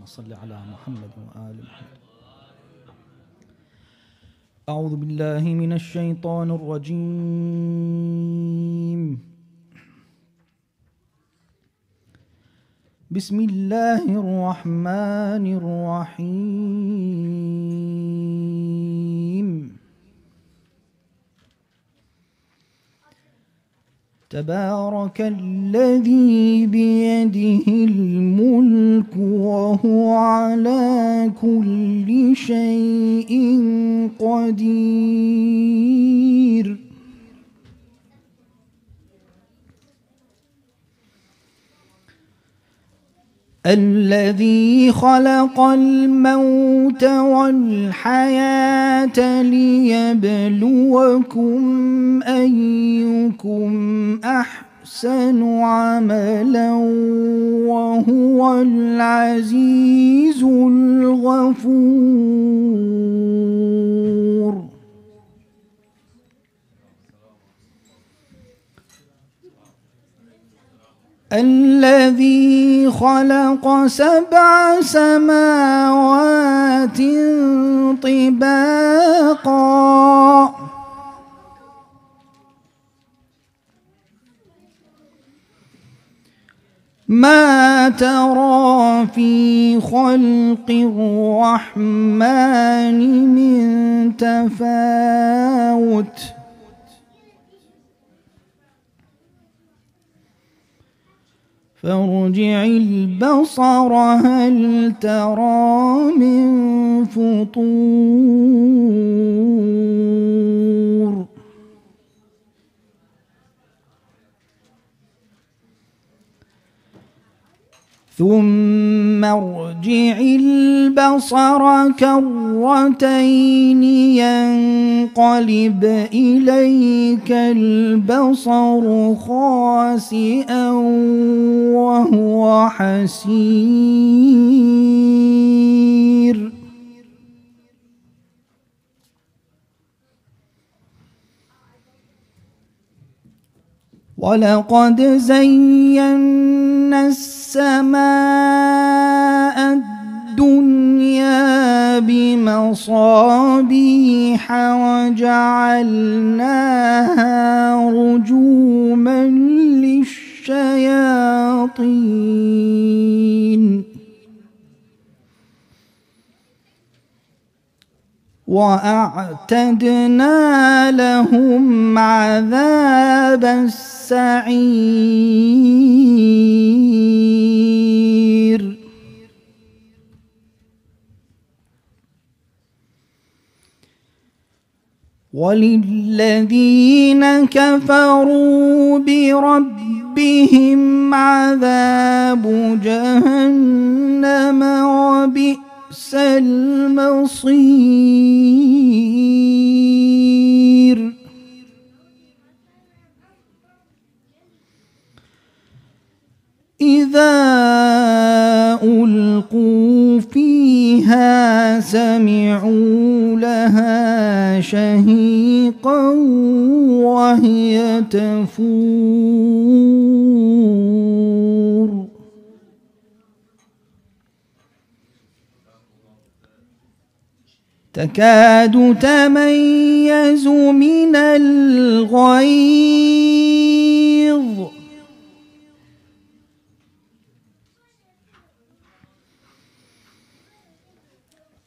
اللهم صل على محمد وآل محمد أعوذ بالله من الشيطان الرجيم بسم الله الرحمن الرحيم تبارك الذي بيده الملك وهو على كل شيء قدير الذي خلق الموت والحياة ليبلوكم أيكم أحسن عملا وهو العزيز الغفور الذي خلق سبع سماوات طباقا ما ترى في خلق الرحمن من تفاوت فارجع البصر هل ترى من فطور ثم ارجع البصر كرتين ينقلب إليك البصر خاسئا وهو حسين ولقد زينا السماء الدنيا بمصابيح وجعلناها رجوما للشياطين واعتدنا لهم عذاب السعير وللذين كفروا بربهم عذاب جهنم وبئس بئس المصير إذا ألقوا فيها سمعوا لها شهيقا وهي تفور تكاد تميز من الغيظ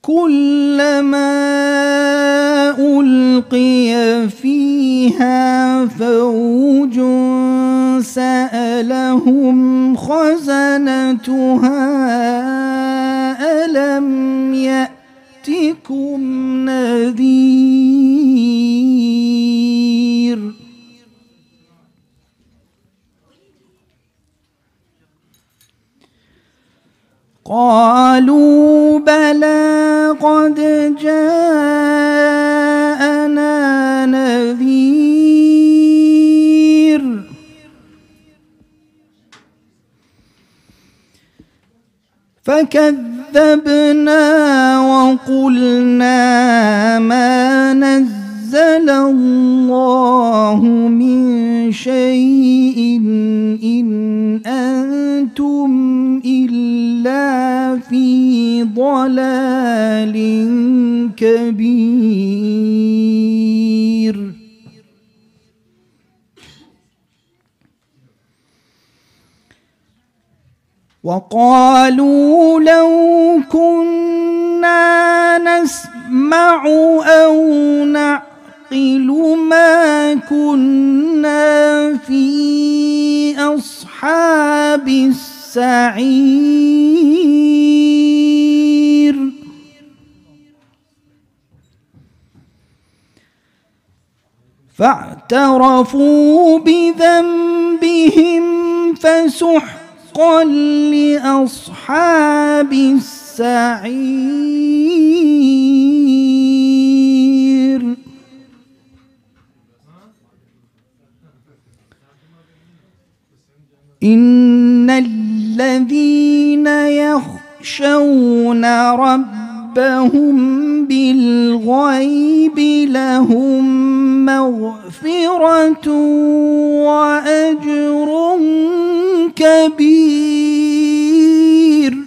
كلما القي فيها فوج سالهم خزنتها الم يات يأتكم نذير قالوا بلى قد جاءنا نذير فكذبنا وقلنا ما نزل الله من شيء إن أنتم إلا في ضلال كبير وقالوا لو كنا نسمع أو نعقل ما كنا في أصحاب السعير فاعترفوا بذنبهم فسحقوا رزقا لأصحاب السعير إن الذين يخشون ربهم ربهم بالغيب لهم مغفرة وأجر كبير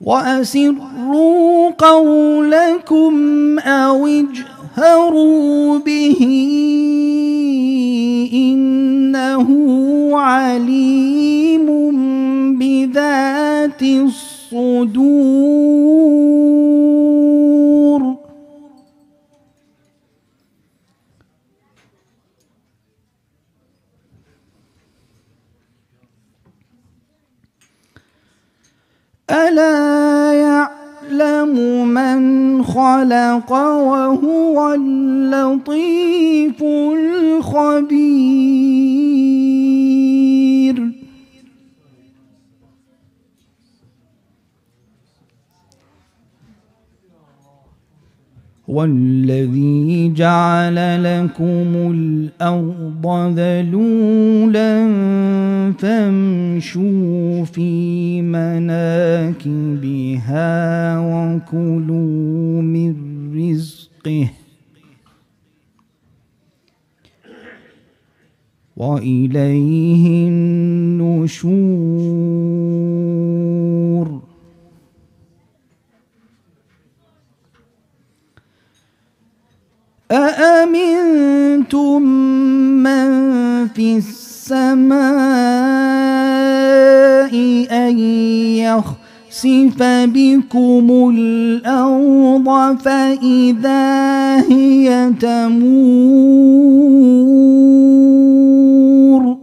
وأسروا قولكم أو اجهروا به لا يعلم من خلق وهو اللطيف الخبير والذي جعل لكم الأرض ذلولا فامشوا في مناكبها وكلوا من رزقه وإليه النشور أأمنتم من في السماء أن يخسف بكم الأرض فإذا هي تمور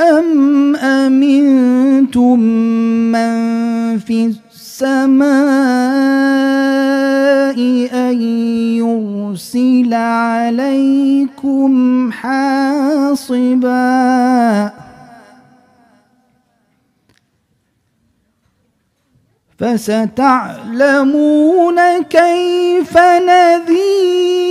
أم أمنتم من في السماء أن يرسل عليكم حاصبا فستعلمون كيف نذير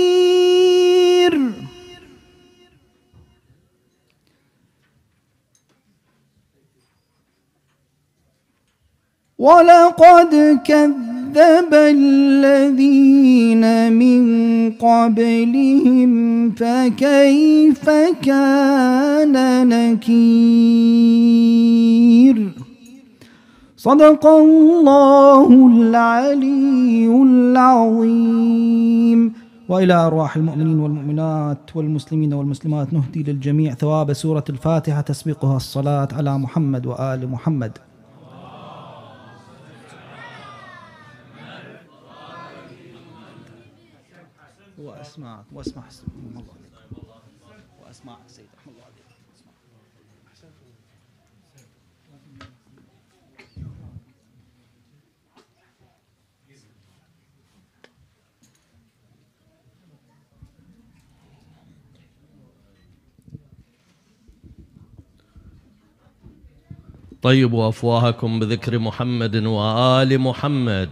ولقد كذب الذين من قبلهم فكيف كان نكير صدق الله العلي العظيم وإلى أرواح المؤمنين والمؤمنات والمسلمين والمسلمات نهدي للجميع ثواب سورة الفاتحة تسبقها الصلاة على محمد وآل محمد واسمع رحمه الله عليه واسمع سيد رحمه الله عليكم طيبوا افواهكم بذكر محمد وال محمد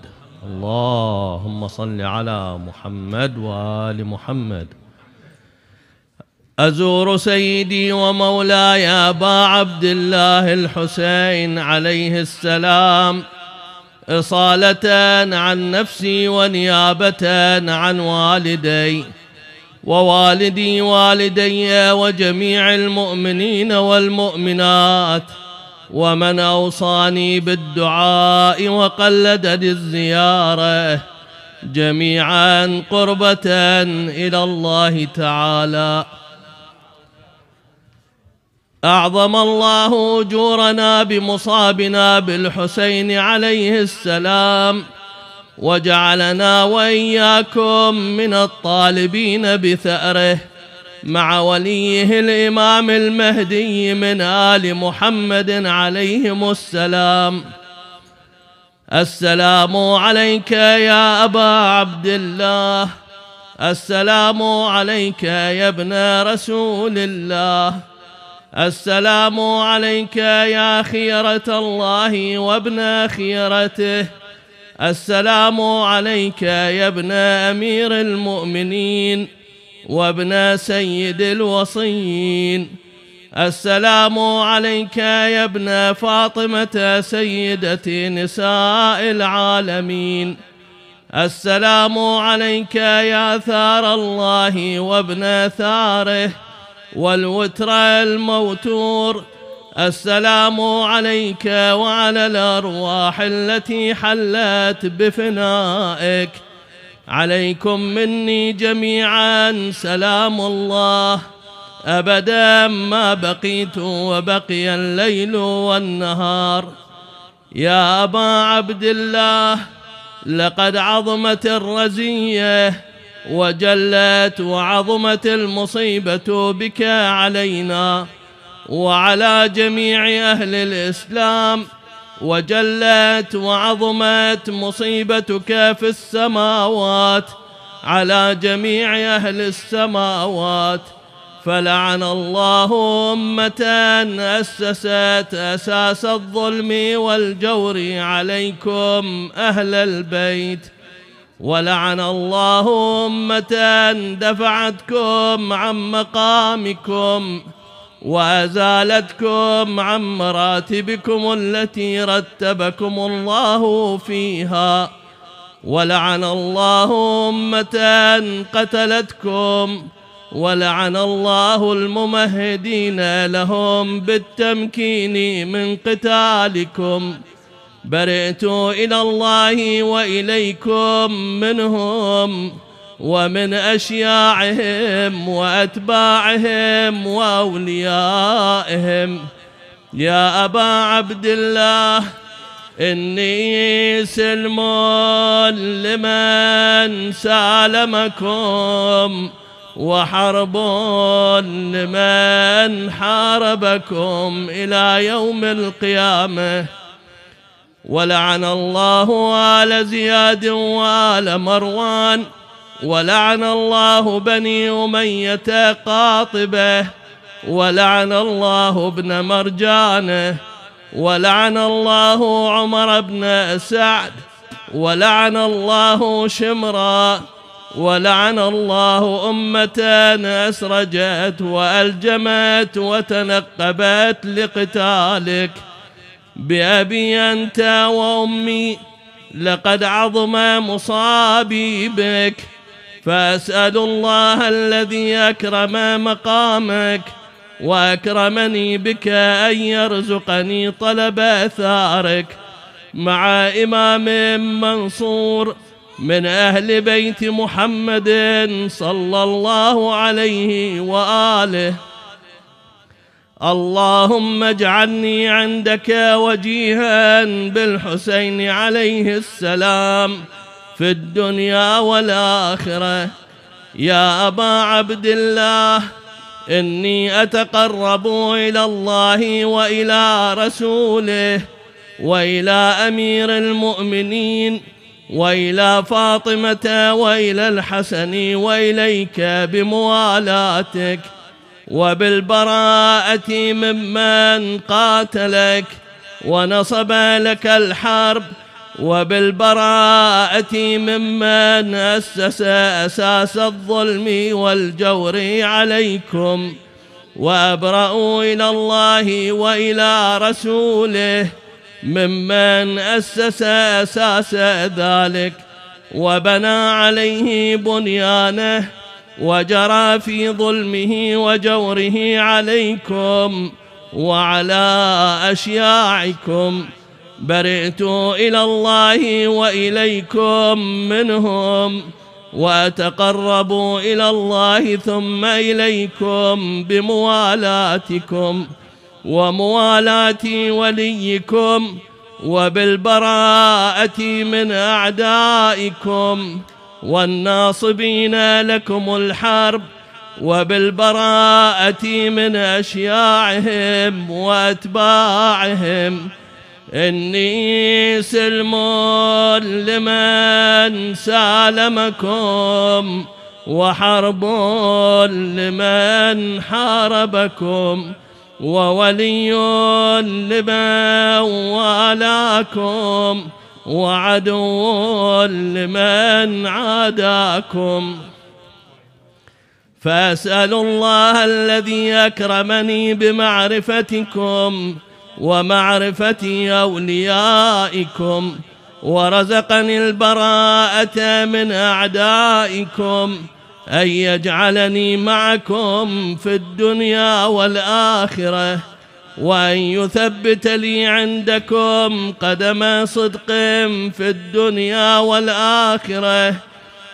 اللهم صل على محمد وآل محمد أزور سيدي ومولاي أبا عبد الله الحسين عليه السلام إصالة عن نفسي ونيابة عن والدي ووالدي والدي وجميع المؤمنين والمؤمنات ومن أوصاني بالدعاء وقلدني الزيارة جميعا قربة إلى الله تعالى أعظم الله أجورنا بمصابنا بالحسين عليه السلام وجعلنا وإياكم من الطالبين بثأره مع وليه الإمام المهدي من آل محمد عليهم السلام السلام عليك يا أبا عبد الله السلام عليك يا ابن رسول الله السلام عليك يا خيرة الله وابن خيرته السلام عليك يا ابن أمير المؤمنين وابن سيد الوصين السلام عليك يا ابن فاطمة سيدة نساء العالمين السلام عليك يا ثار الله وابن ثاره والوتر الموتور السلام عليك وعلى الأرواح التي حلت بفنائك عليكم مني جميعا سلام الله أبدا ما بقيت وبقي الليل والنهار يا أبا عبد الله لقد عظمت الرزية وجلت وعظمت المصيبة بك علينا وعلى جميع أهل الإسلام وجلت وعظمت مصيبتك في السماوات على جميع أهل السماوات فلعن الله أمة أسست أساس الظلم والجور عليكم أهل البيت ولعن الله أمة دفعتكم عن مقامكم وأزالتكم عن مراتبكم التي رتبكم الله فيها ولعن الله أمة قتلتكم ولعن الله الممهدين لهم بالتمكين من قتالكم برئت إلى الله وإليكم منهم ومن أشياعهم وأتباعهم وأوليائهم يا أبا عبد الله إني سلم لمن سالمكم وحرب لمن حاربكم إلى يوم القيامة ولعن الله آل زياد وآل مروان ولعن الله بني أمية قاطبة ولعن الله ابن مرجانه ولعن الله عمر بن سعد ولعن الله شمرا ولعن الله أمة أسرجت وألجمت وتنقبت لقتالك بأبي أنت وأمي لقد عظم مصابي بك فأسأل الله الذي أكرم مقامك وأكرمني بك أن يرزقني طلب آثارك مع إمام منصور من أهل بيت محمد صلى الله عليه وآله اللهم اجعلني عندك وجيها بالحسين عليه السلام في الدنيا والآخرة يا أبا عبد الله إني أتقرب إلى الله وإلى رسوله وإلى أمير المؤمنين وإلى فاطمة وإلى الحسن وإليك بموالاتك وبالبراءة ممن قاتلك ونصب لك الحرب وبالبراءة ممن أسس أساس الظلم والجور عليكم وأبرأوا إلى الله وإلى رسوله ممن أسس أساس ذلك وبنى عليه بنيانه وجرى في ظلمه وجوره عليكم وعلى أشياعكم برئت إلى الله وإليكم منهم وأتقرب إلى الله ثم إليكم بموالاتكم وموالاة وليكم وبالبراءة من أعدائكم والناصبين لكم الحرب وبالبراءة من أشياعهم وأتباعهم إني سلم لمن سالمكم وحرب لمن حاربكم وولي لمن والاكم وعدو لمن عاداكم فاسال الله الذي اكرمني بمعرفتكم ومعرفة أوليائكم ورزقني البراءة من أعدائكم أن يجعلني معكم في الدنيا والآخرة وأن يثبت لي عندكم قدم صدق في الدنيا والآخرة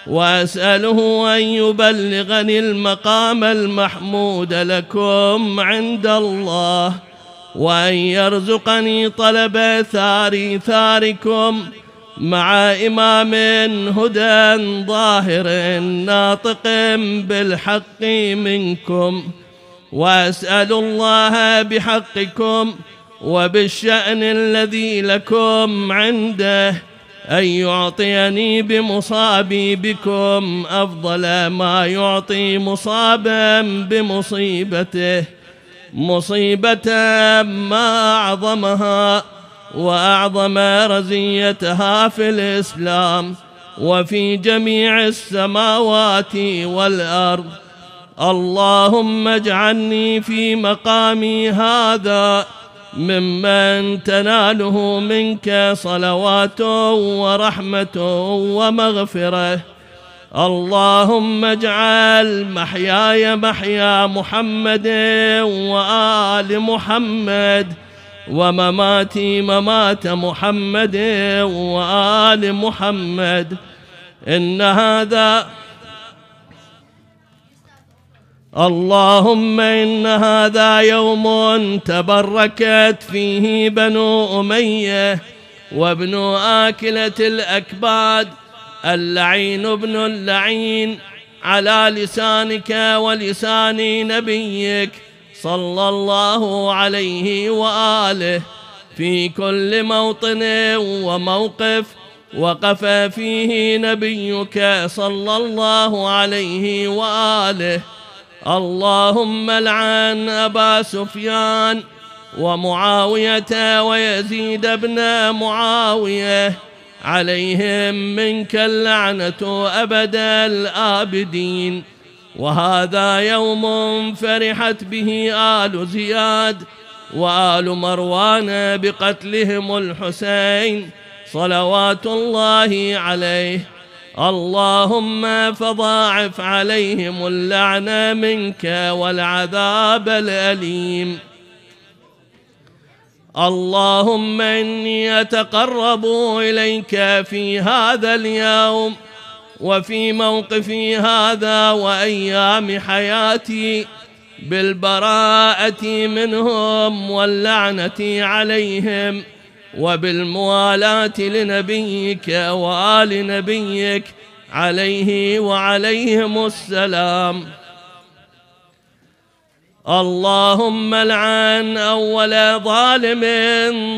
وأسأله أن يبلغني المقام المحمود لكم عند الله وأن يرزقني طلب ثاري ثاركم مع إمام هدى ظاهر ناطق بالحق منكم وأسأل الله بحقكم وبالشأن الذي لكم عنده أن يعطيني بمصابي بكم أفضل ما يعطي مصابا بمصيبته مصيبة ما أعظمها وأعظم رزيتها في الإسلام وفي جميع السماوات والأرض اللهم اجعلني في مقامي هذا ممن تناله منك صلوات ورحمة ومغفره اللهم اجعل محياي محيا محمد وآل محمد ومماتي ممات محمد وآل محمد إن هذا اللهم إن هذا يوم تبركت فيه بنو أمية وابن آكلة الأكباد اللعين ابن اللعين على لسانك ولسان نبيك صلى الله عليه وآله في كل موطن وموقف وقف فيه نبيك صلى الله عليه وآله اللهم لعن أبا سفيان ومعاوية ويزيد ابن معاوية عليهم منك اللعنة أبد الآبدين وهذا يوم فرحت به آل زياد وآل مروان بقتلهم الحسين صلوات الله عليه اللهم فضاعف عليهم اللعنة منك والعذاب الأليم اللهم إني أتقرب إليك في هذا اليوم وفي موقفي هذا وأيام حياتي بالبراءة منهم واللعنة عليهم وبالموالاة لنبيك وآل نبيك عليه وعليهم السلام اللهم العن أول ظالم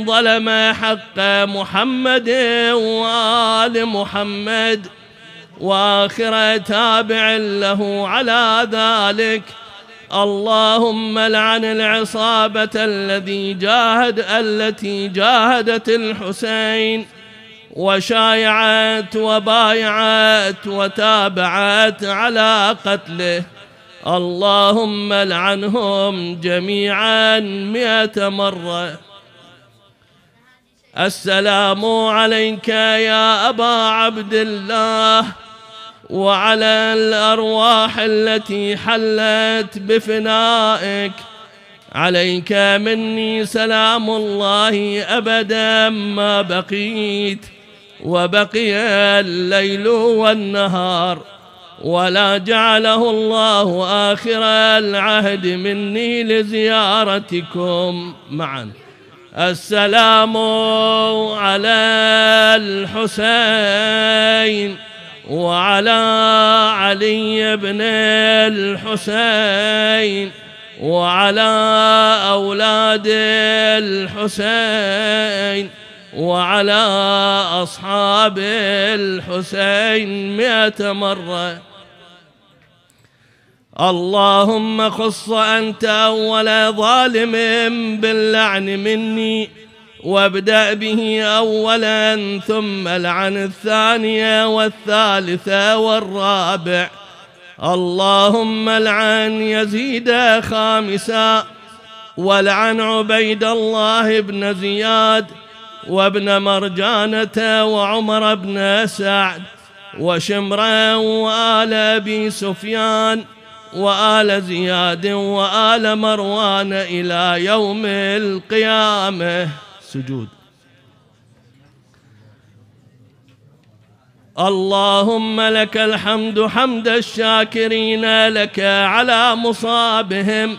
ظلم حق محمد وآل محمد وآخر تابع له على ذلك اللهم العن العصابة الذي جاهد التي جاهدت الحسين وشايعت وبايعت وتابعت على قتله اللهم لعنهم جميعا مئة مرة السلام عليك يا أبا عبد الله وعلى الأرواح التي حلت بفنائك عليك مني سلام الله أبدا ما بقيت وبقي الليل والنهار ولا جعله الله آخر العهد مني لزيارتكم معا السلام على الحسين وعلى علي بن الحسين وعلى أولاد الحسين وعلى أصحاب الحسين مئة مرة اللهم خص أنت أول ظالم باللعن مني وابدأ به أولا ثم العن الثانية والثالثة والرابع اللهم العن يزيد خامسا ولعن عبيد الله بن زياد وابن مرجانة وعمر بن سعد وشمر وآل أبي سفيان وآل زياد وآل مروان إلى يوم القيامة سجود اللهم لك الحمد حمد الشاكرين لك على مصابهم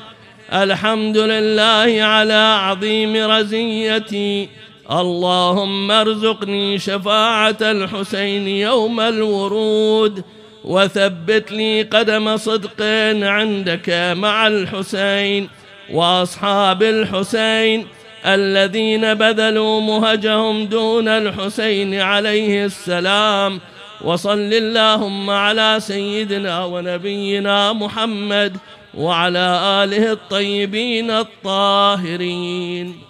الحمد لله على عظيم رزيتي اللهم ارزقني شفاعة الحسين يوم الورود وثبت لي قدم صدق عندك مع الحسين وأصحاب الحسين الذين بذلوا مهجهم دون الحسين عليه السلام وصل اللهم على سيدنا ونبينا محمد وعلى آله الطيبين الطاهرين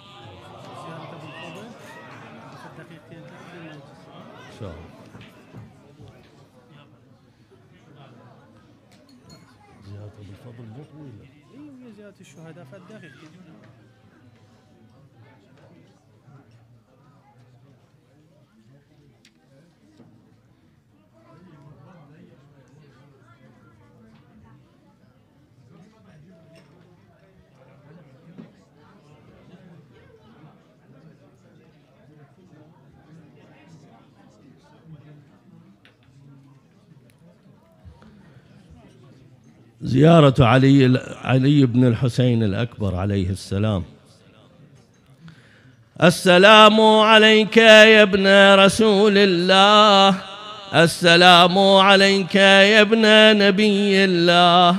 زيارة علي علي بن الحسين الأكبر عليه السلام السلام عليك يا ابن رسول الله السلام عليك يا ابن نبي الله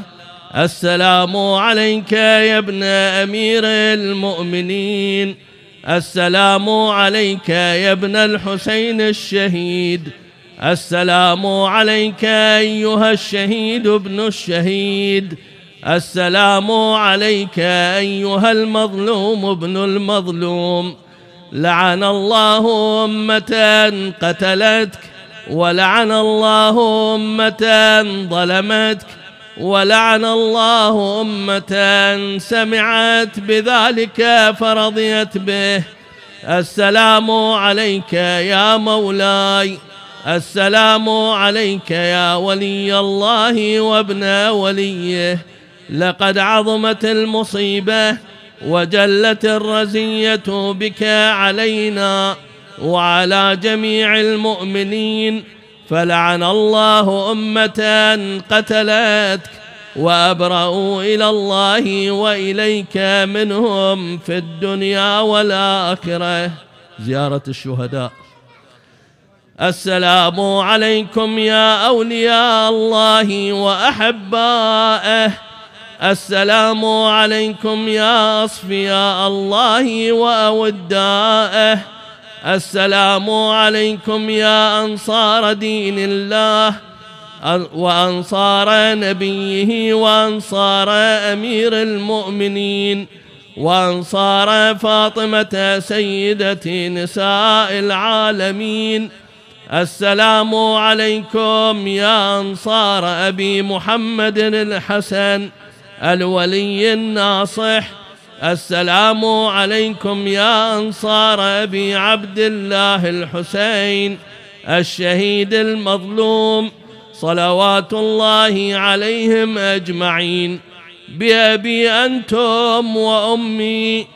السلام عليك يا ابن أمير المؤمنين السلام عليك يا ابن الحسين الشهيد السلام عليك أيها الشهيد ابن الشهيد السلام عليك أيها المظلوم ابن المظلوم لعن الله أمة قتلتك ولعن الله أمة ظلمتك ولعن الله أمة سمعت بذلك فرضيت به السلام عليك يا مولاي السلام عليك يا ولي الله وابن وليه لقد عظمت المصيبة وجلت الرزية بك علينا وعلى جميع المؤمنين فلعن الله أمة قتلتك وأبرأوا إلى الله وإليك منهم في الدنيا والآخرة زيارة الشهداء السلام عليكم يا أولياء الله وأحبائه السلام عليكم يا أصفياء الله وأودائه السلام عليكم يا أنصار دين الله وأنصار نبيه وأنصار أمير المؤمنين وأنصار فاطمة سيدة نساء العالمين السلام عليكم يا أنصار أبي محمد الحسن الولي الناصح السلام عليكم يا أنصار أبي عبد الله الحسين الشهيد المظلوم صلوات الله عليهم أجمعين بأبي أنتم وأمي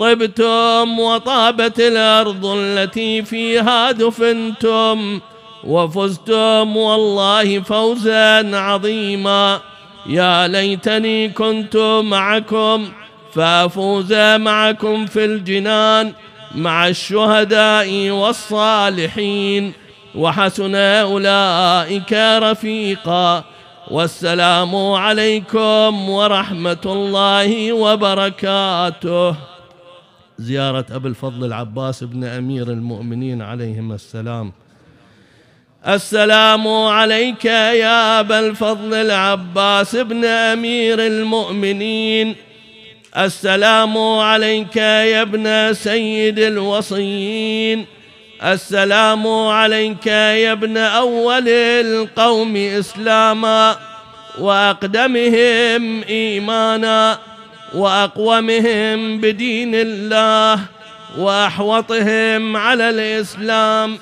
طبتم وطابت الأرض التي فيها دفنتم وفزتم والله فوزا عظيما يا ليتني كنت معكم فافوز معكم في الجنان مع الشهداء والصالحين وحسن أولئك رفيقا والسلام عليكم ورحمة الله وبركاته زيارة أبي الفضل العباس بن أمير المؤمنين عليهم السلام السلام عليك يا أبا الفضل العباس بن أمير المؤمنين السلام عليك يا ابن سيد الوصيين السلام عليك يا ابن أول القوم إسلاما وأقدمهم إيمانا واقومهم بدين الله واحوطهم على الاسلام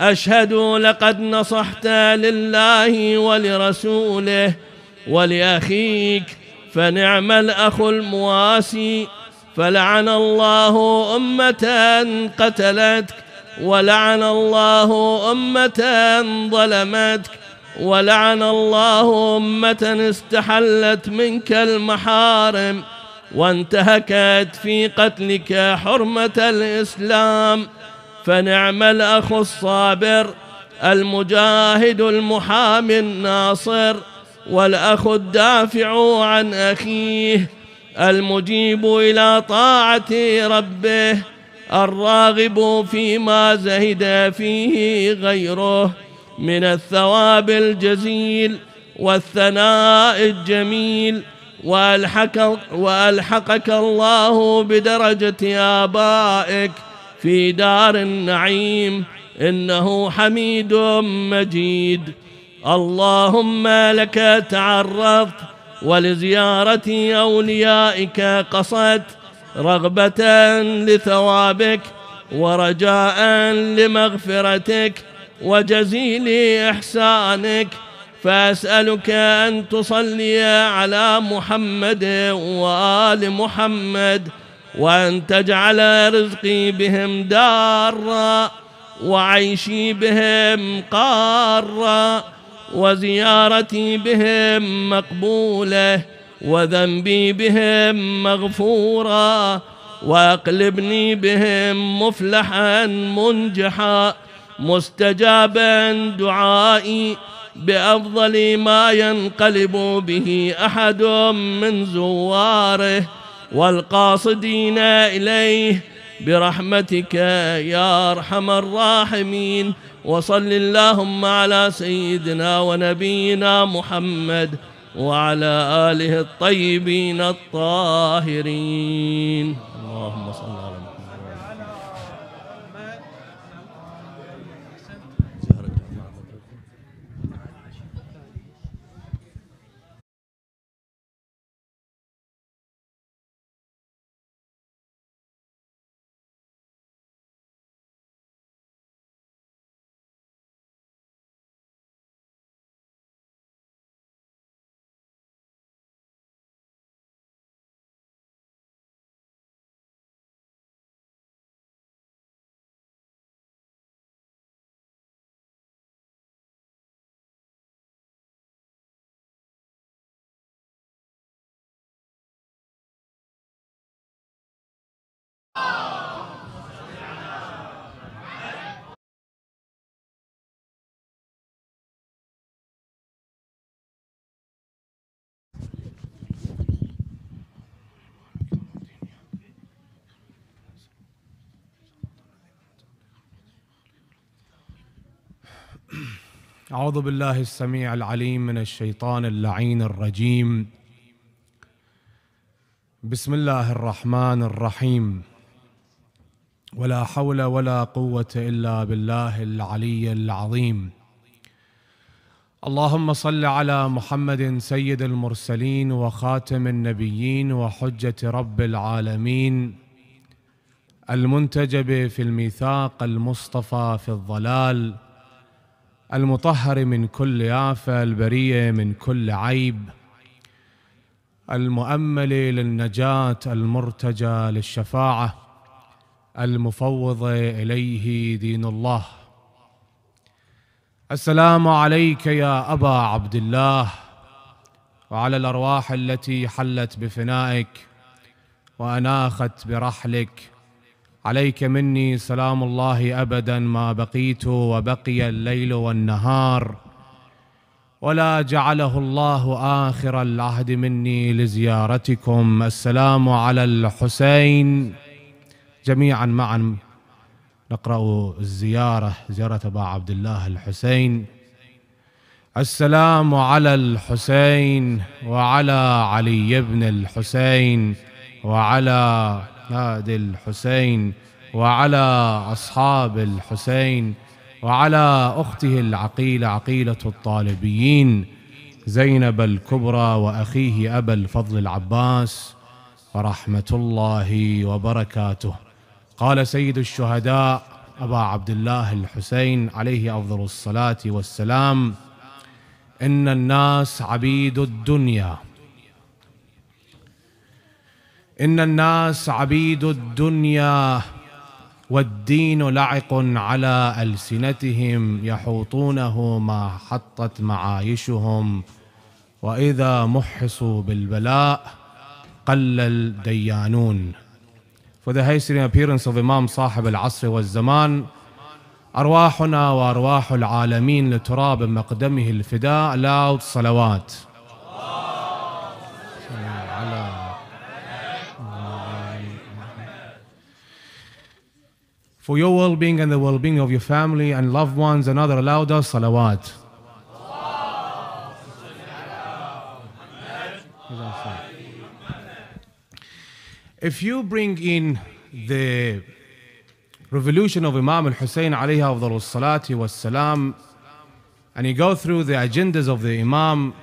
اشهد لقد نصحت لله ولرسوله ولاخيك فنعم الاخ المواسي فلعن الله امه قتلتك ولعن الله امه ظلمتك ولعن الله امه استحلت منك المحارم وانتهكت في قتلك حرمة الإسلام فنعم الأخ الصابر المجاهد المحامي الناصر والأخ الدافع عن أخيه المجيب إلى طاعة ربه الراغب فيما زهد فيه غيره من الثواب الجزيل والثناء الجميل والحق وألحقك الله بدرجة آبائك في دار النعيم إنه حميد مجيد اللهم لك تعرضت ولزيارة أوليائك قصدت رغبة لثوابك ورجاء لمغفرتك وجزيل إحسانك فأسألك أن تصلي على محمد وآل محمد وأن تجعل رزقي بهم دارا وعيشي بهم قارا وزيارتي بهم مقبولة وذنبي بهم مغفورا وأقلبني بهم مفلحا منجحا مستجابا دعائي بأفضل ما ينقلب به أحد من زواره والقاصدين إليه برحمتك يا أرحم الراحمين وصل اللهم على سيدنا ونبينا محمد وعلى آله الطيبين الطاهرين اللهم صل على أعوذ بالله السميع العليم من الشيطان اللعين الرجيم بسم الله الرحمن الرحيم ولا حول ولا قوة إلا بالله العلي العظيم اللهم صل على محمد سيد المرسلين وخاتم النبيين وحجة رب العالمين المنتجب في الميثاق المصطفى في الضلال المطهر من كل آفة البرية من كل عيب المؤمل للنجاة المرتجى للشفاعة المفوض إليه دين الله السلام عليك يا أبا عبد الله وعلى الأرواح التي حلت بفنائك وأناخت برحلك عليك مني سلام الله ابدا ما بقيت وبقي الليل والنهار ولا جعله الله اخر العهد مني لزيارتكم السلام على الحسين جميعا معا نقرا الزياره زياره ابا عبد الله الحسين السلام على الحسين وعلى علي بن الحسين وعلى هاد الحسين وعلى أصحاب الحسين وعلى أخته العقيلة عقيلة الطالبيين زينب الكبرى وأخيه أبا الفضل العباس ورحمة الله وبركاته قال سيد الشهداء أبا عبد الله الحسين عليه أفضل الصلاة والسلام إن الناس عبيد الدنيا ان الناس عبيد الدنيا والدين لعق على السنتهم يحوطونه ما حطت معايشهم واذا محصوا بالبلاء قل الديانون For the hasty appearance of Imam صاحب العصر والزمان أرواحنا وأرواح العالمين لتراب مقدمه الفداء loud صلوات for your well being and the well being of your family and loved ones and other allowed us salawat. If you bring in the revolution of Imam al Hussein alayhi salam and you go through the agendas of the Imam,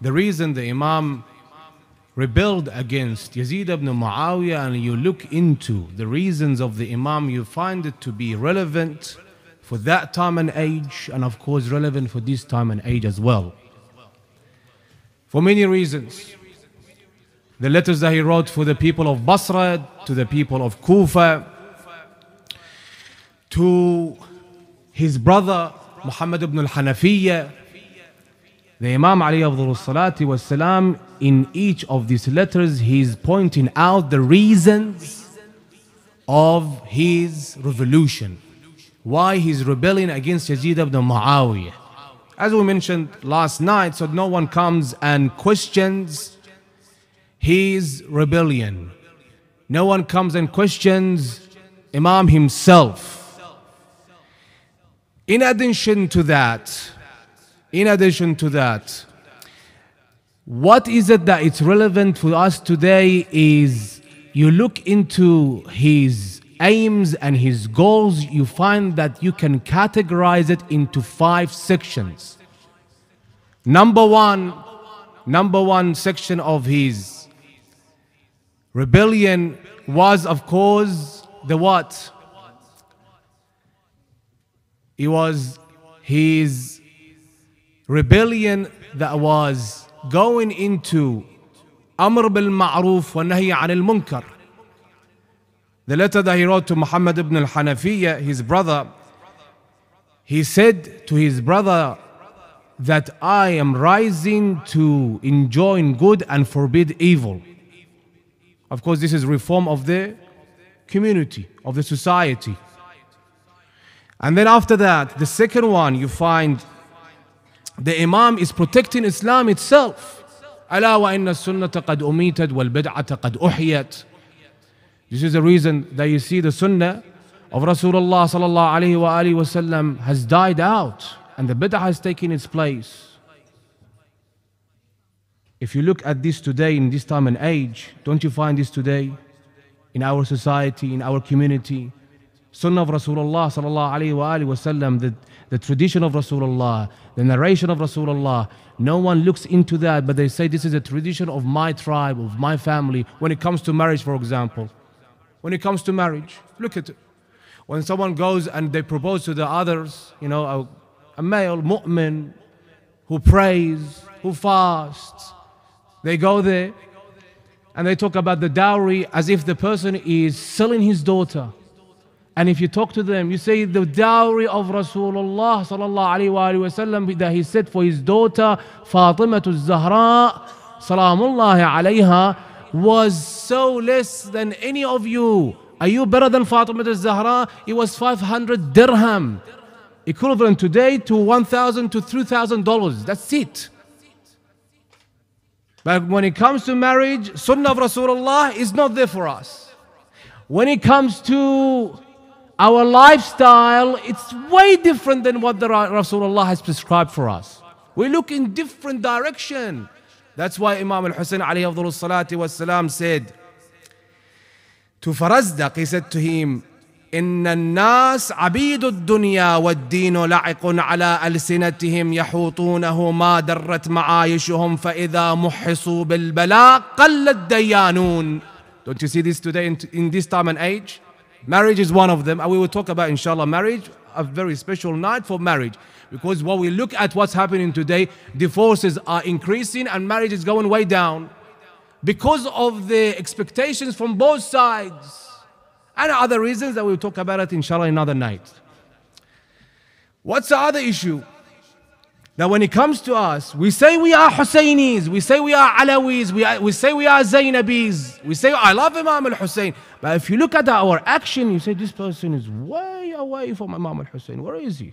the reason the Imam rebelled against Yazid ibn Muawiyah and you look into the reasons of the Imam, you find it to be relevant for that time and age, and of course, relevant for this time and age as well. For many reasons. The letters that he wrote for the people of Basra, to the people of Kufa, to his brother Muhammad ibn al Hanafiyyah, the Imam Ali Abdul Salati was in each of these letters, he is pointing out the reasons of his revolution. Why he's rebelling against Yazid ibn Muawiyah. As we mentioned last night, so no one comes and questions his rebellion. No one comes and questions Imam himself. In addition to that, in addition to that, what is it that it's relevant for us today is you look into his aims and his goals, you find that you can categorize it into five sections. Number one, number one section of his rebellion was, of course, the what? It was his rebellion that was going into Amr bil Ma'ruf wa Nahi anil Munkar. The letter that he wrote to Muhammad ibn al Hanafiya, his brother, he said to his brother that I am rising to enjoin good and forbid evil. Of course, this is reform of the community, of the society. And then after that, the second one you find the Imam is protecting Islam itself. This is the reason that you see the Sunnah of Rasulullah sallallahu alaihi wasallam has died out and the bid'ah has taken its place. If you look at this today in this time and age, don't you find this today in our society, in our community? Sunnah of Rasulullah sallallahu alaihi wasallam, the the tradition of Rasulullah, the narration of Rasulullah. No one looks into that, but they say this is a tradition of my tribe, of my family, when it comes to marriage, for example. When it comes to marriage, look at it. When someone goes and they propose to the others, you know, a, a male, mu'min, who prays, who fasts, they go there and they talk about the dowry as if the person is selling his daughter. And if you talk to them, you say the dowry of Rasulullah sallallahu that he said for his daughter Fatima al Zahra salamullahi alayha was so less than any of you. Are you better than Fatima al Zahra? It was 500 dirham, equivalent today to 1,000 to 3,000 dollars. That's it. But when it comes to marriage, Sunnah of Rasulullah is not there for us. When it comes to our lifestyle, it's way different than what the Rasulullah has prescribed for us. We look in different direction. That's why Imam al-Hussein alayhi wasalam said to Farazdaq, he said to him, إن الناس عبيد الدنيا والدين لعق على ألسنتهم يحوطونه ما درت معايشهم فإذا محصوا بالبلاء قل الديانون Don't you see this today in, in this time and age? Marriage is one of them. And we will talk about, inshallah, marriage, a very special night for marriage. Because when we look at what's happening today, divorces are increasing and marriage is going way down. Because of the expectations from both sides and other reasons that we'll talk about it, inshallah, another night. What's the other issue? Now, when it comes to us, we say we are Husseinis, we say we are Alawis, we, are, we say we are Zainabis, we say, I love Imam al Hussein. But if you look at our action, you say, this person is way away from Imam al Hussein. Where is he?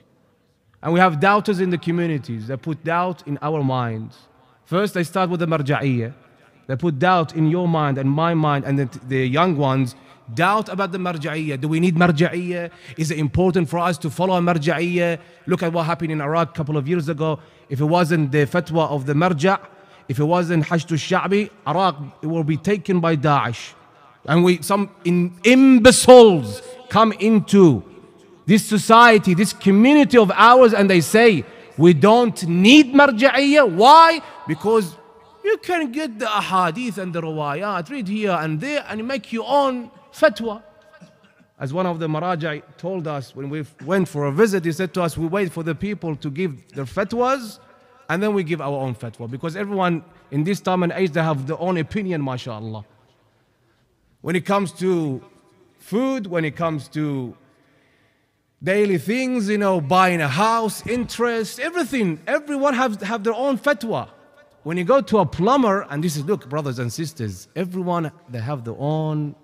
And we have doubters in the communities that put doubt in our minds. First, they start with the marja'iyah. They put doubt in your mind and my mind and the, the young ones doubt about the marja'iyya? Do we need marja'iyya? Is it important for us to follow marja'iyya? Look at what happened in Iraq a couple of years ago. If it wasn't the fatwa of the marja', if it wasn't al Sha'bi, Iraq will be taken by Daesh. And we, some in, imbeciles come into this society, this community of ours, and they say, we don't need marja'iyya. Why? Because you can get the ahadith and the riwayat, read here and there, and make your own fatwa. As one of the Marajai told us when we went for a visit, he said to us, We wait for the people to give their fatwas and then we give our own fatwa because everyone in this time and age they have their own opinion, mashallah. When it comes to food, when it comes to daily things, you know, buying a house, interest, everything, everyone has have their own fatwa when you go to a plumber, and this is look, brothers and sisters, everyone they have their own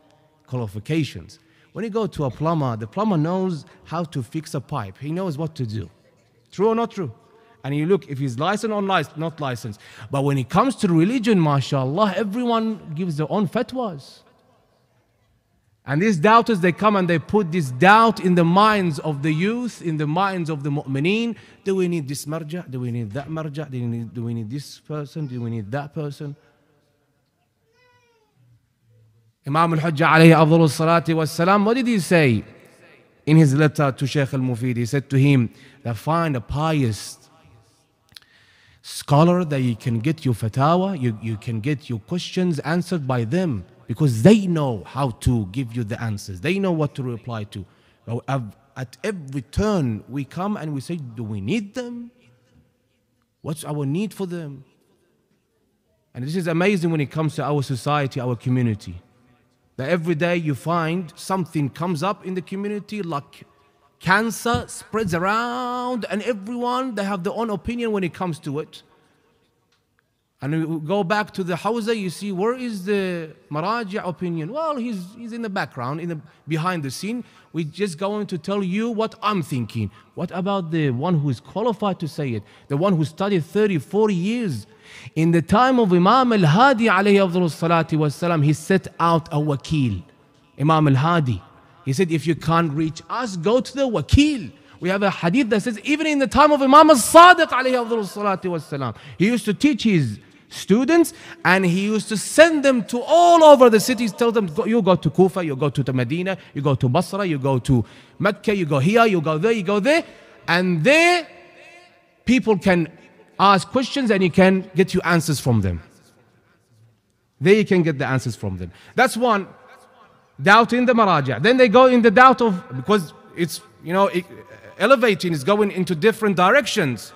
qualifications. When you go to a plumber, the plumber knows how to fix a pipe. He knows what to do. True or not true? And you look if he's licensed or not licensed. But when it comes to religion, mashallah, everyone gives their own fatwas. And these doubters, they come and they put this doubt in the minds of the youth, in the minds of the mu'mineen. Do we need this marja? Do we need that marja? Do we need, do we need this person? Do we need that person? Imam al-Hujjah alayhi afdal wa salam, what did he say in his letter to Sheikh al-Mufid? He said to him, that find a pious scholar that you can get your fatwa, you, you can get your questions answered by them because they know how to give you the answers. They know what to reply to. At every turn, we come and we say, do we need them? What's our need for them? And this is amazing when it comes to our society, our community. That every day you find something comes up in the community, like cancer spreads around, and everyone they have their own opinion when it comes to it. And you go back to the Hausa, you see where is the Maraja opinion? Well, he's, he's in the background, in the behind the scene. We're just going to tell you what I'm thinking. What about the one who is qualified to say it? The one who studied 30, 40 years. In the time of Imam al-Hadi والسلام, he set out a wakil. Imam al-Hadi. He said, if you can't reach us, go to the wakil. We have a hadith that says, even in the time of Imam al-Sadiq, والسلام, he used to teach his students and he used to send them to all over the cities, tell them, you go to Kufa, you go to the Medina, you go to Basra, you go to Mecca, you go here, you go there, you go there. And there, people can ask questions and you can get your answers from them. There you can get the answers from them. That's one doubt in the maraja. Then they go in the doubt of, because it's, you know, it, elevating, is going into different directions.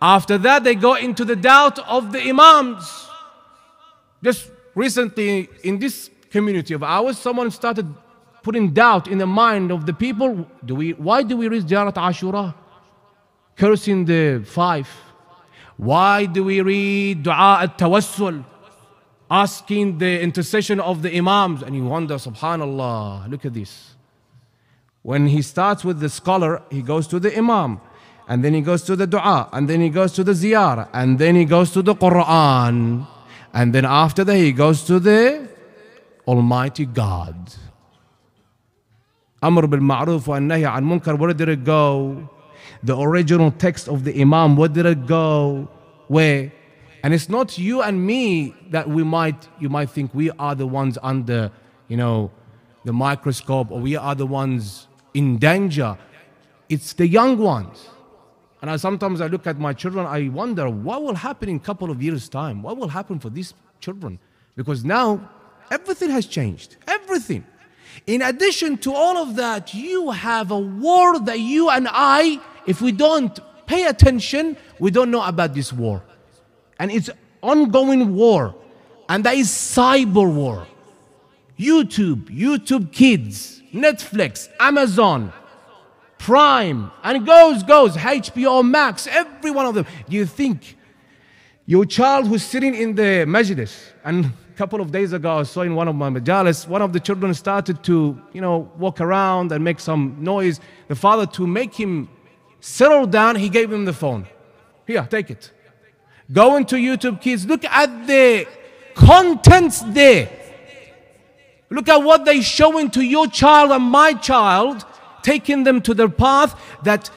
After that, they go into the doubt of the Imams. Just recently, in this community of ours, someone started putting doubt in the mind of the people. Do we, why do we read Jarat Ashura? Cursing the five. Why do we read Dua at Tawassul? Asking the intercession of the Imams. And you wonder, subhanAllah, look at this. When he starts with the scholar, he goes to the Imam and then he goes to the dua, and then he goes to the ziyar, and then he goes to the Quran, and then after that he goes to the Almighty God. Amr bil Ma'ruf wa Nahi al Munkar, where did it go? The original text of the Imam, where did it go? Where? And it's not you and me that we might, you might think we are the ones under, you know, the microscope or we are the ones in danger. It's the young ones. And I, sometimes I look at my children, I wonder what will happen in a couple of years' time? What will happen for these children? Because now everything has changed. Everything. In addition to all of that, you have a war that you and I, if we don't pay attention, we don't know about this war. And it's ongoing war. And that is cyber war. YouTube, YouTube Kids, Netflix, Amazon, Prime, and goes, goes, HBO Max, every one of them. Do you think your child who's sitting in the majlis, and a couple of days ago I saw in one of my majalis, one of the children started to, you know, walk around and make some noise. The father, to make him settle down, he gave him the phone. Here, take it. Go into YouTube Kids, look at the contents there. Look at what they're showing to your child and my child taking them to their path that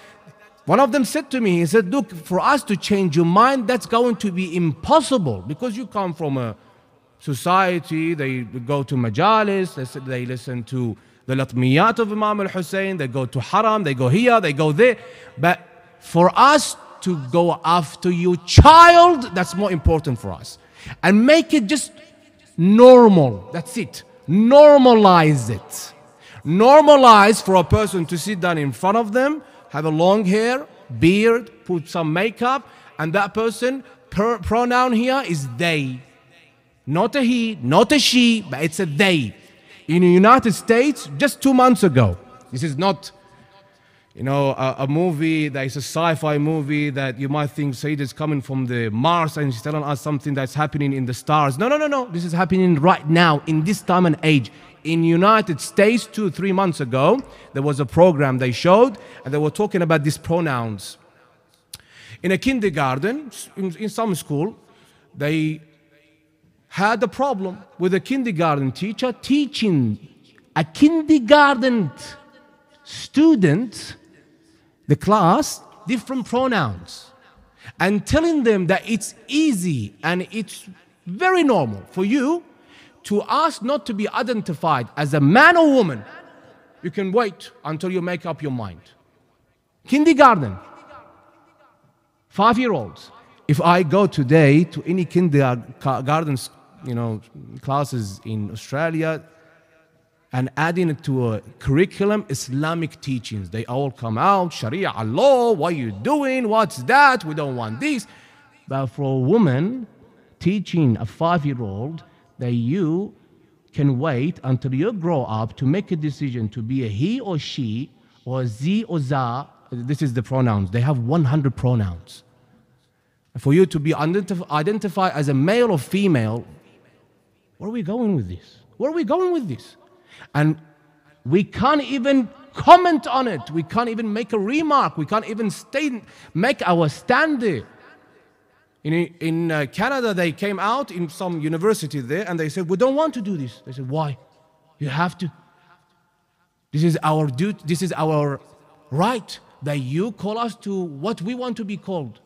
one of them said to me, he said, Look, for us to change your mind, that's going to be impossible because you come from a society, they go to majalis, they listen to the latmiyat of Imam al Hussein, they go to haram, they go here, they go there. But for us to go after your child, that's more important for us. And make it just normal. That's it. Normalize it normalized for a person to sit down in front of them, have a long hair, beard, put some makeup, and that person, per, pronoun here is they. Not a he, not a she, but it's a they. In the United States, just two months ago, this is not, you know, a, a movie that is a sci-fi movie that you might think Said is coming from the Mars and he's telling us something that's happening in the stars. No, no, no, no. This is happening right now in this time and age in United States two, three months ago, there was a program they showed, and they were talking about these pronouns. In a kindergarten, in, in some school, they had a problem with a kindergarten teacher teaching a kindergarten student, the class, different pronouns and telling them that it's easy and it's very normal for you to ask not to be identified as a man or woman, you can wait until you make up your mind. Kindergarten, five year olds. If I go today to any kindergarten you know, classes in Australia and adding it to a curriculum, Islamic teachings, they all come out Sharia law, what are you doing? What's that? We don't want this. But for a woman teaching a five year old that you can wait until you grow up to make a decision to be a he or she or z or za. This is the pronouns. They have 100 pronouns. For you to be identif- identified as a male or female, where are we going with this? Where are we going with this? And we can't even comment on it. We can't even make a remark. We can't even state, make our stand there. In, in uh, Canada, they came out in some university there and they said, We don't want to do this. They said, Why? You have to. This is our duty, this is our right that you call us to what we want to be called.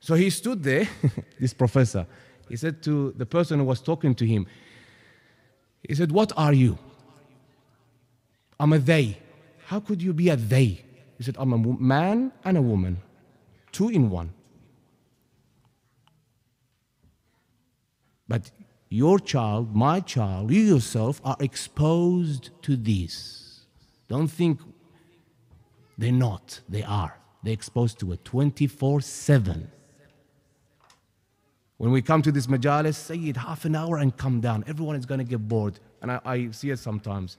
So he stood there, this professor, he said to the person who was talking to him, He said, What are you? I'm a they. How could you be a they? He said, I'm a man and a woman, two in one. But your child, my child, you yourself are exposed to this. Don't think they're not, they are. They're exposed to it 24 7. When we come to this majalis, say it half an hour and come down. Everyone is going to get bored. And I, I, see it sometimes.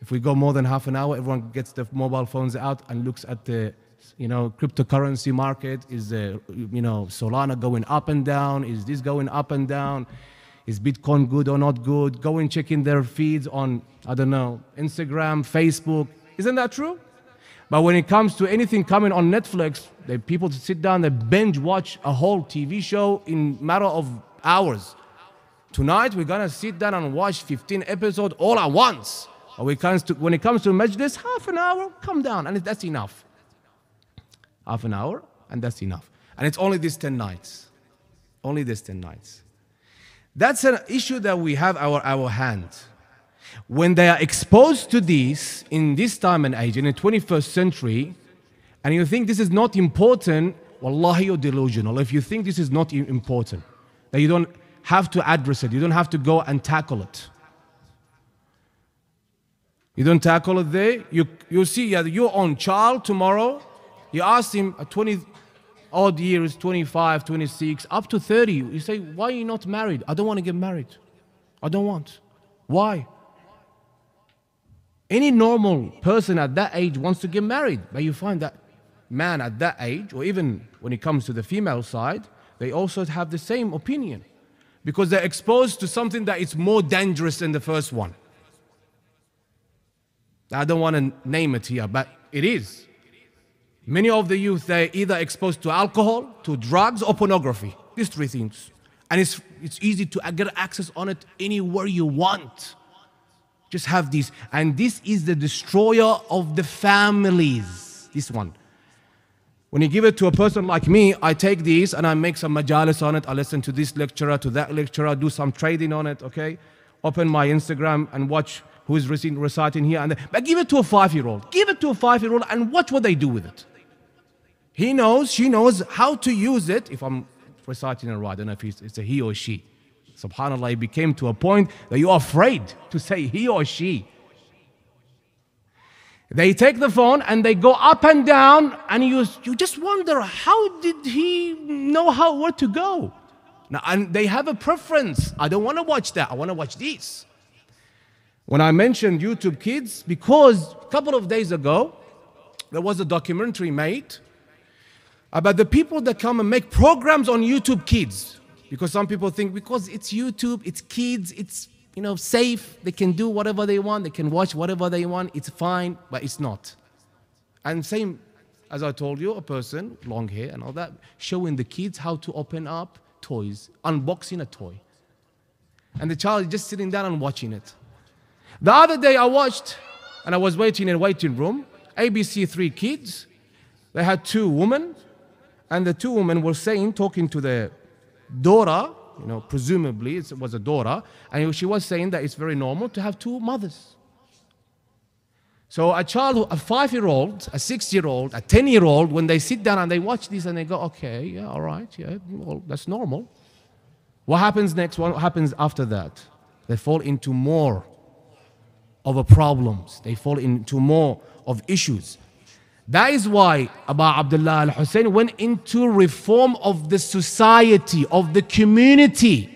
If we go more than half an hour, everyone gets their mobile phones out and looks at the you know, cryptocurrency market? Is the, uh, you know, Solana going up and down? Is this going up and down? Is Bitcoin good or not good? Go and check in their feeds on, I don't know, Instagram, Facebook. Isn't that true? But when it comes to anything coming on Netflix, the people sit down, they binge watch a whole TV show in matter of hours. Tonight we're gonna sit down and watch 15 episodes all at once. When it comes to, when it comes to majlis, half an hour, come down, and that's enough half an hour, and that's enough. And it's only these 10 nights. Only these 10 nights. That's an issue that we have our, our hand. When they are exposed to this in this time and age, in the 21st century, and you think this is not important, wallahi, you're delusional. If you think this is not important, that you don't have to address it, you don't have to go and tackle it. You don't tackle it there, you, you see your own child tomorrow you ask him at 20 odd years, 25, 26, up to 30, you say, Why are you not married? I don't want to get married. I don't want. Why? Any normal person at that age wants to get married, but you find that man at that age, or even when it comes to the female side, they also have the same opinion because they're exposed to something that is more dangerous than the first one. I don't want to name it here, but it is. Many of the youth, they're either exposed to alcohol, to drugs, or pornography. These three things. And it's, it's easy to get access on it anywhere you want. Just have this. And this is the destroyer of the families. This one. When you give it to a person like me, I take these and I make some majalis on it. I listen to this lecturer, to that lecturer, do some trading on it, okay? Open my Instagram and watch who's reciting here and there. But give it to a five year old. Give it to a five year old and watch what they do with it. He knows, she knows how to use it. If I'm reciting it right, I don't know if it's a he or she. SubhanAllah, it became to a point that you're afraid to say he or she. They take the phone and they go up and down, and you, you just wonder how did he know how where to go? Now, and they have a preference. I don't want to watch that. I want to watch this. When I mentioned YouTube Kids, because a couple of days ago, there was a documentary made about the people that come and make programs on YouTube Kids. Because some people think because it's YouTube, it's kids, it's you know safe, they can do whatever they want, they can watch whatever they want, it's fine, but it's not. And same as I told you, a person, long hair and all that, showing the kids how to open up toys, unboxing a toy. And the child is just sitting down and watching it. The other day I watched, and I was waiting in a waiting room, ABC3 Kids. They had two women and the two women were saying, talking to the Dora, you know, presumably it was a Dora, and she was saying that it's very normal to have two mothers. So a child, a five-year-old, a six-year-old, a ten-year-old, when they sit down and they watch this and they go, okay, yeah, all right, yeah, well, that's normal. What happens next? What happens after that? They fall into more of a problems. They fall into more of issues. That is why Abu Abdullah al Hussein went into reform of the society, of the community.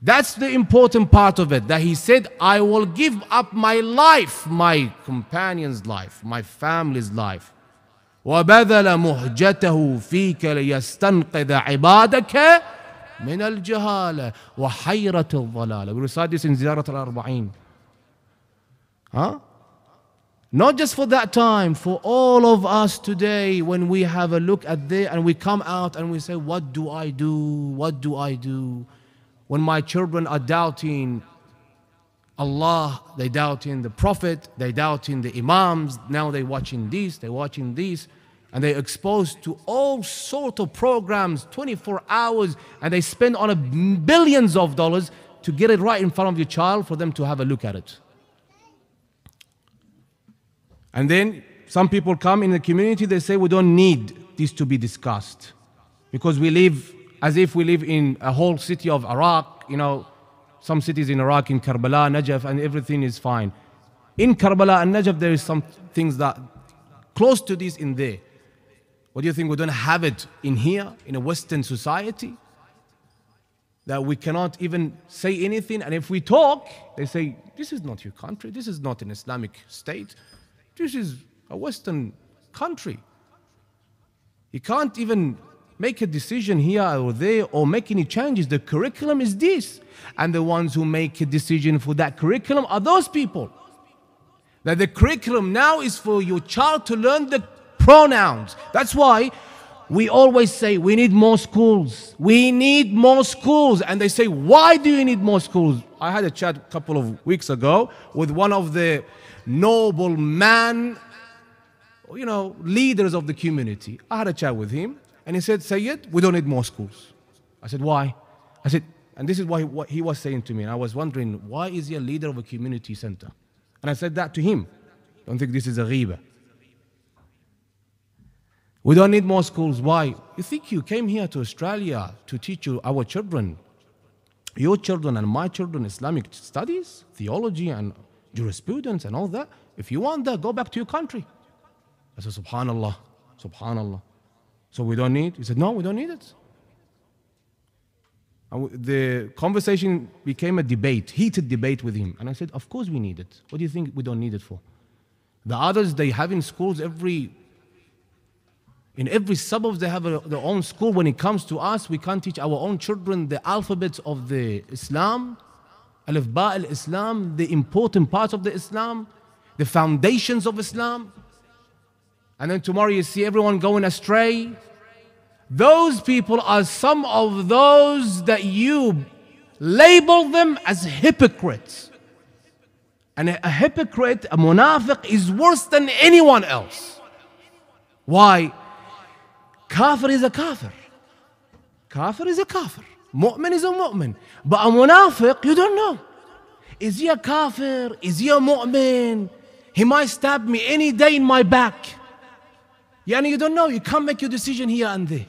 That's the important part of it. That he said, I will give up my life, my companion's life, my family's life. وبذل مهجته فيك ليستنقذ عبادك من الجهالة وحيرة الضلالة. We recite this in زيارة الأربعين. Huh? Not just for that time, for all of us today when we have a look at this and we come out and we say, What do I do? What do I do? When my children are doubting Allah, they doubting the Prophet, they doubting the Imams, now they are watching this, they are watching this, and they are exposed to all sort of programs 24 hours and they spend on a billions of dollars to get it right in front of your child for them to have a look at it. And then some people come in the community, they say, we don't need this to be discussed because we live as if we live in a whole city of Iraq, you know, some cities in Iraq, in Karbala, Najaf, and everything is fine. In Karbala and Najaf, there is some things that close to this in there. What do you think? We don't have it in here, in a Western society, that we cannot even say anything. And if we talk, they say, This is not your country, this is not an Islamic state. This is a Western country. You can't even make a decision here or there or make any changes. The curriculum is this. And the ones who make a decision for that curriculum are those people. That the curriculum now is for your child to learn the pronouns. That's why we always say we need more schools. We need more schools. And they say, why do you need more schools? I had a chat a couple of weeks ago with one of the noble man, you know, leaders of the community. I had a chat with him and he said, Sayyid, we don't need more schools. I said, why? I said, and this is why, what he was saying to me. And I was wondering, why is he a leader of a community center? And I said that to him. Don't think this is a riba. We don't need more schools. Why? You think you came here to Australia to teach you, our children, your children and my children, Islamic studies, theology, and jurisprudence and all that. If you want that, go back to your country. I said, SubhanAllah, SubhanAllah. So we don't need? He said, No, we don't need it. And the conversation became a debate, heated debate with him. And I said, Of course we need it. What do you think we don't need it for? The others they have in schools every in every suburb they have a, their own school. When it comes to us, we can't teach our own children the alphabets of the Islam Al-Ba al-Islam, the important part of the Islam, the foundations of Islam. And then tomorrow you see everyone going astray. Those people are some of those that you label them as hypocrites. And a hypocrite, a munafiq, is worse than anyone else. Why? Kafir is a kafir. Kafir is a kafir. Mu'min is a mu'min. But a munafiq, you don't know. Is he a kafir? Is he a mu'min? He might stab me any day in my back. Yani you don't know. You can't make your decision here and there.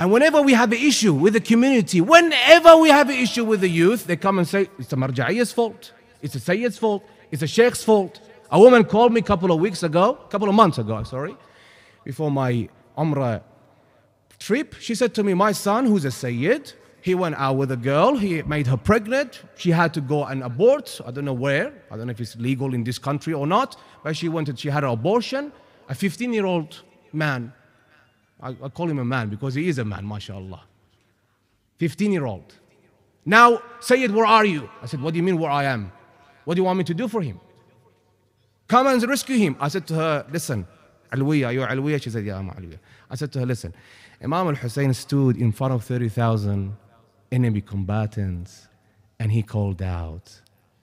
And whenever we have an issue with the community, whenever we have an issue with the youth, they come and say, it's a marja'iya's fault. It's a sayyid's fault. It's a sheikh's fault. A woman called me a couple of weeks ago, a couple of months ago, sorry, before my Umrah trip, she said to me, My son, who's a Sayyid, he went out with a girl, he made her pregnant, she had to go and abort. I don't know where, I don't know if it's legal in this country or not, but she wanted, she had an abortion. A 15 year old man, I, I call him a man because he is a man, mashallah. 15 year old. Now, Sayyid, where are you? I said, What do you mean where I am? What do you want me to do for him? Come and rescue him. I said to her, Listen, Alwiya, you're Alwiya. She said, Yeah, I'm Alwiya. I said to her, Listen, Imam al Hussein stood in front of 30,000 enemy combatants and he called out,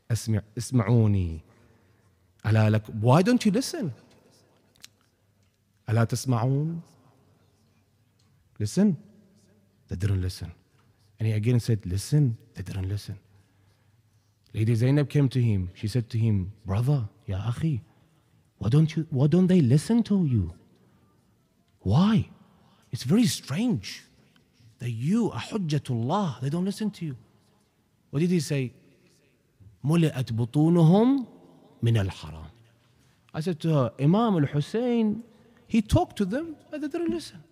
Isma'uni. Why don't you listen? "Ala تسمعون? Listen. They didn't listen. And he again said, Listen. They didn't listen. Lady Zainab came to him. She said to him, Brother, Ya Akhi, why don't, you, why don't they listen to you? Why? It's very strange that you are Hujjatullah. They don't listen to you. What did he say? ملئت بطونهم من الحرام. I said to her, Imam al-Hussein, he talked to them, but they didn't listen.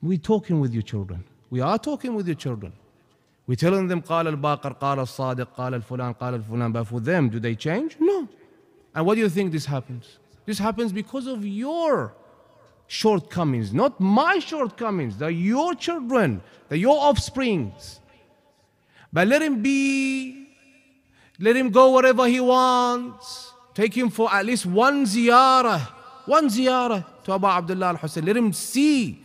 We're talking with your children. We are talking with your children. We're telling them, قال الباقر, قال الصادق, قال الفلان, قال الفلان. But for them, do they change? No. And what do you think this happens? This happens because of your shortcomings, not my shortcomings. They're your children, they're your offsprings. But let him be, let him go wherever he wants. Take him for at least one ziyarah, one ziyarah to Abu Abdullah al Hussein. Let him see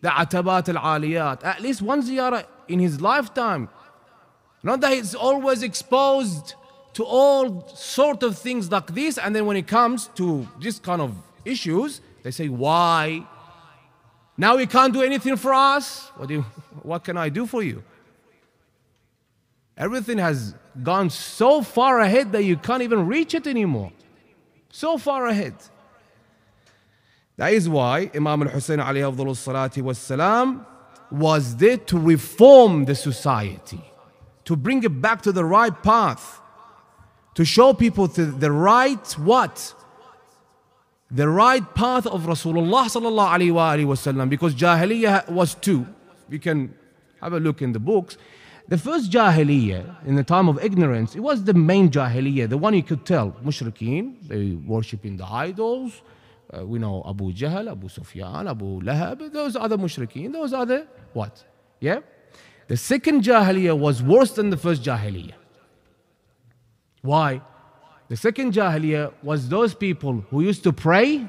the atabat al aliyat, at least one ziyarah in his lifetime. Not that he's always exposed to all sort of things like this, and then when it comes to this kind of issues, they say, Why? Now you can't do anything for us? What, do you, what can I do for you? Everything has gone so far ahead that you can't even reach it anymore. So far ahead. That is why Imam al Hussein والسلام, was there to reform the society, to bring it back to the right path, to show people the right what? the right path of Rasulullah because Jahiliyyah was two. You can have a look in the books. The first Jahiliyyah, in the time of ignorance, it was the main Jahiliyyah, the one you could tell. Mushrikeen, they worshipping the idols. Uh, we know Abu Jahl, Abu Sufyan, Abu Lahab, those other mushrikeen, those other what? Yeah? The second Jahiliyyah was worse than the first Jahiliyyah. Why? The second Jahiliyyah was those people who used to pray,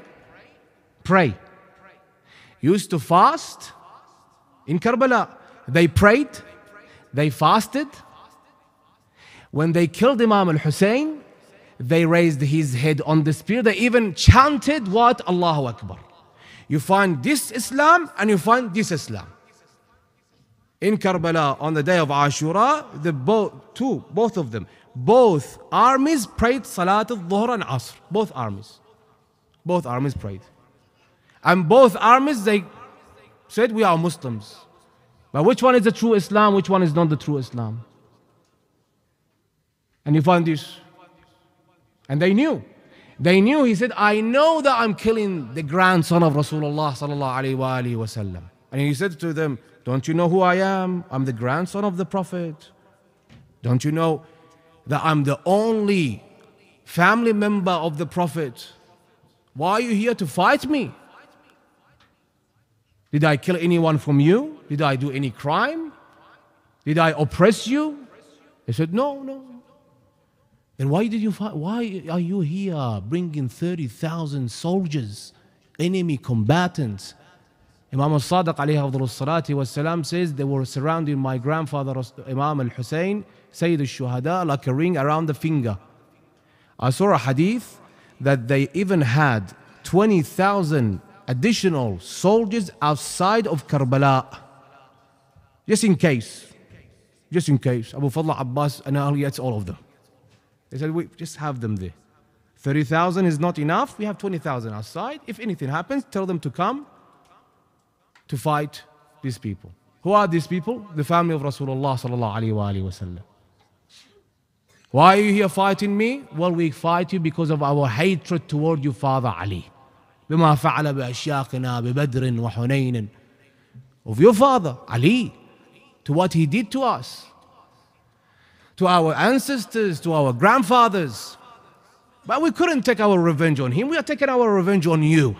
pray, used to fast in Karbala. They prayed, they fasted. When they killed Imam al Hussein, they raised his head on the spear. They even chanted what? Allahu Akbar. You find this Islam and you find this Islam. In Karbala on the day of Ashura, the bo- two, both of them both armies prayed Salat al-Dhuhr and Asr. Both armies. Both armies prayed. And both armies, they said, we are Muslims. But which one is the true Islam? Which one is not the true Islam? And you find this. And they knew. They knew. He said, I know that I'm killing the grandson of Rasulullah sallallahu alaihi wasallam. And he said to them, don't you know who I am? I'm the grandson of the Prophet. Don't you know that I'm the only family member of the Prophet. Why are you here to fight me? Did I kill anyone from you? Did I do any crime? Did I oppress you? He said, No, no. Then why did you fight? Why are you here bringing 30,000 soldiers, enemy combatants, Imam al-Sadiq alayhi salatu wasalam says they were surrounding my grandfather Imam al-Hussein, Sayyid al-Shuhada, like a ring around the finger. I saw a hadith that they even had 20,000 additional soldiers outside of Karbala. Just in case. Just in case. Abu Fadl Abbas and Ali gets all of them. They said, we just have them there. 30,000 is not enough. We have 20,000 outside. If anything happens, tell them to come to fight these people. Who are these people? The family of Rasulullah sallallahu alaihi wasallam. Why are you here fighting me? Well, we fight you because of our hatred toward your father Ali. بما فعل بأشياقنا ببدر وحنين Of your father, Ali, to what he did to us, to our ancestors, to our grandfathers. But we couldn't take our revenge on him. We are taking our revenge on you.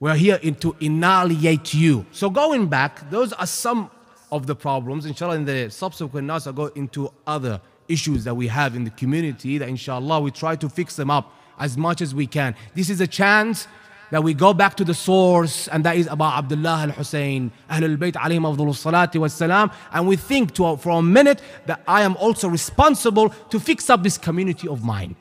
We're here to annihilate you. So going back, those are some of the problems. Inshallah, in the subsequent nights, I'll go into other issues that we have in the community that inshallah we try to fix them up as much as we can. This is a chance that we go back to the source, and that is Abu Abdullah al Hussein, Ahlul Bayt alayhim salatu Wasalam. and we think to, for a minute that I am also responsible to fix up this community of mine.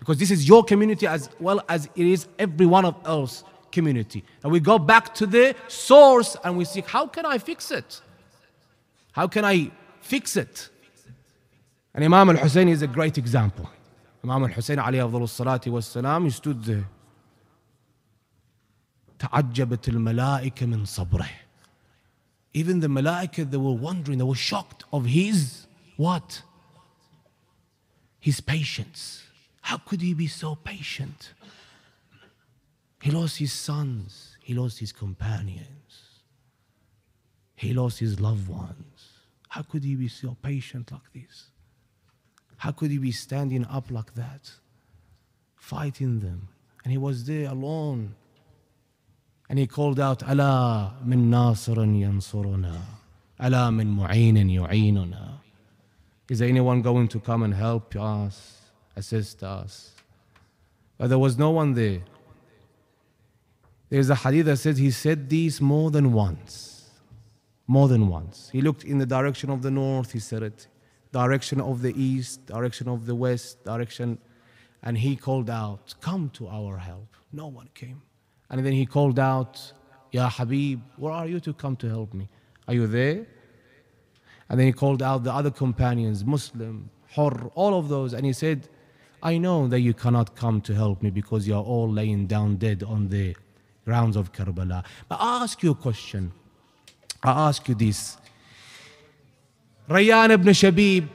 Because this is your community as well as it is every one of us community. And we go back to the source and we seek, how can I fix it? How can I fix it? And Imam al Hussein is a great example. Imam al Hussein عليه أفضل الصلاة he stood there. تعجبت الملائكة من صبره. Even the malaika, they were wondering, they were shocked of his what? His patience. How could he be so patient? He lost his sons. He lost his companions. He lost his loved ones. How could he be so patient like this? How could he be standing up like that, fighting them? And he was there alone. And he called out, Allah min nasirin yansuruna. Allah min mu'inin yu'inuna. Is there anyone going to come and help us, assist us? But there was no one there. There's a hadith that says he said these more than once. More than once. He looked in the direction of the north, he said it. Direction of the east, direction of the west, direction. And he called out, Come to our help. No one came. And then he called out, Ya Habib, where are you to come to help me? Are you there? And then he called out the other companions, Muslim, Hur, all of those. And he said, I know that you cannot come to help me because you're all laying down dead on the grounds of Karbala. But I ask you a question. I ask you this. Rayyan ibn Shabib,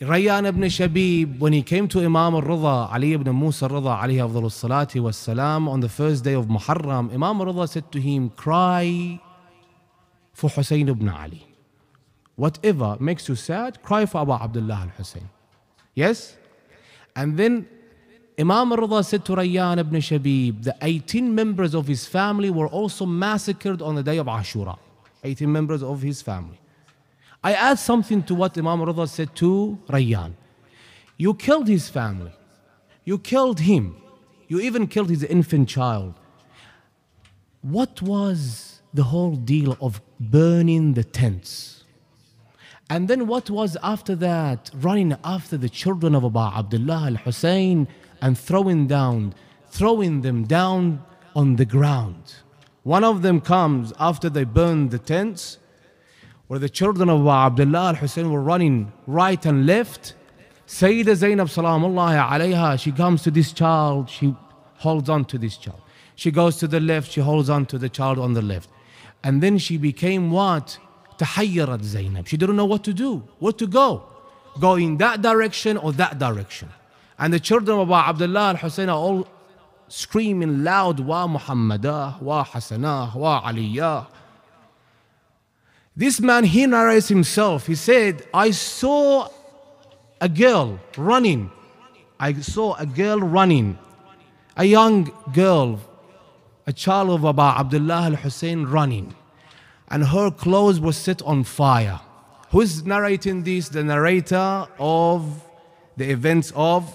Rayyan ibn Shabib, when he came to Imam al-Rida, Ali ibn Musa al-Rida, alayhi afdhalu salati was salam, on the first day of Muharram, Imam al-Rida said to him, cry for Hussein ibn Ali. Whatever makes you sad, cry for Abu Abdullah al-Hussein. Yes? And then Imam Rida said to Rayyan ibn Shabib, the 18 members of his family were also massacred on the day of Ashura. 18 members of his family. I add something to what Imam Rida said to Rayyan. You killed his family. You killed him. You even killed his infant child. What was the whole deal of burning the tents? And then what was after that running after the children of Abu Abdullah al Hussein? and throwing down, throwing them down on the ground. One of them comes after they burned the tents, where the children of Abdullah al-Hussein were running right and left. Sayyida Zainab salamullah alayha, she comes to this child, she holds on to this child. She goes to the left, she holds on to the child on the left. And then she became what? Tahayyarat Zainab. She didn't know what to do, where to go. Go in that direction or that direction. And the children of Abdullah and Hussein are all screaming loud, Wa Muhammadah, Wa Hasanah, Wa Aliyah. This man, he narrates himself. He said, I saw a girl running. I saw a girl running. A young girl, a child of Abu Abdullah al Hussein running. And her clothes were set on fire. Who's narrating this? The narrator of the events of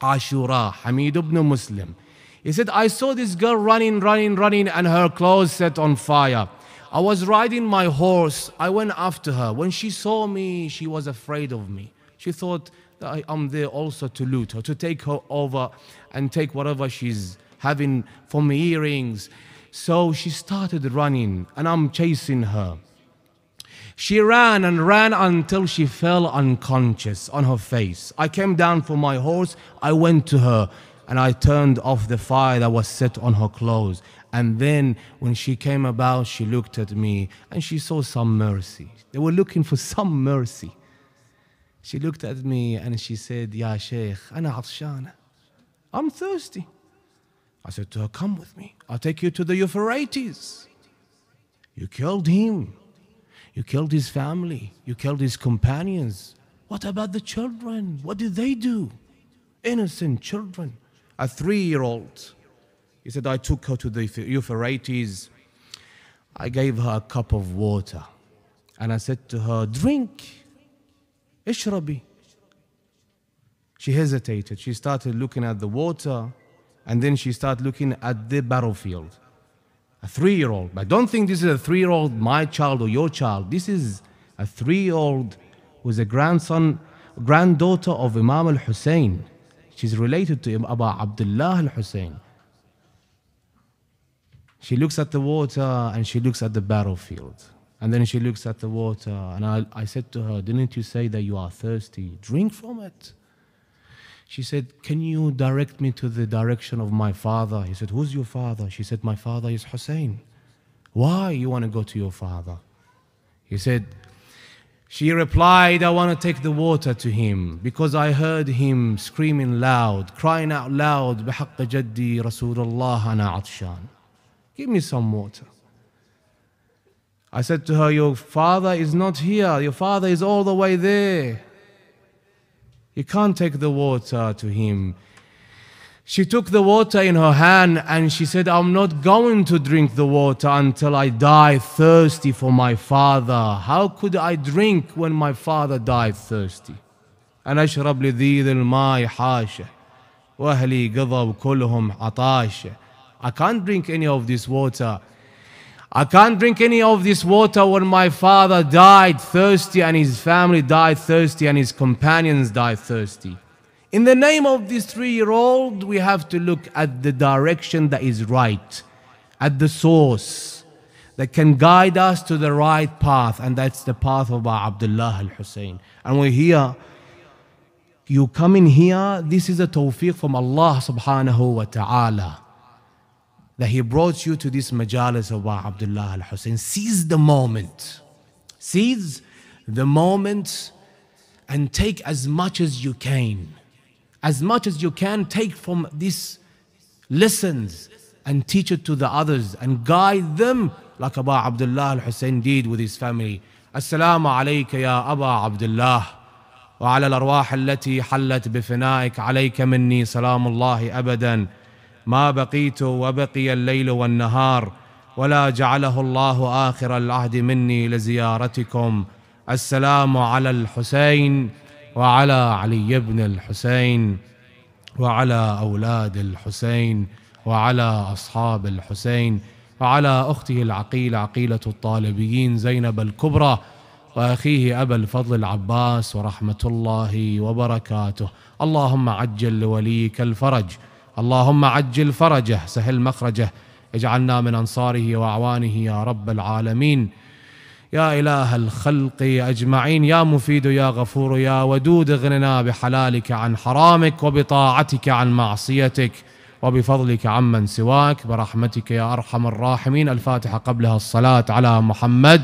Ashura, Hamid ibn Muslim. He said, I saw this girl running, running, running, and her clothes set on fire. I was riding my horse. I went after her. When she saw me, she was afraid of me. She thought that I'm there also to loot her, to take her over and take whatever she's having from earrings. So she started running, and I'm chasing her. She ran and ran until she fell unconscious on her face. I came down from my horse, I went to her, and I turned off the fire that was set on her clothes. And then when she came about, she looked at me and she saw some mercy. They were looking for some mercy. She looked at me and she said, Ya Sheikh, I'm thirsty. I said to her, Come with me. I'll take you to the Euphrates. You killed him. You killed his family. You killed his companions. What about the children? What did they do? Innocent children. A three year old. He said, I took her to the Euphrates. I gave her a cup of water. And I said to her, Drink. Ishrabi. She hesitated. She started looking at the water. And then she started looking at the battlefield a three year old. I don't think this is a three year old, my child or your child. This is a three year old who's a grandson, granddaughter of Imam al Hussein. She's related to Abu Abdullah al Hussein. She looks at the water and she looks at the battlefield. And then she looks at the water, and I, I said to her, Didn't you say that you are thirsty? Drink from it. She said, Can you direct me to the direction of my father? He said, Who's your father? She said, My father is Hussein. Why you want to go to your father? He said, she replied, I want to take the water to him because I heard him screaming loud, crying out loud, بحق جدي رسول الله أنا عطشان. Give me some water. I said to her, Your father is not here. Your father is all the way there. You can't take the water to him. She took the water in her hand and she said, I'm not going to drink the water until I die thirsty for my father. How could I drink when my father died thirsty? And I لذيذ الماء I can't drink any of this water I can't drink any of this water when my father died thirsty and his family died thirsty and his companions died thirsty. In the name of this three year old, we have to look at the direction that is right, at the source that can guide us to the right path, and that's the path of Abdullah al Hussein. And we're here. You come in here, this is a tawfiq from Allah subhanahu wa ta'ala that He brought you to this majalis of Abdullah al Hussein. Seize the moment. Seize the moment and take as much as you can. As much as you can, take from these lessons and teach it to the others and guide them like Aba Abdullah al Hussein did with his family. Assalamu alaykum, ya Aba Abdullah, الله وعلى الأرواح التي حلت بفنائك عليك مني سلام الله أبداً ما بقيت وبقي الليل والنهار ولا جعله الله آخر العهد مني لزيارتكم السلام على الحسين وعلى علي بن الحسين وعلى أولاد الحسين وعلى أصحاب الحسين وعلى أخته العقيل عقيلة الطالبيين زينب الكبرى وأخيه أبا الفضل العباس ورحمة الله وبركاته اللهم عجل لوليك الفرج اللهم عجل فرجه سهل مخرجه اجعلنا من انصاره واعوانه يا رب العالمين يا اله الخلق اجمعين يا مفيد يا غفور يا ودود اغننا بحلالك عن حرامك وبطاعتك عن معصيتك وبفضلك عمن سواك برحمتك يا ارحم الراحمين الفاتحه قبلها الصلاه على محمد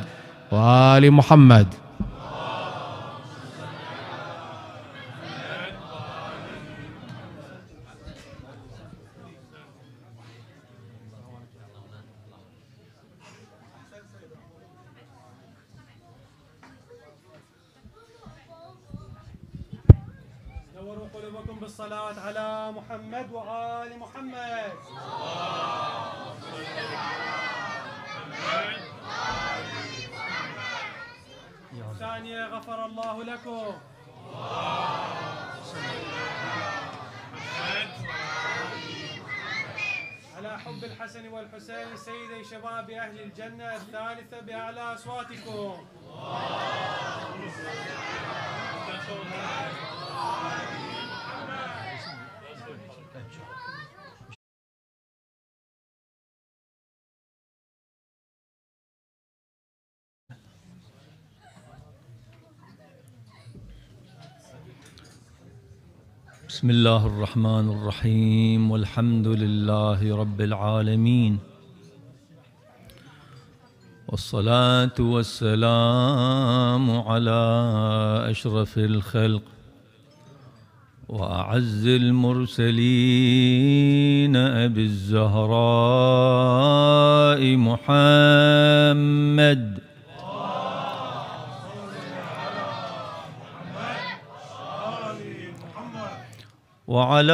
وال محمد بسم الله الرحمن الرحيم والحمد لله رب العالمين والصلاة والسلام على أشرف الخلق وأعز المرسلين أبي الزهراء محمد وعلى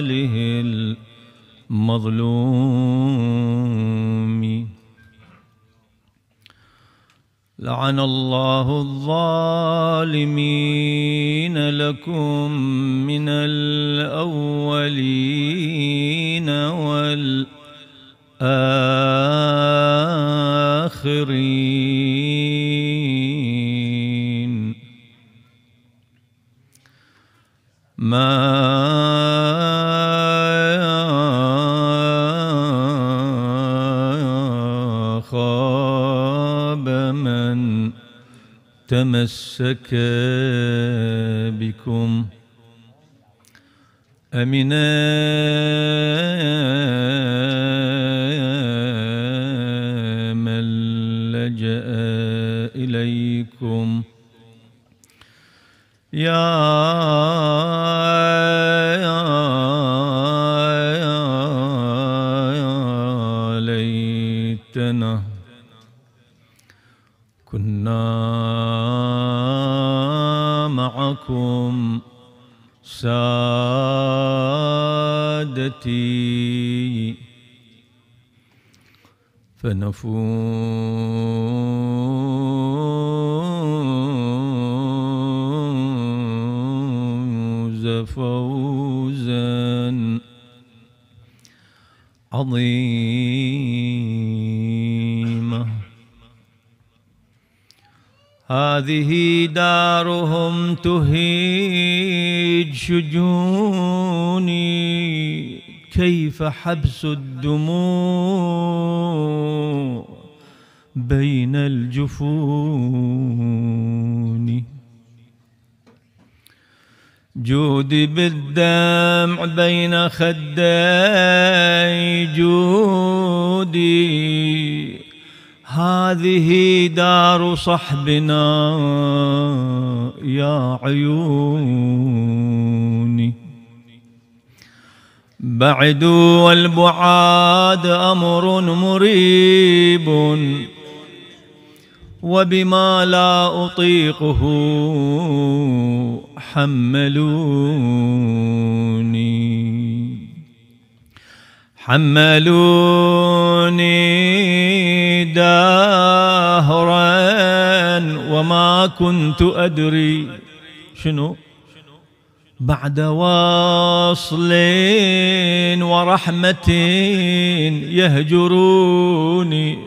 آله المظلوم لعن الله الظالمين لكم من الأولين والآخرين الآخرين ما خاب من تمسك بكم أمنا إليكم يا يا ليتنا كنا معكم سادتي فنفوز عظيمة هذه دارهم تهيج شجوني كيف حبس الدموع بين الجفون جودي بالدمع بين خدي جودي هذه دار صحبنا يا عيوني بعد والبعاد أمر مريب وبما لا أطيقه حملوني حملوني دهرا وما كنت أدري شنو بعد وصل ورحمة يهجروني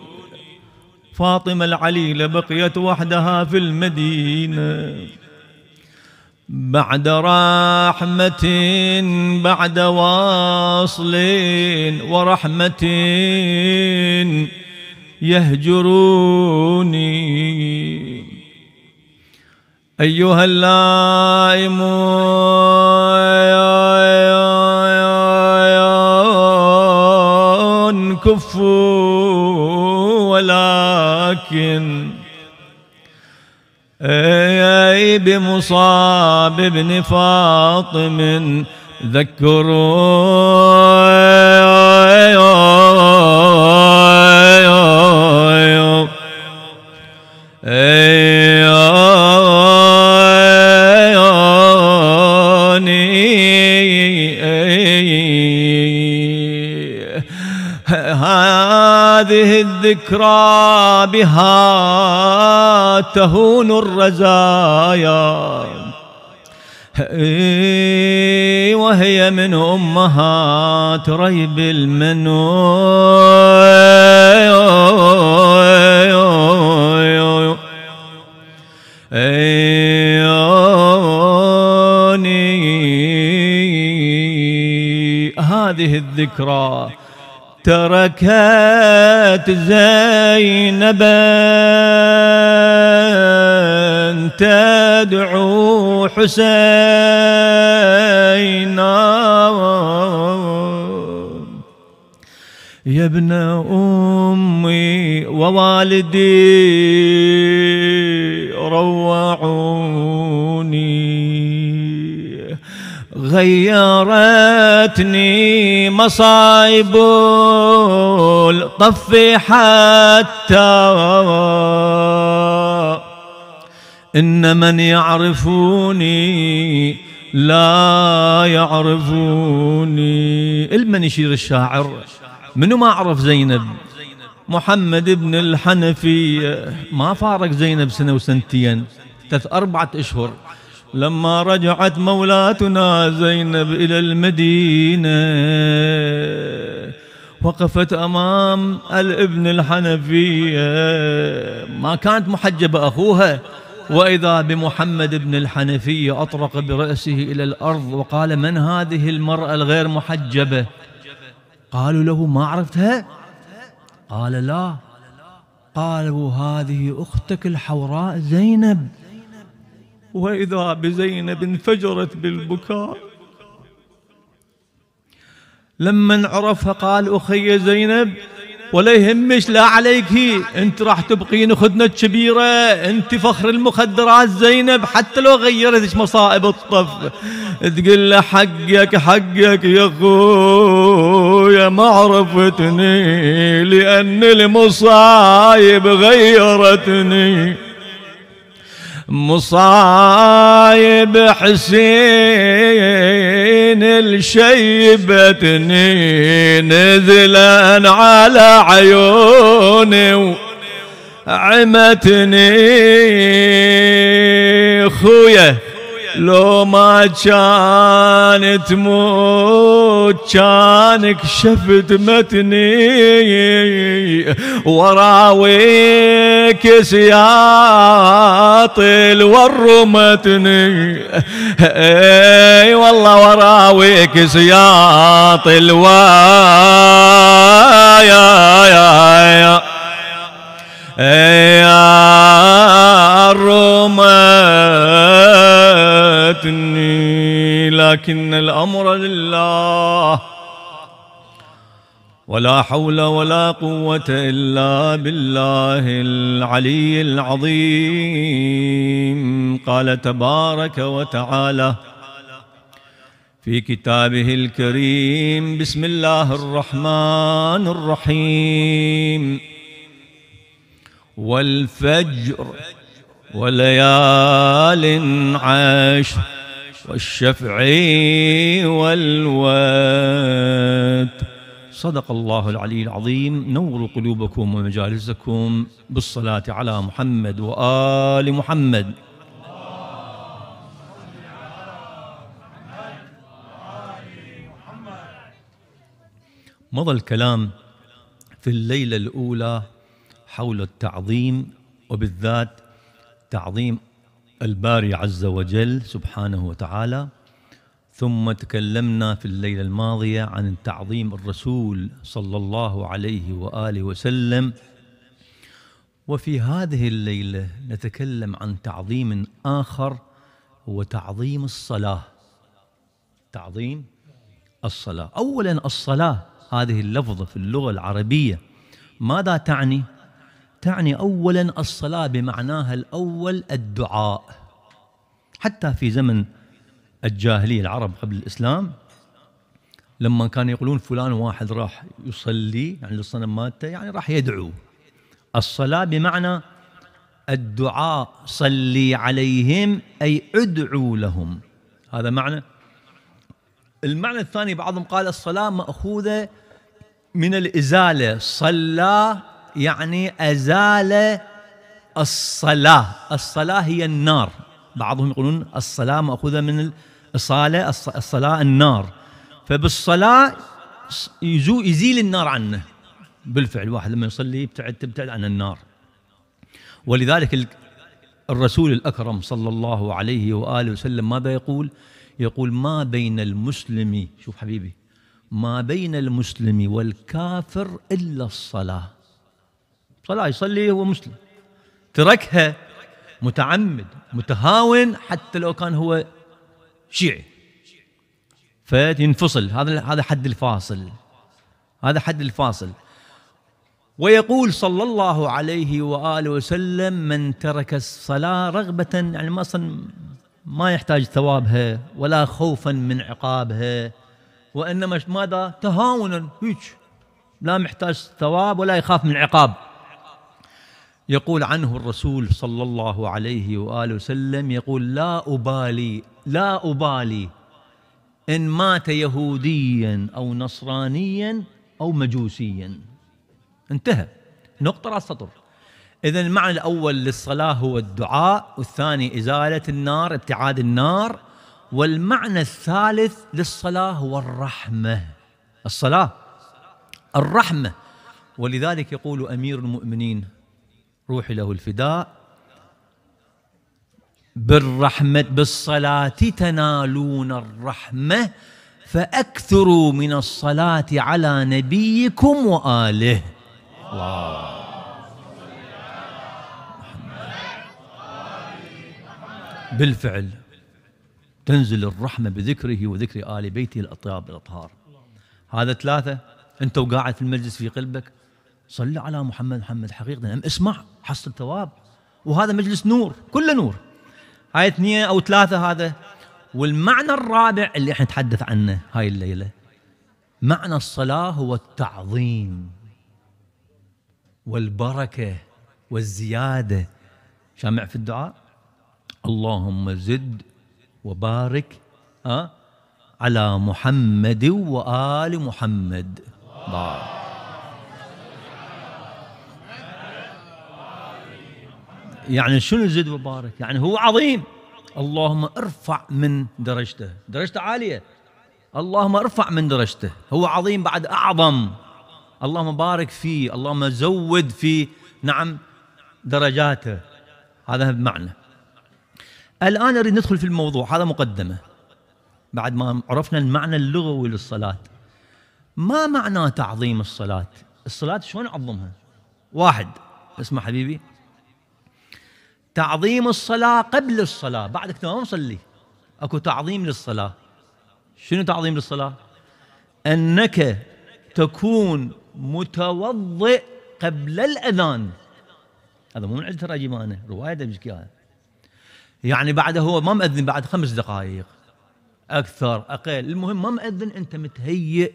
فاطمة العليلة بقيت وحدها في المدينة بعد رحمة بعد واصل ورحمة يهجروني أيها اللائم كفوا ولكن أي بمصاب ابن فاطم ذكروا هذه الذكرى بها تهون الرزايا وهي من أمهات ريب المنون هذه الذكرى تركت زينبًا تدعو حسينا يا ابن أمي ووالدي روعوني غيرتني مصايب الطف حتى إن من يعرفوني لا يعرفوني المن يشير الشاعر منو ما عرف زينب محمد بن الحنفية ما فارق زينب سنة وسنتين ثلاث أربعة أشهر لما رجعت مولاتنا زينب إلى المدينة وقفت أمام الابن الحنفية ما كانت محجبة أخوها وإذا بمحمد بن الحنفية أطرق برأسه إلى الأرض وقال من هذه المرأة الغير محجبة قالوا له ما عرفتها قال لا قالوا هذه أختك الحوراء زينب وإذا بزينب انفجرت بالبكاء لما عرفها قال أخي زينب ولا يهمش لا عليك هي انت راح تبقين خدنا كبيرة انت فخر المخدرات زينب حتى لو غيرت مصائب الطف تقول له حقك حقك يا اخويا ما عرفتني لان المصايب غيرتني مصايب حسين الشيبتني نزلا على عيوني وعمتني خويه لو ما كان تموت كان كشفت متني وراويك سياطل الورمتني اي والله وراويك سياطل ويا يا يا يا يا الرمتني فاتني لكن الأمر لله ولا حول ولا قوة إلا بالله العلي العظيم قال تبارك وتعالى في كتابه الكريم بسم الله الرحمن الرحيم والفجر وليال عشر والشفع والوت صدق الله العلي العظيم نور قلوبكم ومجالسكم بالصلاة على محمد وآل محمد مضى الكلام في الليلة الأولى حول التعظيم وبالذات تعظيم الباري عز وجل سبحانه وتعالى ثم تكلمنا في الليلة الماضية عن تعظيم الرسول صلى الله عليه وآله وسلم وفي هذه الليلة نتكلم عن تعظيم آخر هو تعظيم الصلاة تعظيم الصلاة أولا الصلاة هذه اللفظة في اللغة العربية ماذا تعني؟ تعني أولا الصلاة بمعناها الأول الدعاء حتى في زمن الجاهلية العرب قبل الإسلام لما كانوا يقولون فلان واحد راح يصلي يعني للصنم مالته يعني راح يدعو الصلاة بمعنى الدعاء صلي عليهم أي ادعوا لهم هذا معنى المعنى الثاني بعضهم قال الصلاة مأخوذة من الإزالة صلى يعني أزال الصلاة الصلاة هي النار بعضهم يقولون الصلاة مأخوذة من الصالة الصلاة النار فبالصلاة يزيل النار عنه بالفعل واحد لما يصلي يبتعد تبتعد عن النار ولذلك الرسول الأكرم صلى الله عليه وآله وسلم ماذا يقول يقول ما بين المسلم شوف حبيبي ما بين المسلم والكافر إلا الصلاة صلاة يصلي هو مسلم تركها متعمد متهاون حتى لو كان هو شيعي فينفصل هذا هذا حد الفاصل هذا حد الفاصل ويقول صلى الله عليه واله وسلم من ترك الصلاه رغبه يعني ما اصلا ما يحتاج ثوابها ولا خوفا من عقابها وانما ماذا تهاونا هيك لا محتاج ثواب ولا يخاف من عقاب يقول عنه الرسول صلى الله عليه واله وسلم يقول لا ابالي لا ابالي ان مات يهوديا او نصرانيا او مجوسيا انتهى نقطه راس السطر اذا المعنى الاول للصلاه هو الدعاء والثاني ازاله النار ابتعاد النار والمعنى الثالث للصلاه هو الرحمه الصلاه الرحمه ولذلك يقول امير المؤمنين روحي له الفداء بالرحمة بالصلاة تنالون الرحمة فأكثروا من الصلاة على نبيكم وآله الله بالفعل تنزل الرحمة بذكره وذكر آل بيته الأطياب الأطهار هذا ثلاثة أنت وقاعد في المجلس في قلبك صلوا على محمد محمد حقيقة نعم، اسمع حصل ثواب وهذا مجلس نور كله نور هاي اثنين أو ثلاثة هذا والمعنى الرابع اللي احنا نتحدث عنه هاي الليلة معنى الصلاة هو التعظيم والبركة والزيادة شامع في الدعاء اللهم زد وبارك على محمد وآل محمد ضار. يعني شنو زد وبارك يعني هو عظيم اللهم ارفع من درجته درجته عالية اللهم ارفع من درجته هو عظيم بعد أعظم اللهم بارك فيه اللهم زود في نعم درجاته هذا بمعنى الآن أريد ندخل في الموضوع هذا مقدمة بعد ما عرفنا المعنى اللغوي للصلاة ما معنى تعظيم الصلاة الصلاة شلون نعظمها واحد اسمع حبيبي تعظيم الصلاة قبل الصلاة بعدك ما مصلي اكو تعظيم للصلاة شنو تعظيم للصلاة؟ انك تكون متوضئ قبل الاذان هذا مو من عند تراجم انا روايه دمشقيه يعني بعد هو ما مأذن بعد خمس دقائق اكثر اقل المهم ما مأذن انت متهيئ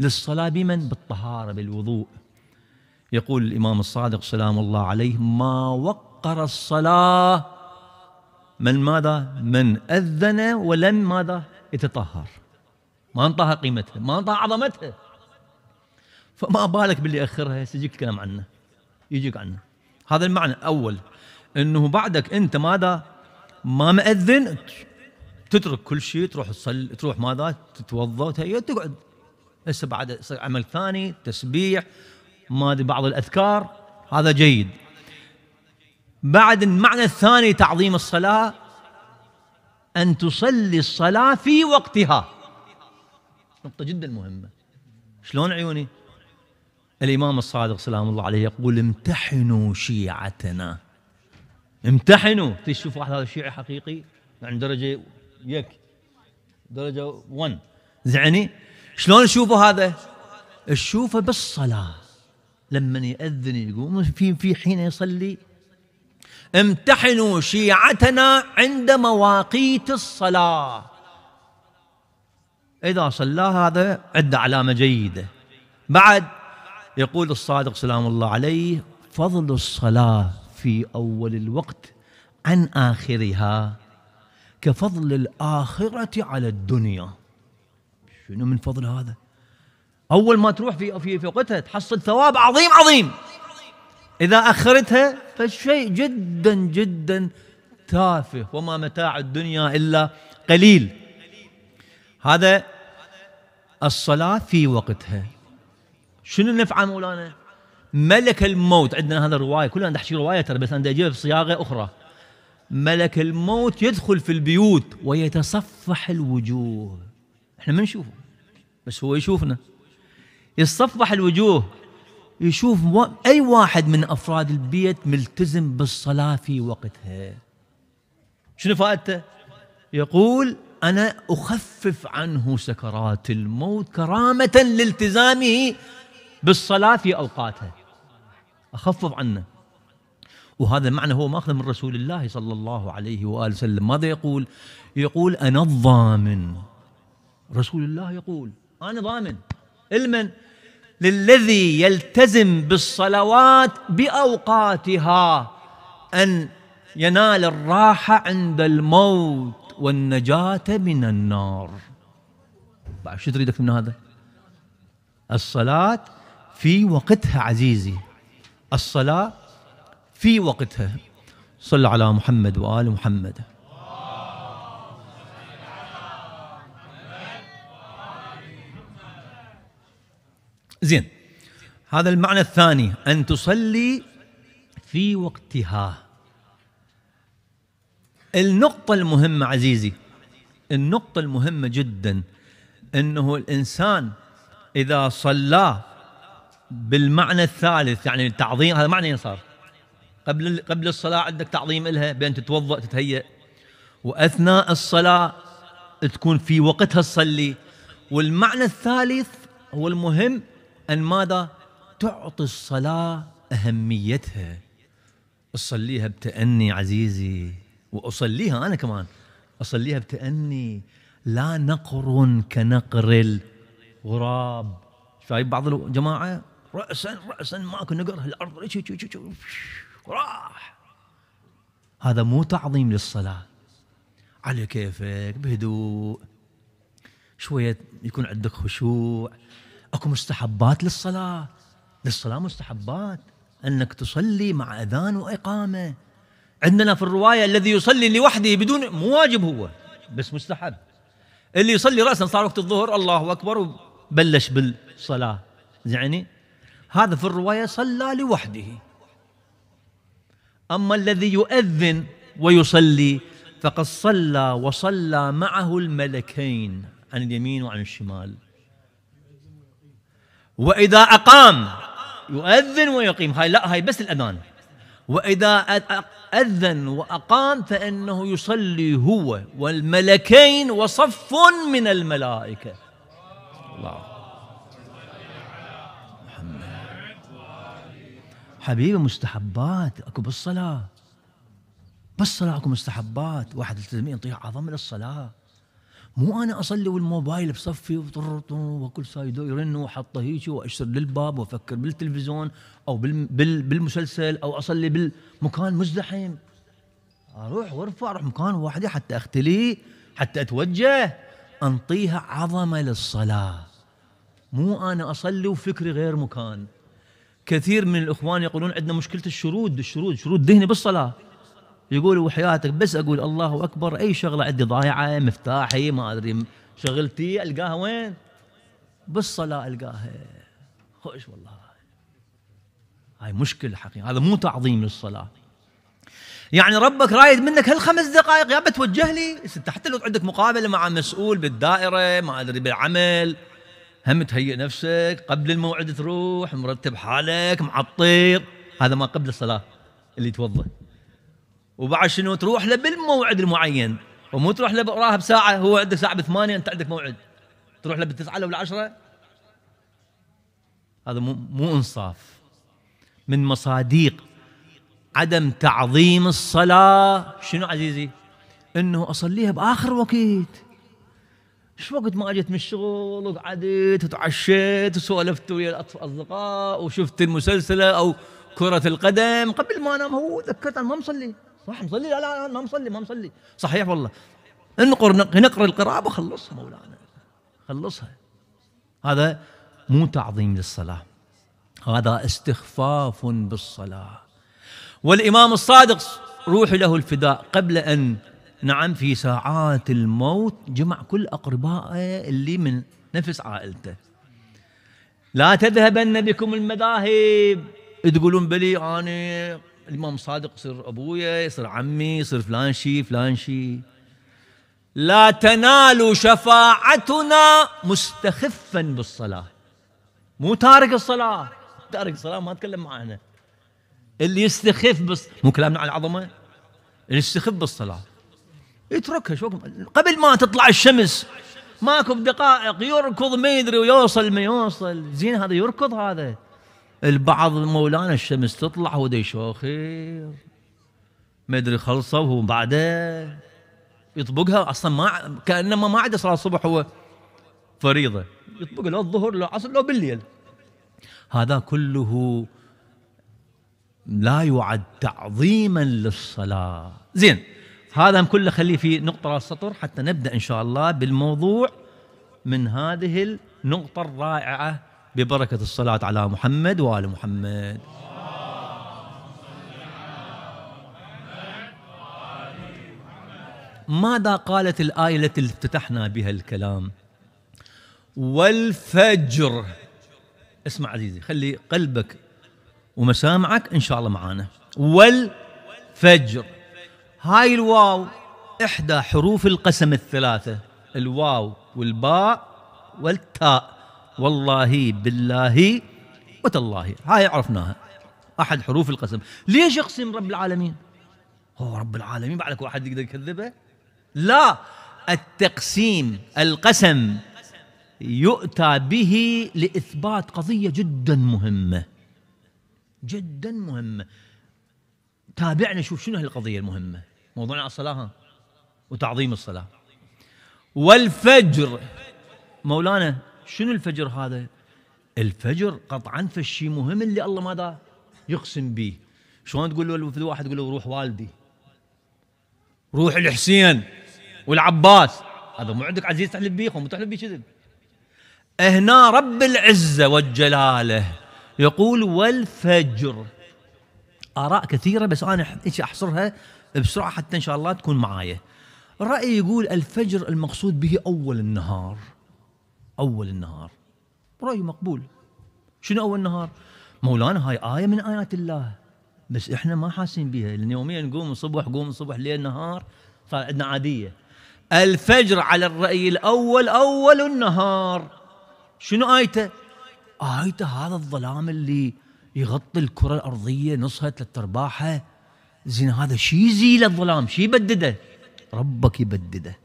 للصلاه بمن بالطهاره بالوضوء يقول الامام الصادق سلام الله عليه ما وقت وقر الصلاة من ماذا؟ من أذن ولم ماذا؟ يتطهر ما انطاها قيمتها ما انطاها عظمتها فما بالك باللي أخرها سيجيك الكلام عنه يجيك عنه هذا المعنى أول أنه بعدك أنت ماذا؟ ما مأذن تترك كل شيء تروح تصلي تروح ماذا؟ تتوضأ تقعد هسه بعد عمل ثاني تسبيح ما بعض الأذكار هذا جيد بعد المعنى الثاني تعظيم الصلاة أن تصلي الصلاة في وقتها نقطة جدا مهمة شلون عيوني الإمام الصادق سلام الله عليه يقول امتحنوا شيعتنا امتحنوا تشوف واحد هذا شيعي حقيقي عند درجة يك درجة 1 زعني شلون تشوفوا هذا تشوفه بالصلاة لما يأذن يقوم في في حين يصلي امتحنوا شيعتنا عند مواقيت الصلاة إذا صلى هذا عد علامة جيدة بعد يقول الصادق سلام الله عليه فضل الصلاة في أول الوقت عن آخرها كفضل الآخرة على الدنيا شنو من فضل هذا أول ما تروح في في, في وقتها تحصل ثواب عظيم عظيم إذا أخرتها فالشيء جدا جدا تافه وما متاع الدنيا إلا قليل هذا الصلاة في وقتها شنو النفعة مولانا ملك الموت عندنا هذا الرواية كلنا احكي رواية ترى بس أنا أجيبها بصياغة أخرى ملك الموت يدخل في البيوت ويتصفح الوجوه احنا ما نشوفه بس هو يشوفنا يتصفح الوجوه يشوف أي واحد من أفراد البيت ملتزم بالصلاة في وقتها شنو فائدته؟ يقول أنا أخفف عنه سكرات الموت كرامة لالتزامه بالصلاة في أوقاتها أخفف عنه وهذا المعنى هو ماخذ من رسول الله صلى الله عليه واله وسلم، ماذا يقول؟ يقول انا الضامن. رسول الله يقول انا ضامن. لمن؟ للذي يلتزم بالصلوات باوقاتها ان ينال الراحه عند الموت والنجاه من النار بعد شو تريدك من هذا الصلاه في وقتها عزيزي الصلاه في وقتها صل على محمد وال محمد زين هذا المعنى الثاني أن تصلي في وقتها النقطة المهمة عزيزي النقطة المهمة جدا أنه الإنسان إذا صلى بالمعنى الثالث يعني التعظيم هذا معنى صار قبل قبل الصلاة عندك تعظيم لها بأن تتوضأ تتهيأ وأثناء الصلاة تكون في وقتها تصلي والمعنى الثالث هو المهم أن ماذا؟ تعطي الصلاة أهميتها أصليها بتأني عزيزي وأصليها أنا كمان أصليها بتأني لا نقر كنقر الغراب شايف بعض الجماعة رأسا رأسا ماكو نقر الأرض راح هذا مو تعظيم للصلاة على كيفك بهدوء شوية يكون عندك خشوع اكو مستحبات للصلاه للصلاه مستحبات انك تصلي مع اذان واقامه عندنا في الروايه الذي يصلي لوحده بدون مو واجب هو بس مستحب اللي يصلي راسا صار وقت الظهر الله اكبر وبلش بالصلاه يعني هذا في الروايه صلى لوحده اما الذي يؤذن ويصلي فقد صلى وصلى معه الملكين عن اليمين وعن الشمال وإذا أقام يؤذن ويقيم هاي لا هاي بس الأذان وإذا أذن وأقام فإنه يصلي هو والملكين وصف من الملائكة الله محمد حبيبي مستحبات أكو بالصلاة بالصلاة أكو مستحبات واحد يلتزم يطيع عظم للصلاة مو انا اصلي والموبايل بصفي وكل سايد يرن واحطه هيك واشر للباب وافكر بالتلفزيون او بال بال بالمسلسل او اصلي بالمكان مزدحم اروح وارفع اروح مكان واحده حتى اختلي حتى اتوجه انطيها عظمه للصلاه مو انا اصلي وفكري غير مكان كثير من الاخوان يقولون عندنا مشكله الشرود الشرود شرود ذهني بالصلاه يقول وحياتك بس اقول الله اكبر اي شغله عندي ضايعه مفتاحي ما ادري شغلتي القاها وين؟ بالصلاه القاها خوش والله هاي مشكله حقيقه هذا مو تعظيم للصلاه يعني ربك رايد منك هالخمس دقائق يا بتوجه لي انت حتى لو عندك مقابله مع مسؤول بالدائره ما ادري بالعمل هم تهيئ نفسك قبل الموعد تروح مرتب حالك معطر هذا ما قبل الصلاه اللي توضأ وبعد شنو تروح له بالموعد المعين ومو تروح له وراها بساعه هو عنده ساعه بثمانيه انت عندك موعد تروح له بالتسعه لو بالعشره هذا مو مو انصاف من مصاديق عدم تعظيم الصلاه شنو عزيزي؟ انه اصليها باخر وقت ايش وقت ما اجيت من الشغل وقعدت وتعشيت وسولفت ويا الاصدقاء وشفت المسلسله او كره القدم قبل ما انام هو ذكرت انا ما مصلي صح مصلي لا لا ما مصلي ما مصلي صحيح والله نقر نقرا القراءه وخلصها مولانا خلصها هذا مو تعظيم للصلاه هذا استخفاف بالصلاه والامام الصادق روح له الفداء قبل ان نعم في ساعات الموت جمع كل اقربائه اللي من نفس عائلته لا تذهبن بكم المذاهب تقولون بلي اني الإمام صادق يصير أبويا يصير عمي يصير فلان شي فلان شي لا تنال شفاعتنا مستخفا بالصلاة مو تارك الصلاة تارك الصلاة ما تكلم معنا اللي يستخف بس مو كلامنا على العظمة اللي يستخف بالصلاة يتركها شو قبل ما تطلع الشمس ماكو بدقائق يركض ما يدري ويوصل ما يوصل زين هذا يركض هذا البعض مولانا الشمس تطلع هو شوخير ما ادري خلصه وهو بعده يطبقها اصلا ما كانما ما عاد صلاه الصبح هو فريضه يطبق لا الظهر لا العصر لا بالليل هذا كله لا يعد تعظيما للصلاه زين هذا كله خليه في نقطه راس سطر حتى نبدا ان شاء الله بالموضوع من هذه النقطه الرائعه ببركة الصلاة على محمد وآل محمد ماذا قالت الآية التي افتتحنا بها الكلام والفجر اسمع عزيزي خلي قلبك ومسامعك إن شاء الله معانا والفجر هاي الواو إحدى حروف القسم الثلاثة الواو والباء والتاء والله بالله وتالله هاي عرفناها احد حروف القسم ليش يقسم رب العالمين هو رب العالمين بعدك واحد يقدر يكذبه لا التقسيم القسم يؤتى به لاثبات قضيه جدا مهمه جدا مهمه تابعنا شوف شنو هالقضيه المهمه موضوعنا الصلاه وتعظيم الصلاه والفجر مولانا شنو الفجر هذا الفجر قطعا فشي مهم اللي الله ماذا يقسم به شلون تقول له واحد تقول له روح والدي روح الحسين والعباس هذا مو عندك عزيز تحلف بيه مو تحلف بيه كذب هنا رب العزة والجلالة يقول والفجر آراء كثيرة بس أنا أحصرها بسرعة حتى إن شاء الله تكون معايا رأي يقول الفجر المقصود به أول النهار أول النهار رأي مقبول شنو أول النهار مولانا هاي آية من آيات الله بس إحنا ما حاسين بها لأن يوميا نقوم الصبح قوم الصبح ليل نهار صار عندنا عادية الفجر على الرأي الأول أول النهار شنو آيته آيته هذا الظلام اللي يغطي الكرة الأرضية نصها ثلاث أرباعها زين هذا شي يزيل الظلام شي يبدده ربك يبدده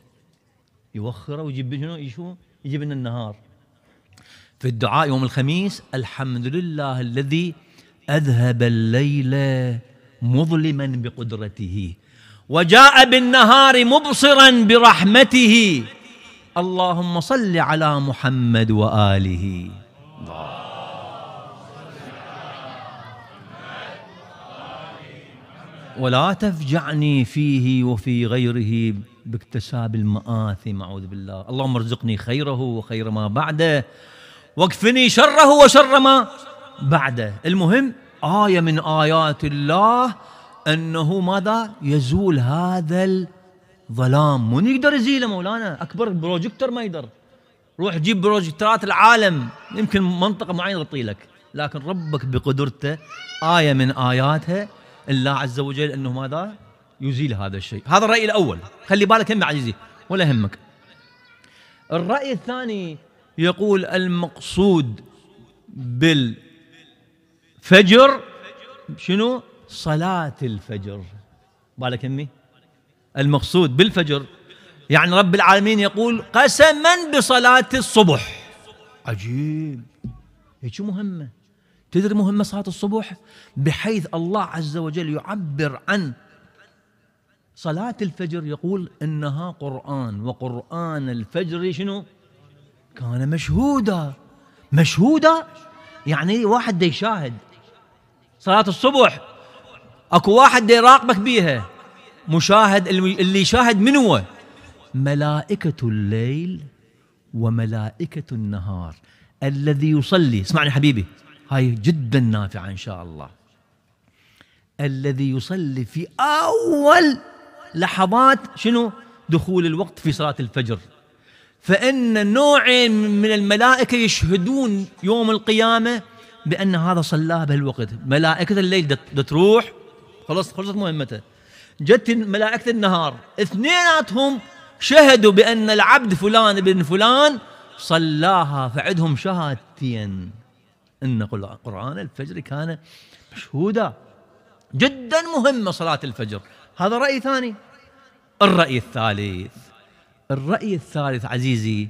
يوخره ويجيب شنو يشوف يجي من النهار في الدعاء يوم الخميس الحمد لله الذي أذهب الليل مظلما بقدرته وجاء بالنهار مبصرا برحمته اللهم صل على محمد وآله ولا تفجعني فيه وفي غيره باكتساب المآثم أعوذ بالله اللهم ارزقني خيره وخير ما بعده واكفني شره وشر ما بعده المهم آية من آيات الله أنه ماذا يزول هذا الظلام من يقدر يزيله مولانا أكبر بروجكتور ما يقدر روح جيب بروجكتورات العالم يمكن منطقة معينة تغطي لك لكن ربك بقدرته آية من آياتها الله عز وجل أنه ماذا يزيل هذا الشيء هذا الرأي الأول خلي بالك هم عزيزي ولا همك الرأي الثاني يقول المقصود بالفجر شنو صلاة الفجر بالك همي المقصود بالفجر يعني رب العالمين يقول قسما بصلاة الصبح عجيب هيك مهمة تدري مهمة صلاة الصبح بحيث الله عز وجل يعبر عن صلاة الفجر يقول إنها قرآن وقرآن الفجر شنو كان مشهودا مشهودا يعني واحد يشاهد صلاة الصبح اكو واحد يراقبك بيها مشاهد اللي يشاهد من هو ملائكة الليل وملائكة النهار الذي يصلي اسمعني حبيبي هاي جدا نافعة إن شاء الله الذي يصلي في أول لحظات شنو دخول الوقت في صلاة الفجر فإن نوع من الملائكة يشهدون يوم القيامة بأن هذا صلاه بهالوقت ملائكة الليل تروح خلصت خلصت مهمته جت ملائكة النهار اثنيناتهم شهدوا بأن العبد فلان ابن فلان صلاها فعدهم شهادتين إن قرآن الفجر كان مشهودا جدا مهمة صلاة الفجر هذا رأي ثاني الرأي الثالث الرأي الثالث عزيزي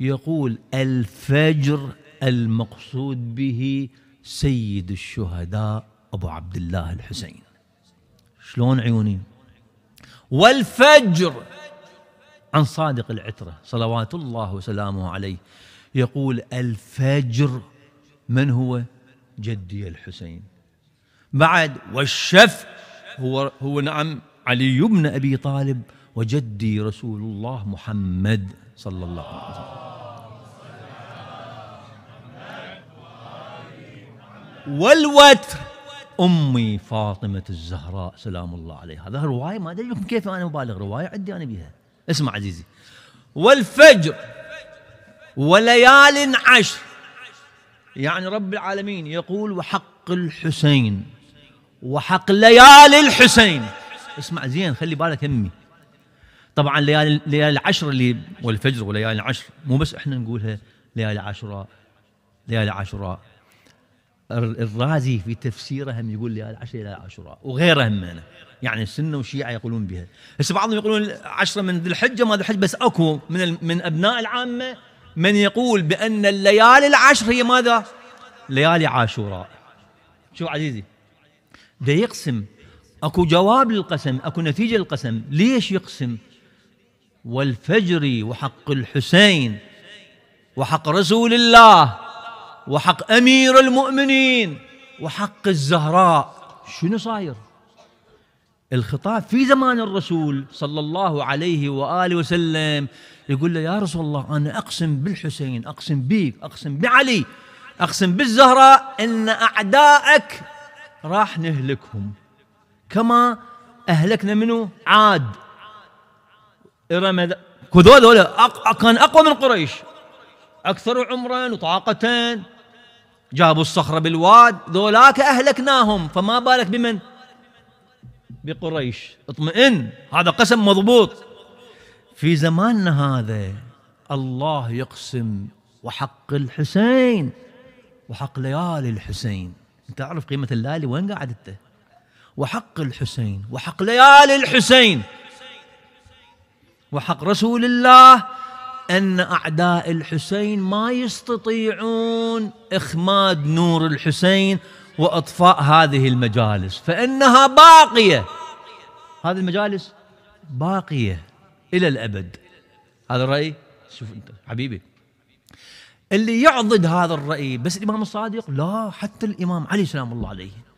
يقول الفجر المقصود به سيد الشهداء أبو عبد الله الحسين شلون عيوني والفجر عن صادق العترة صلوات الله وسلامه عليه يقول الفجر من هو جدي الحسين بعد والشف هو هو نعم علي بن أبي طالب وجدي رسول الله محمد صلى الله عليه وسلم والوتر أمي فاطمة الزهراء سلام الله عليها هذا رواية ما أدري لكم كيف أنا مبالغ رواية عندي أنا بها اسمع عزيزي والفجر وليال عشر يعني رب العالمين يقول وحق الحسين وحق ليالي الحسين اسمع زين خلي بالك همي طبعا ليالي ليالي العشر اللي والفجر وليالي العشر مو بس احنا نقولها ليالي عاشوراء ليالي عاشوراء الرازي في تفسيره هم يقول ليالي عشر ليالي عاشوراء وغيره أنا يعني السنه والشيعه يقولون بها هسه بعضهم يقولون عشرة من ذي الحجه ما ذي الحجه بس اكو من من ابناء العامه من يقول بان الليالي العشر هي ماذا؟ ليالي عاشوراء شوف عزيزي ده يقسم اكو جواب للقسم اكو نتيجه للقسم ليش يقسم والفجر وحق الحسين وحق رسول الله وحق امير المؤمنين وحق الزهراء شنو صاير الخطاب في زمان الرسول صلى الله عليه واله وسلم يقول له يا رسول الله انا اقسم بالحسين اقسم بيك اقسم بعلي اقسم بالزهراء ان اعدائك راح نهلكهم كما أهلكنا منه عاد إرم كذول ولا أق... كان أقوى من قريش أكثر عمرا وطاقة جابوا الصخرة بالواد ذولاك أهلكناهم فما بالك بمن بقريش اطمئن هذا قسم مضبوط في زماننا هذا الله يقسم وحق الحسين وحق ليالي الحسين انت تعرف قيمة الليالي وين قاعد انت وحق الحسين وحق ليالي الحسين وحق رسول الله أن أعداء الحسين ما يستطيعون إخماد نور الحسين وإطفاء هذه المجالس فإنها باقية هذه المجالس باقية إلى الأبد هذا الرأي شوف أنت حبيبي اللي يعضد هذا الرأي بس الإمام الصادق لا حتى الإمام علي سلام الله عليه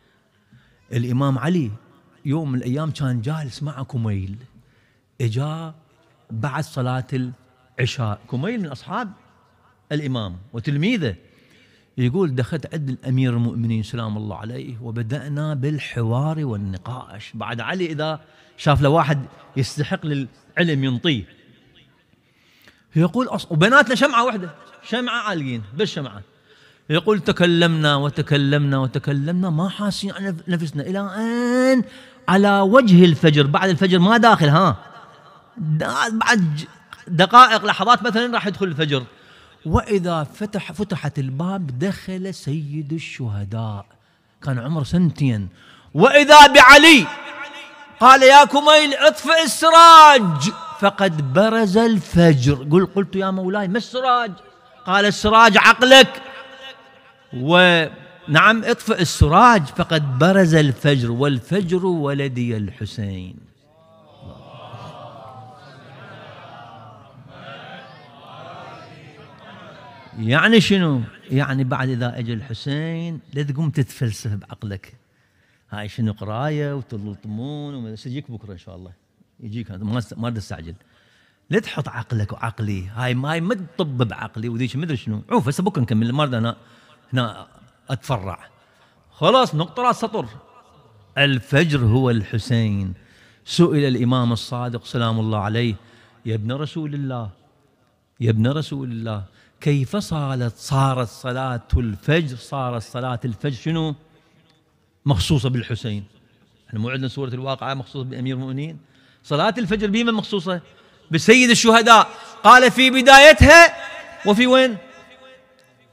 الإمام علي يوم من الأيام كان جالس مع كميل إجا بعد صلاة العشاء كميل من أصحاب الإمام وتلميذه يقول دخلت عند الأمير المؤمنين سلام الله عليه وبدأنا بالحوار والنقاش بعد علي إذا شاف له واحد يستحق للعلم ينطيه يقول وبناتنا شمعة واحدة شمعة عالقين بالشمعة يقول تكلمنا وتكلمنا وتكلمنا ما حاسين على نفسنا إلى أن على وجه الفجر بعد الفجر ما داخل ها بعد دقائق لحظات مثلا راح يدخل الفجر وإذا فتح فتحت الباب دخل سيد الشهداء كان عمره سنتين وإذا بعلي قال يا كميل اطفئ السراج فقد برز الفجر قل قلت يا مولاي ما السراج قال السراج عقلك ونعم اطفئ السراج فقد برز الفجر والفجر ولدي الحسين يعني شنو؟ يعني بعد اذا اجى الحسين لا تقوم تتفلسف بعقلك هاي شنو قرايه وتلطمون يجيك بكره ان شاء الله يجيك ما تستعجل لا تحط عقلك وعقلي هاي ما ما تطب بعقلي وذيك ادري شنو عوف هسه بكره نكمل ما انا هنا اتفرع خلاص نقطة راس سطر الفجر هو الحسين سئل الإمام الصادق سلام الله عليه يا ابن رسول الله يا ابن رسول الله كيف صارت صارت صلاة الفجر صارت صلاة الفجر شنو مخصوصة بالحسين احنا مو عندنا سورة الواقعة مخصوصة بأمير المؤمنين صلاة الفجر بمن مخصوصة بسيد الشهداء قال في بدايتها وفي وين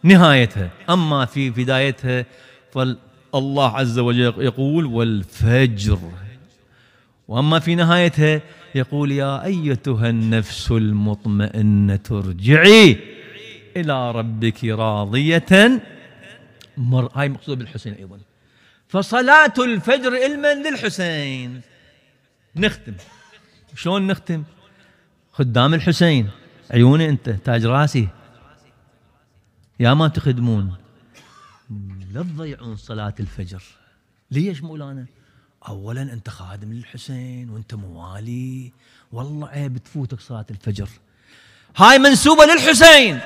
نهايتها أما في بدايتها فالله عز وجل يقول والفجر وأما في نهايتها يقول يا أيتها النفس المطمئنة ارجعي إلى ربك راضية مر... هاي مقصودة بالحسين أيضا فصلاة الفجر علما للحسين نختم شلون نختم خدام الحسين عيوني أنت تاج راسي يا ما تخدمون لا تضيعون صلاة الفجر ليش مولانا أولا أنت خادم للحسين وأنت موالي والله عيب تفوتك صلاة الفجر هاي منسوبة للحسين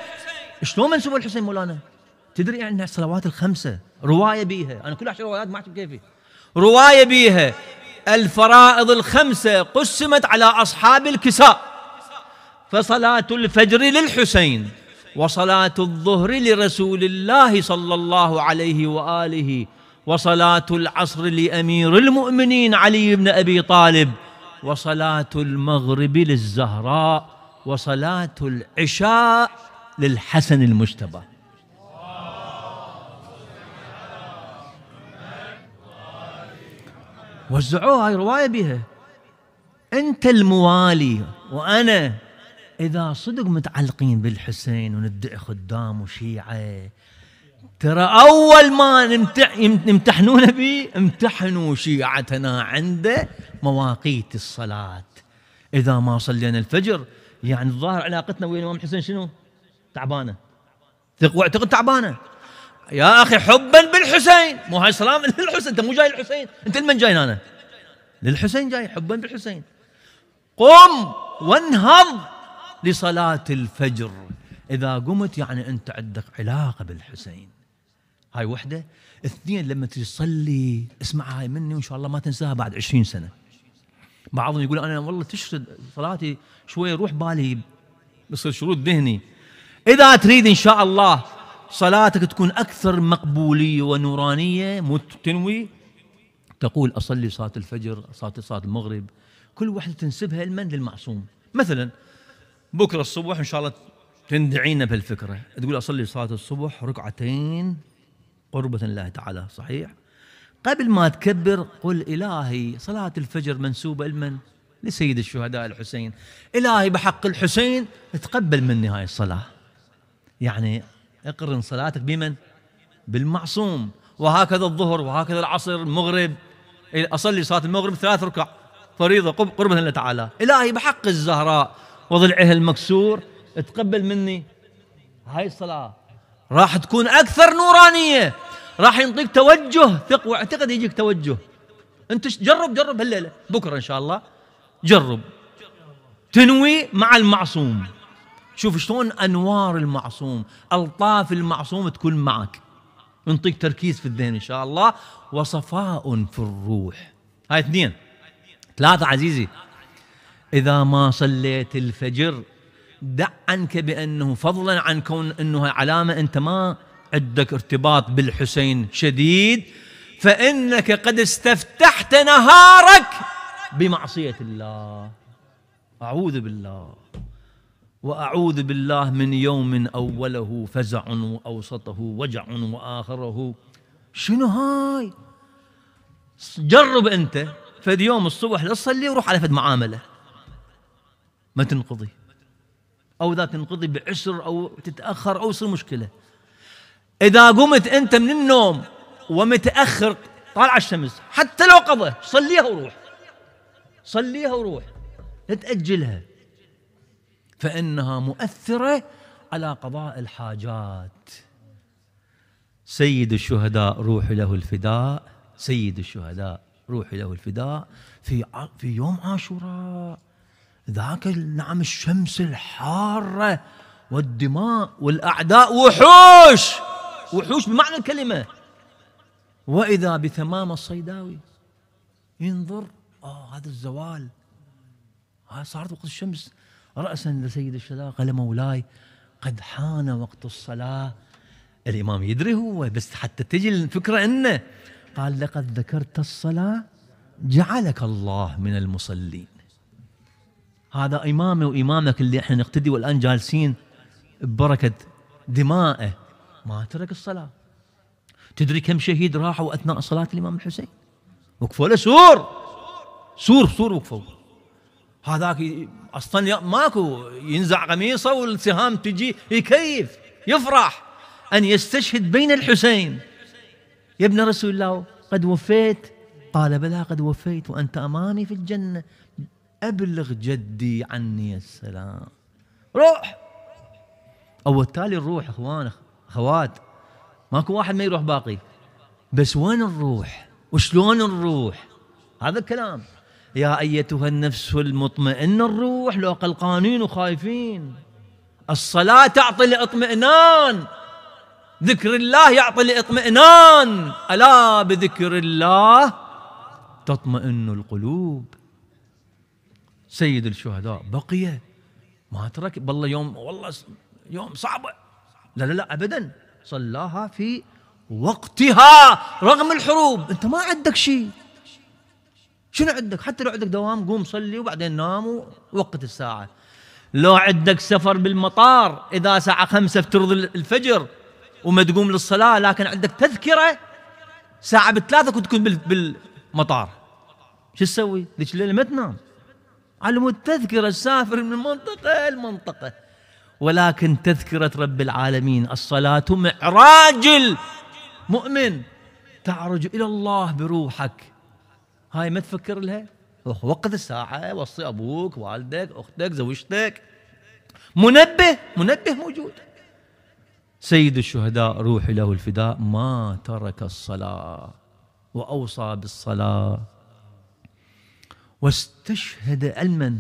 شلون منسوبة للحسين مولانا تدري يعني الصلوات الخمسة رواية بيها أنا كل أحشر روايات ما أحسب كيفي رواية بيها الفرائض الخمسة قسمت على أصحاب الكساء فصلاة الفجر للحسين وصلاة الظهر لرسول الله صلى الله عليه وآله وصلاة العصر لأمير المؤمنين علي بن أبي طالب وصلاة المغرب للزهراء وصلاة العشاء للحسن المجتبى وزعوها هاي رواية بها أنت الموالي وأنا إذا صدق متعلقين بالحسين وندعي خدام وشيعة ترى أول ما يمتحنون به امتحنوا شيعتنا عند مواقيت الصلاة إذا ما صلينا الفجر يعني الظاهر علاقتنا ويا الإمام الحسين شنو؟ تعبانة واعتقد تعبانة يا أخي حبا بالحسين مو هاي سلام للحسين أنت مو جاي للحسين أنت لمن جاي أنا؟ للحسين جاي حبا بالحسين قم وانهض لصلاة الفجر إذا قمت يعني أنت عندك علاقة بالحسين هاي وحدة اثنين لما تصلي اسمع هاي مني وإن شاء الله ما تنساها بعد عشرين سنة بعضهم يقول أنا والله تشرد صلاتي شوية روح بالي بصير شروط ذهني إذا تريد إن شاء الله صلاتك تكون أكثر مقبولية ونورانية تنوي تقول أصلي صلاة الفجر صلاة صلاة المغرب كل واحدة تنسبها لمن للمعصوم مثلا بكرة الصبح إن شاء الله تندعينا بالفكرة تقول أصلي صلاة الصبح ركعتين قربة الله تعالى صحيح قبل ما تكبر قل إلهي صلاة الفجر منسوبة لمن؟ لسيد الشهداء الحسين إلهي بحق الحسين تقبل مني هاي الصلاة يعني اقرن صلاتك بمن؟ بالمعصوم وهكذا الظهر وهكذا العصر المغرب إيه، أصلي صلاة المغرب ثلاث ركع فريضة قربة الله تعالى إلهي بحق الزهراء وضلعه المكسور تقبل مني هاي الصلاة راح تكون أكثر نورانية راح ينطيك توجه ثق واعتقد يجيك توجه أنت جرب جرب هالليلة بكرة إن شاء الله جرب تنوي مع المعصوم شوف شلون أنوار المعصوم ألطاف المعصوم تكون معك ينطيك تركيز في الذهن إن شاء الله وصفاء في الروح هاي اثنين ثلاثة عزيزي إذا ما صليت الفجر دع عنك بأنه فضلا عن كون أنها علامة أنت ما عندك ارتباط بالحسين شديد فإنك قد استفتحت نهارك بمعصية الله أعوذ بالله وأعوذ بالله من يوم أوله فزع وأوسطه وجع وآخره شنو هاي جرب أنت فد يوم الصبح لا تصلي وروح على فد معامله ما تنقضي أو إذا تنقضي بعسر أو تتأخر أو يصير مشكلة إذا قمت أنت من النوم ومتأخر طالعة الشمس حتى لو قضى صليها وروح صليها وروح لا تأجلها فإنها مؤثرة على قضاء الحاجات سيد الشهداء روحي له الفداء سيد الشهداء روحي له الفداء في في يوم عاشوراء ذاك نعم الشمس الحارة والدماء والأعداء وحوش وحوش بمعنى الكلمة وإذا بثمام الصيداوي ينظر آه هذا الزوال هذا صارت وقت الشمس رأسا لسيد الشذا قال مولاي قد حان وقت الصلاة الإمام يدري هو بس حتى تجي الفكرة أنه قال لقد ذكرت الصلاة جعلك الله من المصلين هذا إمامي وإمامك اللي احنا نقتدي والآن جالسين ببركة دمائه ما ترك الصلاة تدري كم شهيد راحوا أثناء صلاة الإمام الحسين وقفوا له سور سور سور وقفوا هذاك اصلا ماكو ينزع قميصه والسهام تجي يكيف يفرح ان يستشهد بين الحسين يا ابن رسول الله قد وفيت قال بلى قد وفيت وانت امامي في الجنه أبلغ جدي عني السلام روح أو التالي الروح إخوان أخوات ماكو واحد ما يروح باقي بس وين الروح وشلون الروح هذا الكلام يا أيتها النفس المطمئنة الروح لو قلقانين وخايفين الصلاة تعطي الاطمئنان ذكر الله يعطي الاطمئنان ألا بذكر الله تطمئن القلوب سيد الشهداء بقي ما ترك بالله يوم والله يوم صعبة لا لا لا أبدا صلاها في وقتها رغم الحروب أنت ما عندك شيء شنو عندك حتى لو عندك دوام قوم صلي وبعدين نام ووقت الساعة لو عندك سفر بالمطار إذا ساعة خمسة افترض الفجر وما تقوم للصلاة لكن عندك تذكرة ساعة بالثلاثة كنت تكون بالمطار شو تسوي؟ ذيك الليلة ما تنام مود تذكره السافر من منطقة لمنطقة ولكن تذكرة رب العالمين الصلاة معراج المؤمن تعرج إلى الله بروحك هاي ما تفكر لها وقت الساعة وصي أبوك والدك أختك زوجتك منبه منبه موجود سيد الشهداء روحي له الفداء ما ترك الصلاة وأوصى بالصلاة واستشهد علما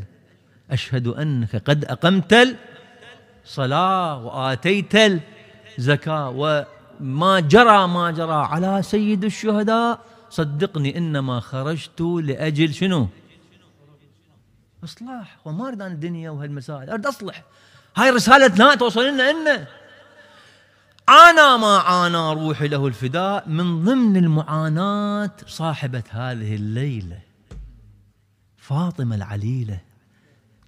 أشهد أنك قد أقمت الصلاة وآتيت الزكاة وما جرى ما جرى على سيد الشهداء صدقني إنما خرجت لأجل شنو إصلاح وما أريد عن الدنيا وهالمسائل أريد أصلح هاي رسالتنا توصل لنا إن عانى ما عانى روحي له الفداء من ضمن المعاناة صاحبة هذه الليلة فاطمة العليلة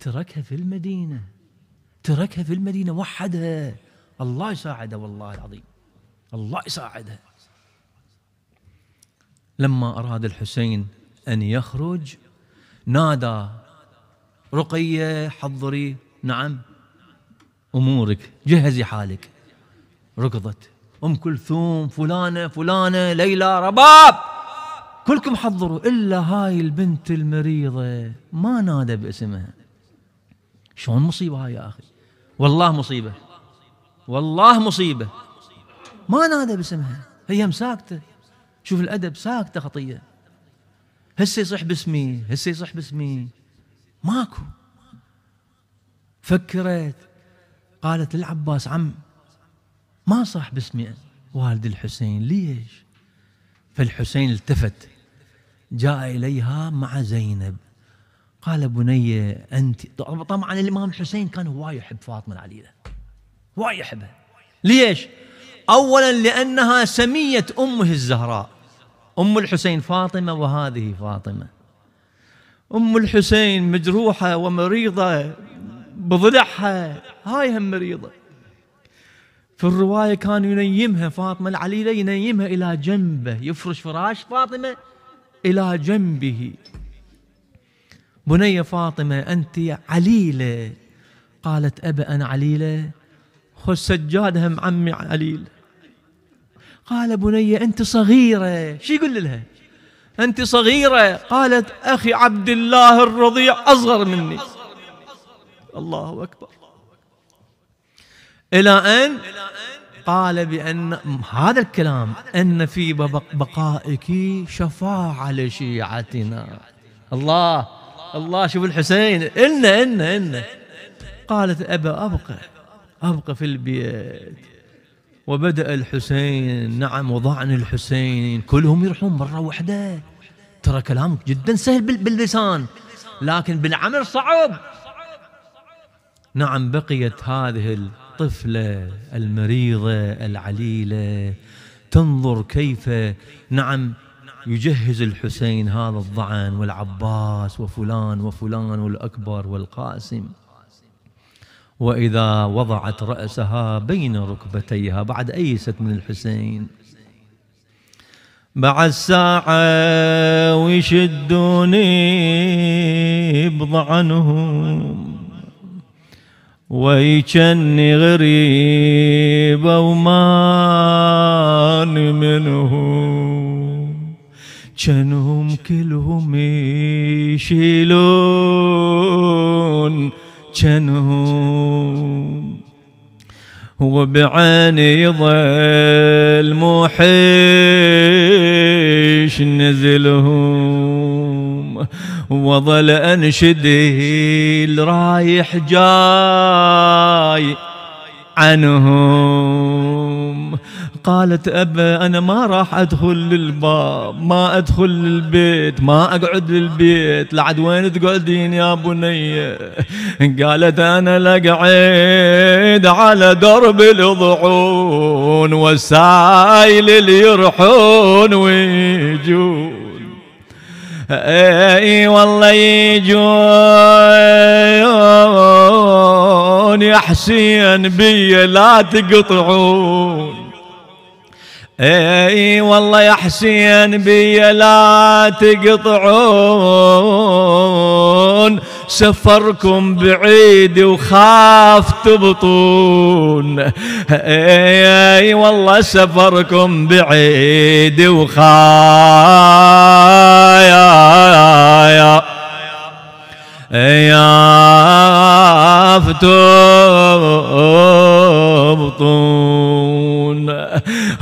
تركها في المدينة تركها في المدينة وحدها الله يساعدها والله العظيم الله يساعدها لما أراد الحسين أن يخرج نادى رقية حضري نعم أمورك جهزي حالك ركضت أم كلثوم فلانة فلانة ليلى رباب كلكم حضروا إلا هاي البنت المريضة ما نادى باسمها شلون مصيبة هاي يا أخي والله مصيبة والله مصيبة ما نادى باسمها هي مساكته شوف الأدب ساكتة خطية هسه يصح باسمي هسه يصح باسمي ماكو فكرت قالت للعباس عم ما صح باسمي والد الحسين ليش فالحسين التفت جاء إليها مع زينب قال بني أنت طبعا الإمام الحسين كان هو يحب فاطمة العليلة هو يحبها ليش؟ أولا لأنها سمية أمه الزهراء أم الحسين فاطمة وهذه فاطمة أم الحسين مجروحة ومريضة بضلعها هاي هم مريضة في الرواية كان ينيمها فاطمة العليلة ينيمها إلى جنبه يفرش فراش فاطمة إلى جنبه بني فاطمة أنت عليلة قالت أبا أنا عليلة خو السجاد هم عمي عليل قال بني أنت صغيرة شو يقول لها أنت صغيرة قالت أخي عبد الله الرضيع أصغر مني الله أكبر إلى أن قال بأن هذا الكلام أن في بقائك شفاعة لشيعتنا الله الله شوف الحسين إن إن إن قالت أبا أبقى أبقى في البيت وبدأ الحسين نعم وضعن الحسين كلهم يروحون مرة واحدة ترى كلام جدا سهل باللسان لكن بالعمل صعب نعم بقيت هذه الطفلة المريضة العليلة تنظر كيف نعم يجهز الحسين هذا الضعن والعباس وفلان وفلان والأكبر والقاسم وإذا وضعت رأسها بين ركبتيها بعد أيست من الحسين بعد ساعة ويشدوني بضعنهم ويجني غريب ومان منهم جنهم كلهم يشيلون جنهم وبعيني يظل موحش نزلهم وظل انشد رايح جاي عنهم قالت أبا أنا ما راح أدخل للباب ما أدخل للبيت ما أقعد للبيت لعد وين تقعدين يا بني قالت أنا لقعد على درب الضعون والسايل اللي يرحون ويجون اي والله يجون يا حسين بي لا تقطعون اي, والله يا حسين بي لا تقطعون سفركم بعيد وخاف تبطون اي والله سفركم بعيد وخاف يا فتوبطون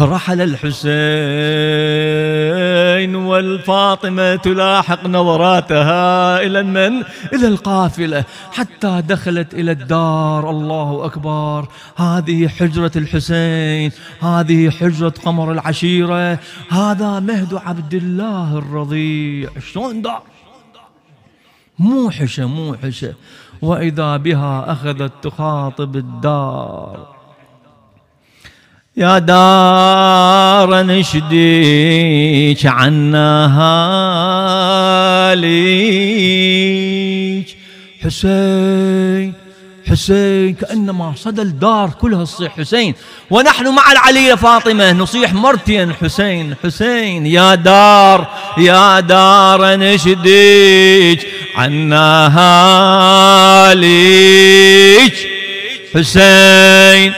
رحل الحسين والفاطمة تلاحق نظراتها إلى من؟ إلى القافلة حتى دخلت إلى الدار الله أكبر هذه حجرة الحسين هذه حجرة قمر العشيرة هذا مهد عبد الله الرضيع شلون دار موحشة موحشة وإذا بها أخذت تخاطب الدار يا دار نشديك عنا هاليك حسين حسين كأنما صدى الدار كلها تصيح حسين ونحن مع العلية فاطمة نصيح مرتين حسين حسين يا دار يا دار نشديك عنا هاليك حسين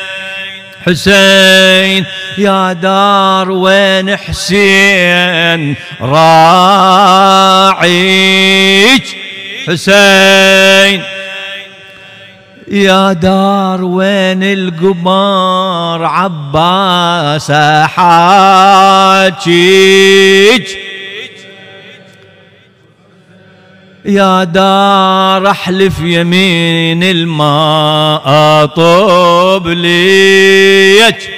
حسين يا دار وين حسين راعيك حسين يا دار وين القمار عباس حاجيج يا دار احلف يمين الماء اطوب ليك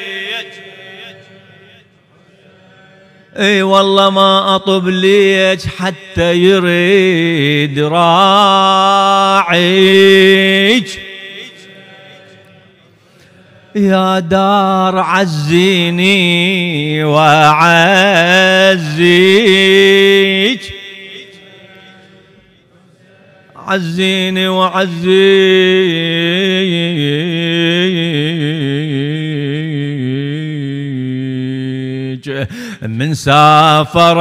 اي والله ما اطب ليك حتى يريد راعيك يا دار عزيني وعزيك عزيني وعزيك من سافر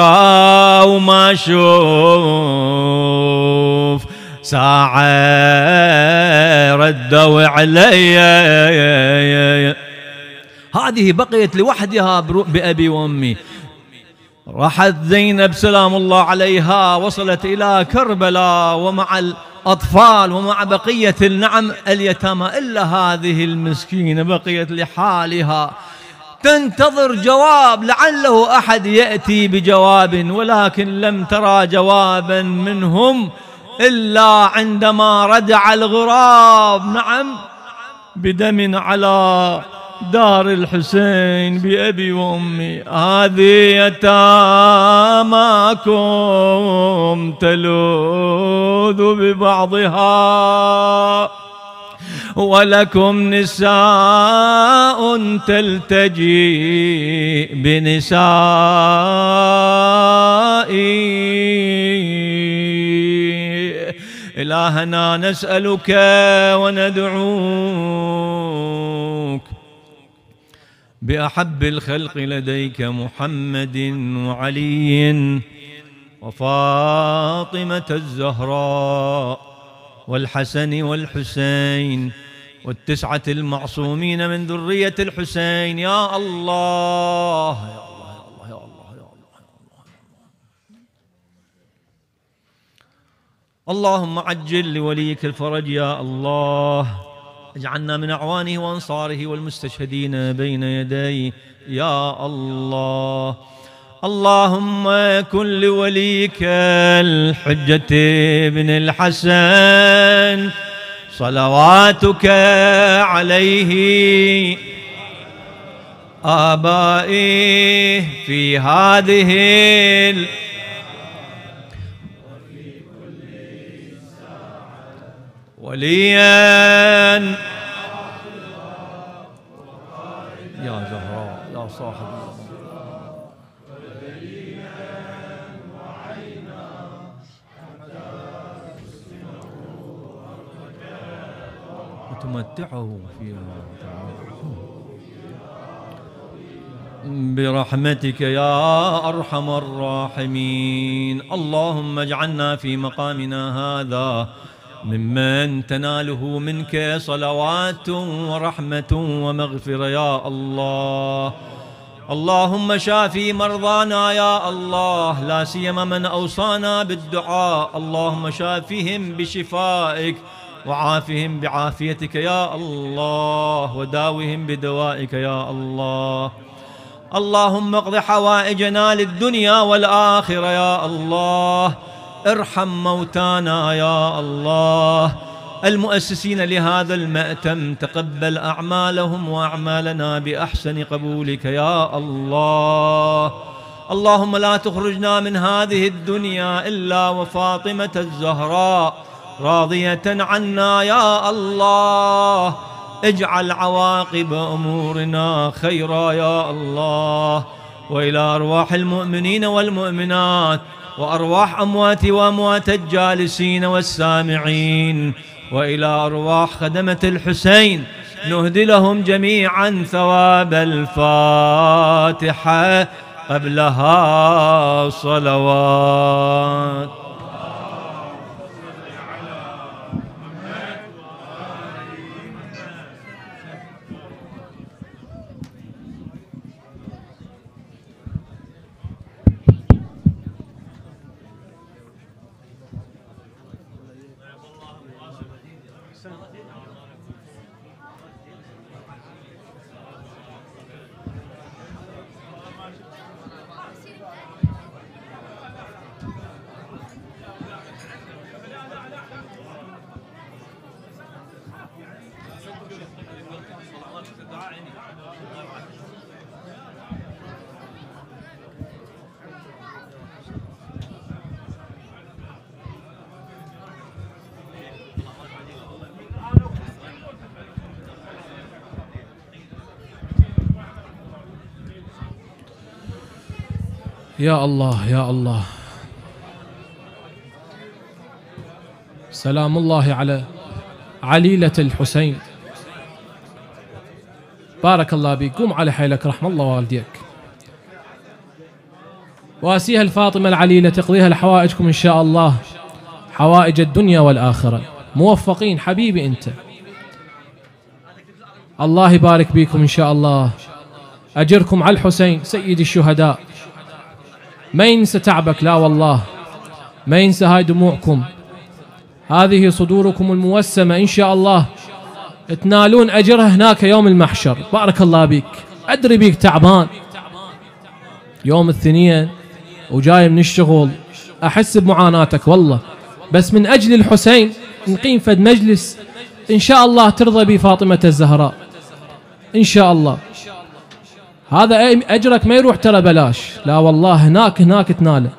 وما شوف ساعة ردوا علي هذه بقيت لوحدها بأبي وأمي راحت زينب سلام الله عليها وصلت إلى كربلاء ومع الأطفال ومع بقية النعم اليتامى إلا هذه المسكينة بقيت لحالها تنتظر جواب لعله أحد يأتي بجواب ولكن لم ترى جوابا منهم إلا عندما ردع الغراب نعم بدم على دار الحسين بأبي وأمي هذه يتاماكم تلوذ ببعضها ولكم نساء تلتجي بنسائي إلهنا نسألك وندعوك بأحب الخلق لديك محمد وعلي وفاطمة الزهراء والحسن والحسين والتسعة المعصومين من ذرية الحسين يا الله يا اللهم عجل لوليك الفرج يا الله اجعلنا من أعوانه وأنصاره والمستشهدين بين يديه يا الله اللهم كن لوليك الحجة بن الحسن صلواتك عليه آبائه في هذه الأرض عليا يا زهراء يا صاحب وتمتعه فيها برحمتك يا أرحم الراحمين اللهم اجعلنا في مقامنا هذا ممن تناله منك صلوات ورحمة ومغفرة يا الله اللهم شافي مرضانا يا الله لا سيما من أوصانا بالدعاء اللهم شافهم بشفائك وعافهم بعافيتك يا الله وداوهم بدوائك يا الله اللهم اقض حوائجنا للدنيا والآخرة يا الله ارحم موتانا يا الله المؤسسين لهذا المأتم تقبل أعمالهم وأعمالنا بأحسن قبولك يا الله اللهم لا تخرجنا من هذه الدنيا إلا وفاطمة الزهراء راضية عنا يا الله اجعل عواقب أمورنا خيرا يا الله وإلى أرواح المؤمنين والمؤمنات وأرواح أمواتي وأموات الجالسين والسامعين وإلى أرواح خدمة الحسين نهدي لهم جميعا ثواب الفاتحة قبلها صلوات يا الله يا الله سلام الله على عليلة الحسين بارك الله بك قم على حيلك رحم الله والديك واسيها الفاطمة العليلة تقضيها لحوائجكم إن شاء الله حوائج الدنيا والآخرة موفقين حبيبي أنت الله يبارك بكم إن شاء الله أجركم على الحسين سيد الشهداء ما ينسى تعبك لا والله ما ينسى هاي دموعكم هذه صدوركم الموسمة إن شاء الله تنالون أجرها هناك يوم المحشر بارك الله بك أدري بيك تعبان يوم الثنين وجاي من الشغل أحس بمعاناتك والله بس من أجل الحسين نقيم فد مجلس إن شاء الله ترضى بفاطمة الزهراء إن شاء الله هذا اجرك ما يروح ترى بلاش لا والله هناك هناك تناله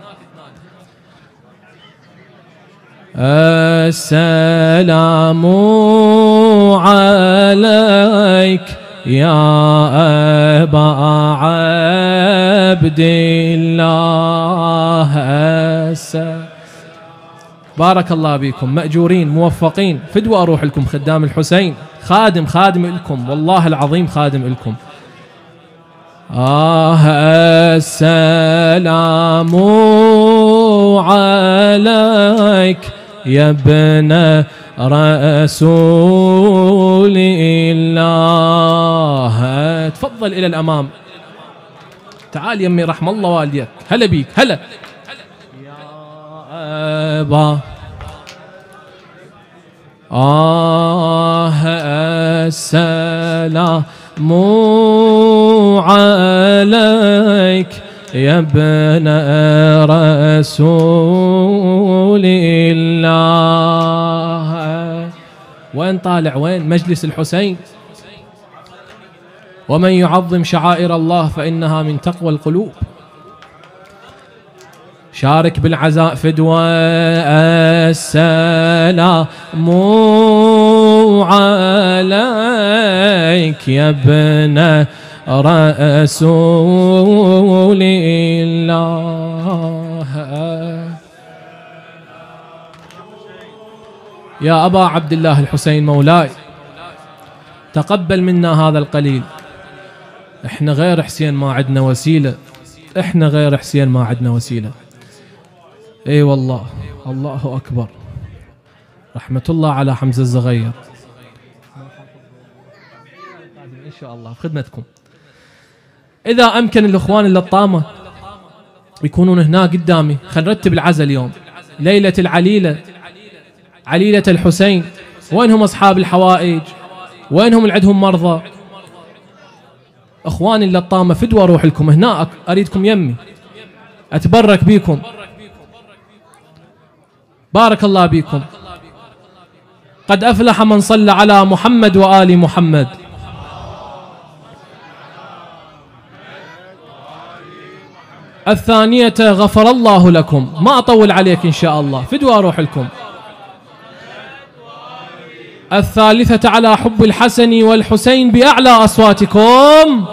السلام عليك يا أبا عبد الله بارك الله بكم مأجورين موفقين فدوى أروح لكم خدام الحسين خادم خادم لكم والله العظيم خادم لكم آه السلام عليك يا ابن رسول الله تفضل إلى الأمام تعال يمي رحم الله والديك هلا بيك هلا يا أبا آه السلام مو عليك يا ابن رسول الله وين طالع وين مجلس الحسين ومن يعظم شعائر الله فإنها من تقوى القلوب شارك بالعزاء فدوى السلام عليك عليك يا ابن رسول الله يا أبا عبد الله الحسين مولاي تقبل منا هذا القليل احنا غير حسين ما عندنا وسيلة احنا غير حسين ما عندنا وسيلة اي والله الله أكبر رحمة الله على حمزة الزغير شاء الله في خدمتكم اذا امكن الاخوان اللطامه يكونون هنا قدامي خلينا نرتب العزاء اليوم ليله العليله عليله الحسين وينهم اصحاب الحوائج وينهم اللي عندهم مرضى اخواني اللطامه فدوى اروح لكم هنا اريدكم يمي اتبرك بيكم بارك الله بيكم قد افلح من صلى على محمد وال محمد الثانية غفر الله لكم ما أطول عليك إن شاء الله فدوا أروح لكم الثالثة على حب الحسن والحسين بأعلى أصواتكم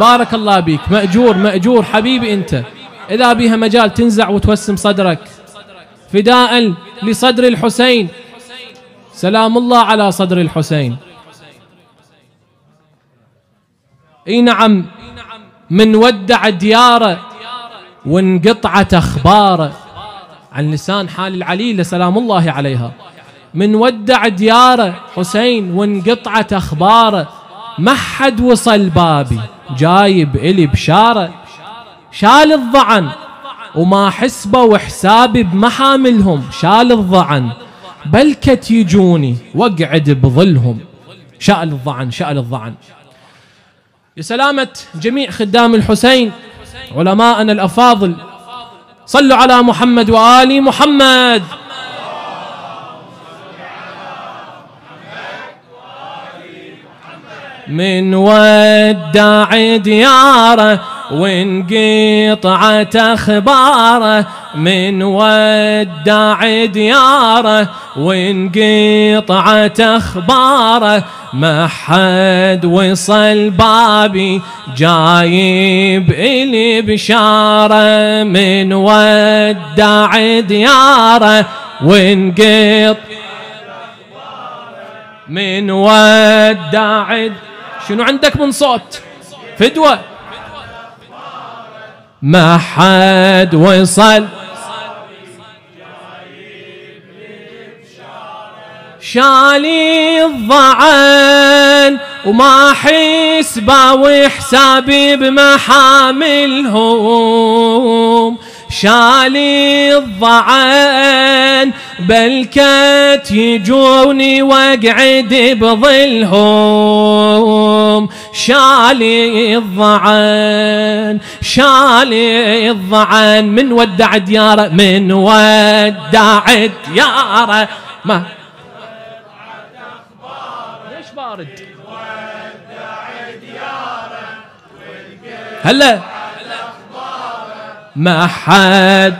بارك الله بك مأجور مأجور حبيبي أنت إذا بها مجال تنزع وتوسم صدرك فداء لصدر الحسين سلام الله على صدر الحسين اي نعم من ودع دياره وانقطعت أخباره عن لسان حال العليلة سلام الله عليها من ودع دياره حسين وانقطعت أخباره ما حد وصل بابي جايب إلي بشارة شال الظعن وما حسبه وحسابي بمحاملهم شال الظعن بلكت يجوني واقعد بظلهم شال الظعن شال الظعن لسلامة جميع خدام الحسين علماءنا الأفاضل صلوا على محمد وآل محمد من ودع دياره وانقطعت اخباره من ودع دياره وانقطعت اخباره ما حد وصل بابي جايب الي بشاره من ودع دياره وانقطعت من ودع شنو عندك من صوت فدوه ما حد وصل شالي الضعن وما حسبه وحسابي بمحاملهم شالي الضعان بل كات يجوني واقعد بظلهم شالي الضعان شالي الضعان من ودع دياره من ودع دياره ما ليش بارد هلا ما حد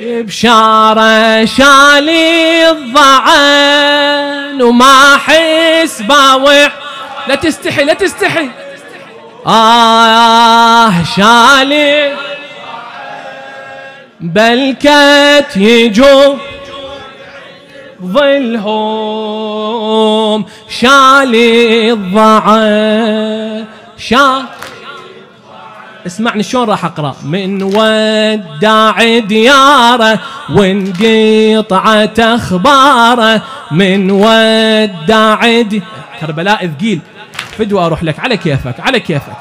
بشارة شالي الضعن وما حس باوع لا تستحي لا تستحي آه شالي بلكت يجو ظلهم شالي الضعن شالي اسمعني شلون راح اقرا من ودع دياره وانقطعت اخباره من ودع دي... كربلاء ثقيل فدوى اروح لك على كيفك على كيفك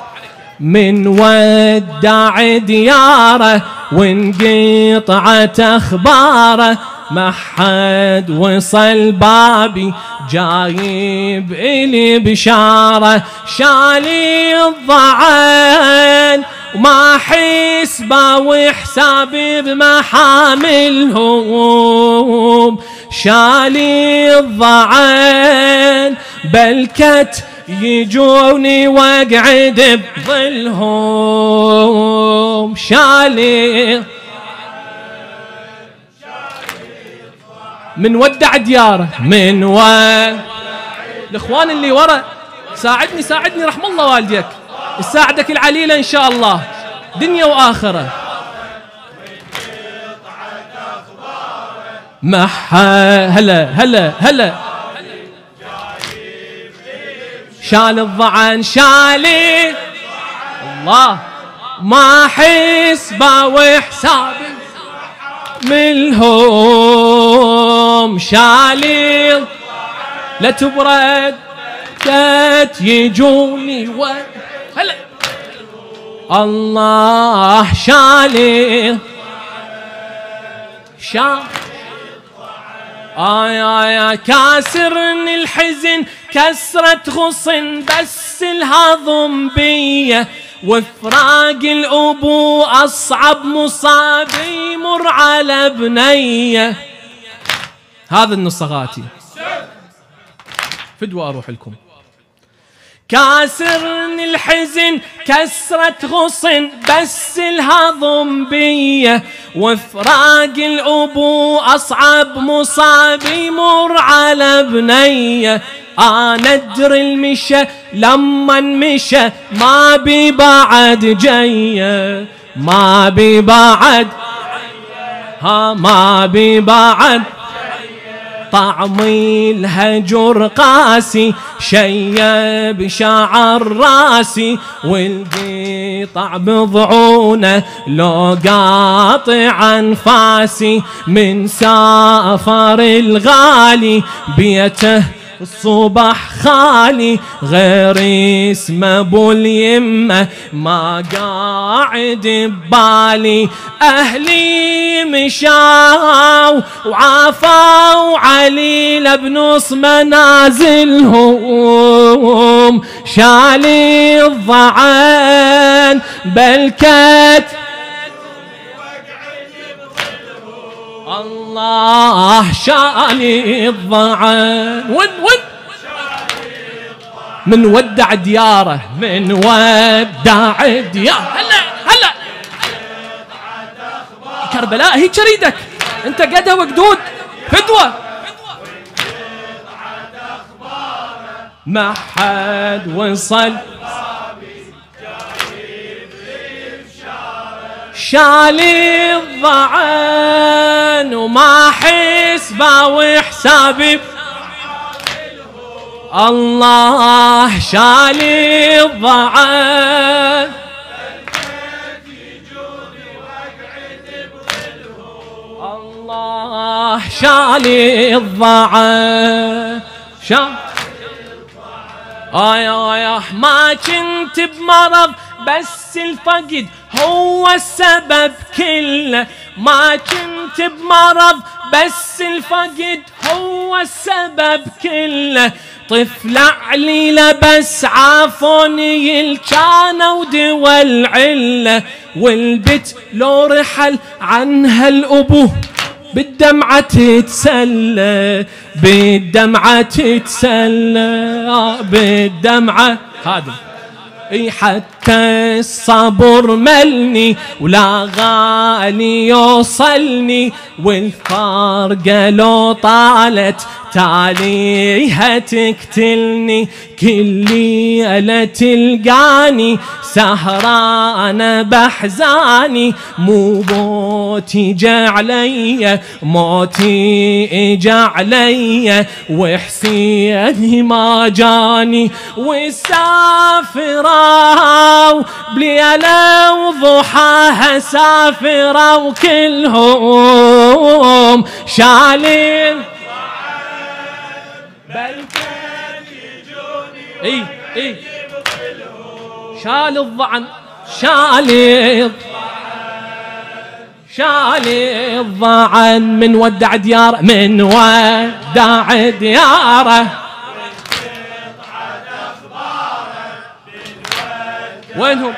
من ودع دياره وانقطعت اخباره ما حد وصل بابي جايب إلي بشارة شالي الضعان وما حسبة وحسابي بمحاملهم شالي الضعان بلكت يجوني واقعد بظلهم شالي من ودع دياره من و الاخوان اللي ورا ساعدني ساعدني رحم الله والديك يساعدك العليله ان شاء الله دنيا واخره محا هلا هلا هلا شال الضعن شالي الله ما حسبه وحسابي من الهول يوم شاليل لا تبرد يجوني و هلا الله شاليل شا آيا يا كاسرني الحزن كسرة غصن بس الهضم بيه وفراق الأبو أصعب مصابي مر على بنيه هذا النصغاتي فدوى أروح لكم كاسرني الحزن كسرة غصن بس الهضم بيه وفراق الأبو أصعب مصاب يمر على بنيه أنا أدري المشى لما مشى ما بي بعد جيه ما بي بعد ها ما بي بعد طعمي الهجر قاسي شيب شعر راسي والقطع بضعونه لو قاطع انفاسي من سافر الغالي بيته الصبح خالي غير اسمه ابو اليمه ما قاعد ببالي اهلي مشاو وعافوا علي لبنص منازلهم شالي الضعان بل الله شاني الضعن ود ود من ودع دياره من ودع دياره هلا هلا كربلاء هي اريدك انت قدها وقدود فدوه ما حد وصل شالي الضعن وما حسبه وحسابي الله شالي الضعن الله شالي الضعن شالي الضعن آه آيا آي ما كنت بمرض بس الفقد هو السبب كله ما كنت بمرض بس الفقد هو السبب كله طفل علي لبس عافوني الكان ودوى العلة والبت لو رحل عنها الأبو بالدمعة تتسلى بالدمعة تتسلى بالدمعة هذا اي حتى حتى الصبر ملني ولا غالي يوصلني والفارقة لو طالت تاليها تقتلني كل ليلة تلقاني سهرانة بحزاني مو موتي علي موتي اجا علي وحسيني ما جاني والسافران وراو وضحاها سافرة وكلهم شالين بل يجوني اي اي شال الظعن شال شال الظعن من ودع دياره من ودع دياره وينهم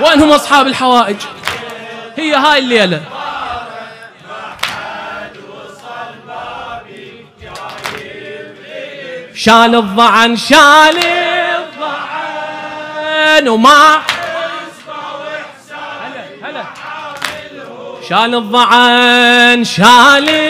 وينهم أصحاب الحوائج هي هاي الليلة شال الظعن شال الظعن وما هلا هلا شال الظعن شال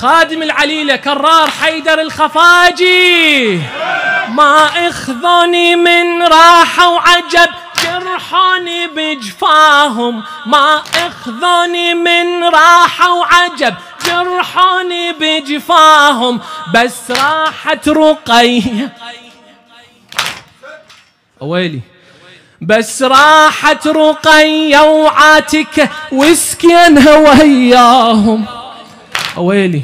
خادم العليلة كرار حيدر الخفاجي ما اخذوني من راحة وعجب جرحوني بجفاهم ما اخذوني من راحة وعجب جرحوني بجفاهم بس راحت رقي ويلي بس راحت رقية وعاتكة وسكنها وياهم أويلي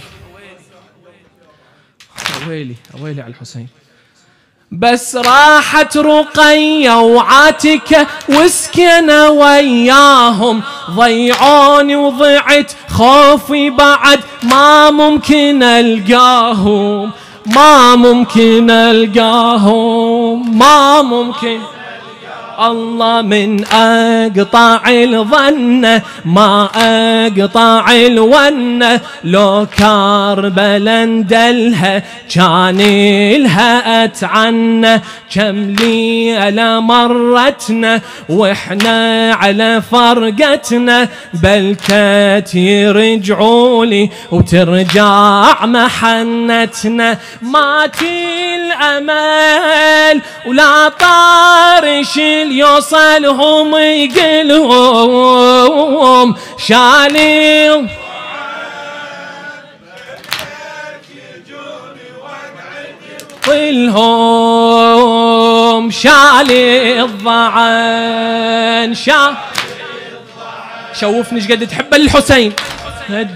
أويلي أويلي على الحسين بس راحت رقية وعاتكة وسكنة وياهم ضيعوني وضعت خوفي بعد ما ممكن ألقاهم ما ممكن ألقاهم ما ممكن الله من أقطع الظنة ما أقطع الونة لو كربلا دلها كان لها أتعنى كم على مرتنا وإحنا على فرقتنا بل كانت يرجعولي وترجع محنتنا مات الأمل ولا طارشين شايل يوصلهم يقلهم شايل طلهم شالي الضعن شا شوفني شقد تحب الحسين يا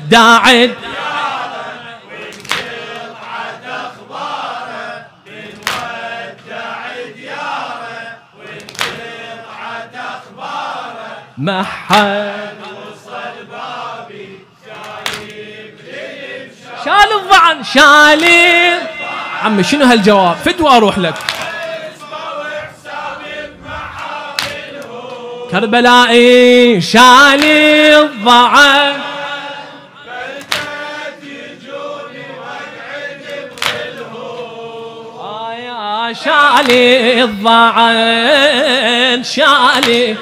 ما حد وصل بابي شالب الظعن طبعا عمي شنو هالجواب فدوى اروح لك كربلائي شالي الظعن آه شالي الضعن شالي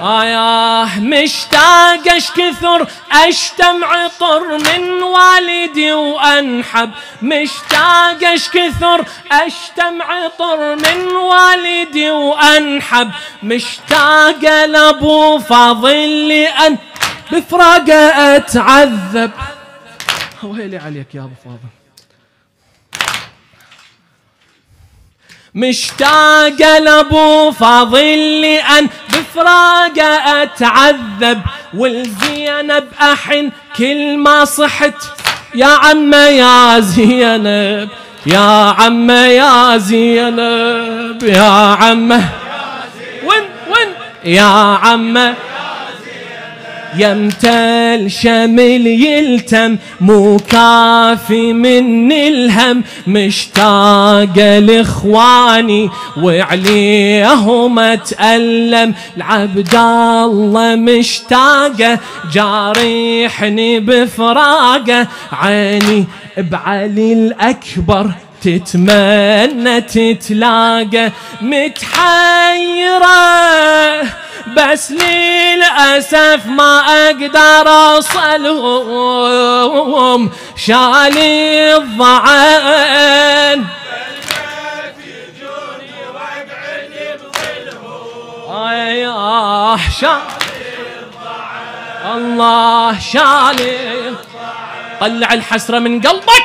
آياه مشتاق اش كثر اشتم عطر من والدي وانحب مشتاق اش كثر اشتم عطر من والدي وانحب مشتاق لابو فاضل ان بفراقه اتعذب ويلي عليك يا ابو فاضل مشتاقة لأبو فاضل ان بفراقه أتعذب والزينب أحن كل ما صحت يا عم يا زينب يا عم يا زينب يا عم وين وين يا عم يمتل شمل يلتم مو كافي من الهم مشتاق لاخواني وعليهم اتألم العبد الله مشتاقه جارحني بفراقه عيني بعلي الاكبر تتمنى تتلاقى متحيرة بس للأسف ما أقدر أوصلهم شالي الضعان آه شا الله شالي طلع الحسرة من قلبك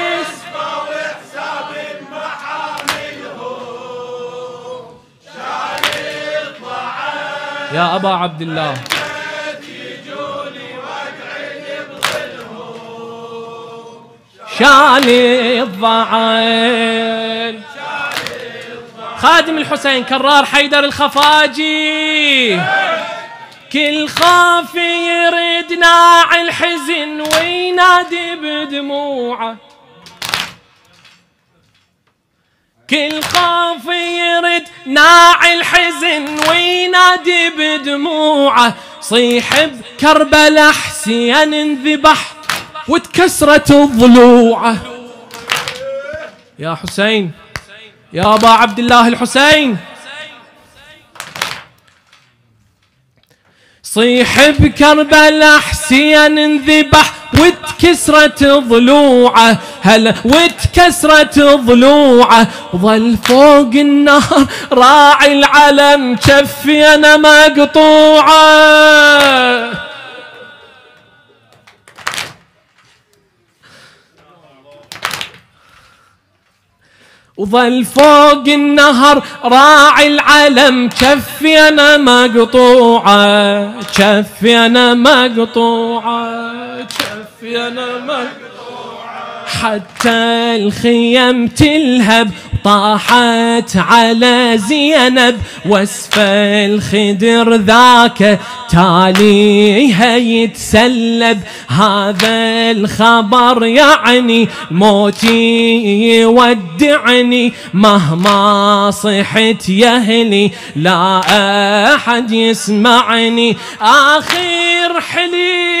يا أبا عبد الله شالي الضعين خادم الحسين كرار حيدر الخفاجي كل خاف يرد ناع الحزن وينادي بدموعه كل خاف يرد ناع الحزن وينادي بدموعه صيح بكربلا حسين انذبح وتكسرت الضلوعه يا حسين يا ابا عبد الله الحسين صيح بكرب حسين انذبح واتكسرت ضلوعه هل وتكسرت ضلوعه ظل فوق النهر راعي العلم كفي انا مقطوعه وظل فوق النهر راعي العلم كفي انا مقطوعه كفي انا مقطوعه كفي انا مقطوعه حتى الخيم تلهب طاحت على زينب وصف الخدر ذاك تاليها يتسلب هذا الخبر يعني موتي يودعني مهما صحت يهلي لا أحد يسمعني آخر حليل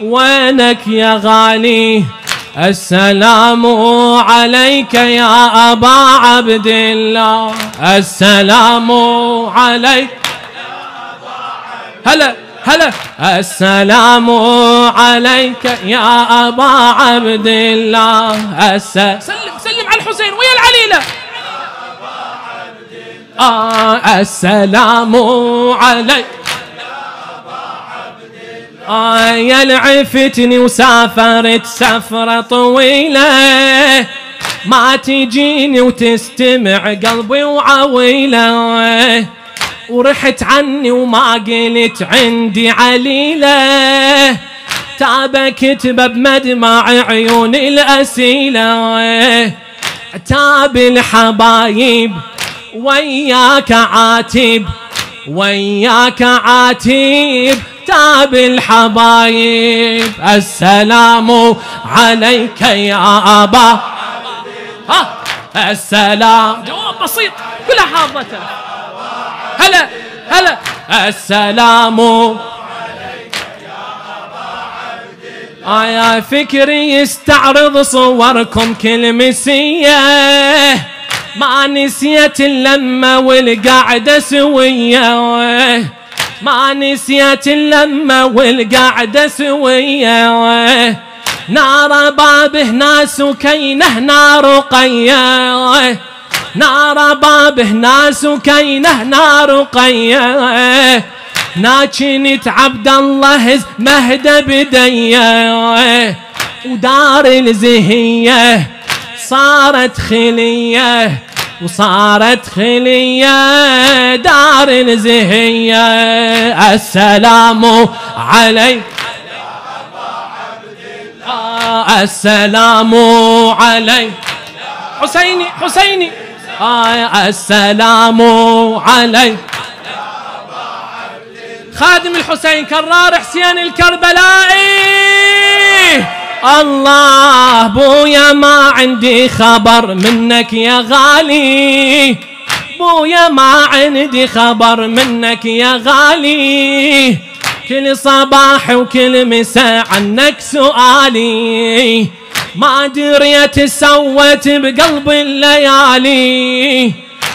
وينك يا غالي السلام عليك يا أبا عبد الله السلام عليك هلا هلا السلام عليك يا أبا عبد الله السلام سلم سلم على الحسين ويا العليلة آه السلام عليك يا آية العفتني وسافرت سفرة طويلة ما تجيني وتستمع قلبي وعويلة ورحت عني وما قلت عندي عليلة تابة كتبة بمدمع عيوني الأسيلة تاب الحبايب وياك عاتب وياك عاتب كتاب الحبايب السلام عليك يا أبا ها السلام جواب بسيط كل حافظته هلا هلا السلام يا آية فكري يستعرض صوركم كلمسية ما نسيت اللمة والقعدة سوية ما نسيت اللمة والقعدة سوية نار بابه ناس وكينه نار قية نار بابه ناس وكينه نار قية ناجنت عبد الله مهد بديه ودار الزهيه صارت خليه وصارت خلية دار زهية السلام عليك السلام عليك حسيني حسيني آه، السلام علي خادم الحسين كرار حسين الكربلائي الله بويا ما عندي خبر منك يا غالي بويا ما عندي خبر منك يا غالي كل صباح وكل مساء عنك سؤالي ما دريت سوت بقلب الليالي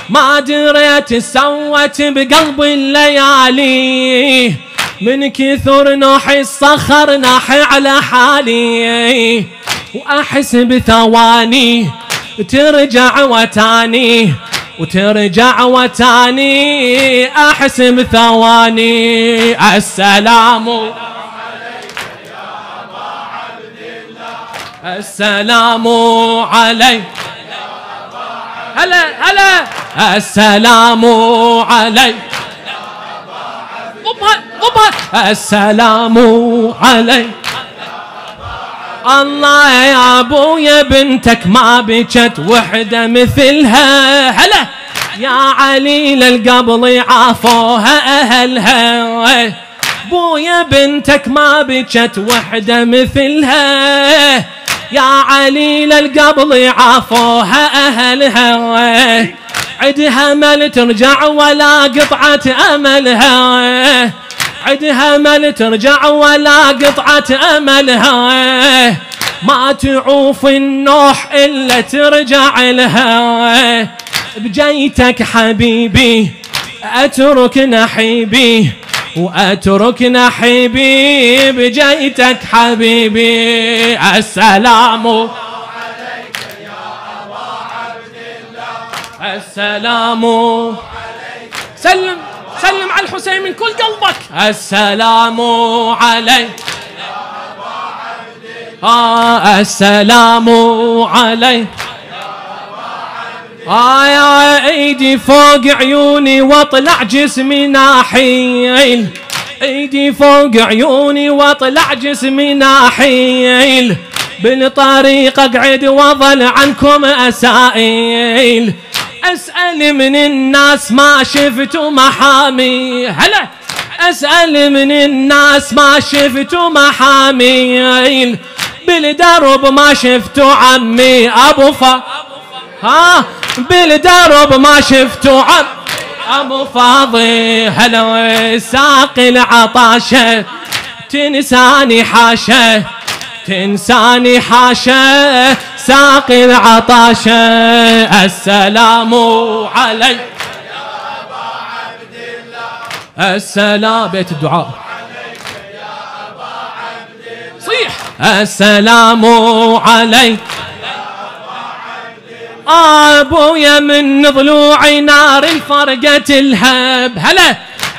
ما دريت سوت بقلب الليالي من كثر نوحي الصخر ناحي على حالي وأحس بثواني ترجع وتاني وترجع وتاني أحس بثواني السلام عليك يا أبا عبد الله السلام عليك هلا هلا السلام عليك قبها قبها السلام عليك الله يا ابويا بنتك ما بكت وحده مثلها هلا يا علي للقبل عافوها اهلها بويا بنتك ما بكت وحده مثلها يا علي للقبل عافوها اهلها عدها مال ترجع ولا قطعة أملها عدها مال ترجع ولا قطعة أملها ما تعوف النوح إلا ترجع لها بجيتك حبيبي أترك نحيبي وأترك نحيبي بجيتك حبيبي السلام السلام عليك سلم سلم على الحسين من كل قلبك السلام عليك آه السلام عليك آه يا ايدي فوق عيوني واطلع جسمي ناحيل ايدي فوق عيوني واطلع جسمي ناحيل بالطريق اقعد واظل عنكم اسائل أسأل من الناس ما شفتوا محامي هلا أسأل من الناس ما شفتوا محامي بالدرب ما شفتوا عمي أبو فا ها بالدرب ما شفتوا عم أبو فاضي هلا ساق العطاشة تنساني حاشة تنساني حاشة ساق عطاشا السلام عليك يا أبا عبد الله السلام بيت الدعاء عليك يا أبا عبد الله صيح السلام عليك ابويا من ضلوعي نار الفرقة الهب هلا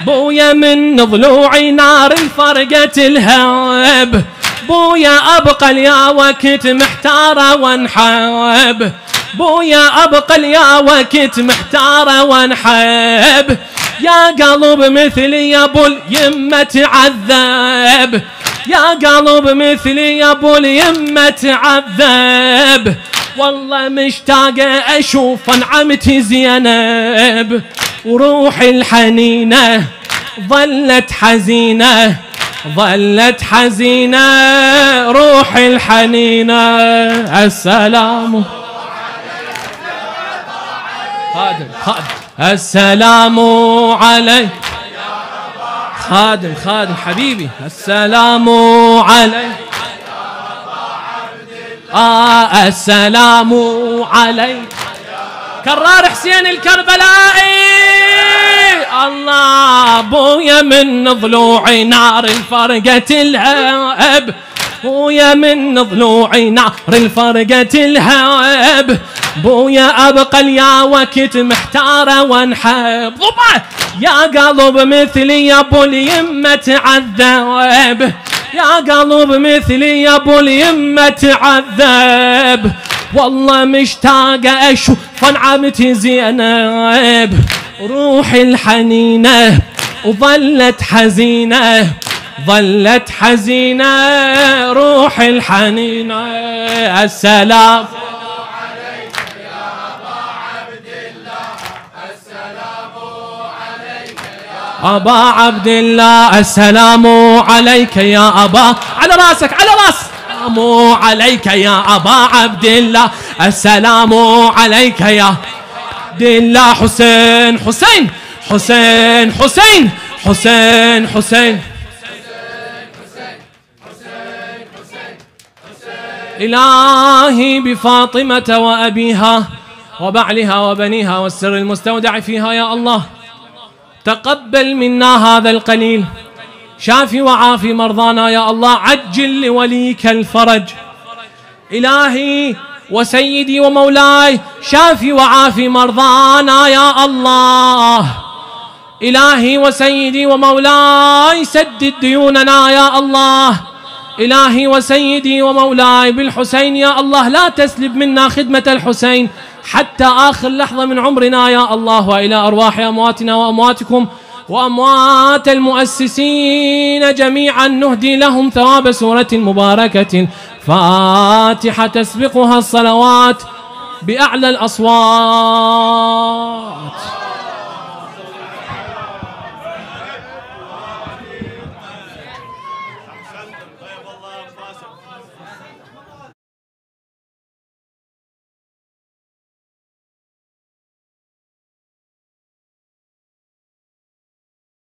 بويا من ضلوعي نار الفرقة الهب بويا ابقى يا وقت محتاره وانحب بويا ابقى يا وقت محتاره وانحب يا قلب مثلي يا ابو اليمه تعذب يا قلب مثلي يا ابو اليمه تعذب والله مشتاق اشوف انعمتي زينب وروحي الحنينه ظلت حزينه ظلت حزينة روحي الحنينة السلام خادم خادم السلام عليك خادم خادم حبيبي السلام عليك آه السلام عليك كرار حسين الكربلائي الله ابويا من ضلوعي نار الفرقة الهاب بويا من ضلوعي نار الفرقة الهاب بويا ابقى يا وكت محتارة وانحب يا قلب مثلي يا ابو اليمة تعذب يا قلب مثلي يا ابو اليمة تعذب والله مشتاقة أشوف نعمتي زينب روحي الحنينة وظلت حزينة ظلت حزينة روحي الحنينة السلام أبا عبد الله السلام عليك يا أبا على راسك على راسك السلام عليك يا أبا عبد الله السلام عليك يا عبد الله حسين حسين حسين حسين حسين حسين إلهي بفاطمة وأبيها وبعلها وبنيها والسر المستودع فيها يا الله تقبل منا هذا القليل شافي وعافي مرضانا يا الله عجل لوليك الفرج إلهي وسيدي ومولاي شافي وعافي مرضانا يا الله إلهي وسيدي ومولاي سدد ديوننا يا الله إلهي وسيدي ومولاي بالحسين يا الله لا تسلب منا خدمة الحسين حتى آخر لحظة من عمرنا يا الله وإلى أرواح أمواتنا وأمواتكم وأموات المؤسسين جميعا نهدي لهم ثواب سورة مباركة فاتحة تسبقها الصلوات بأعلى الأصوات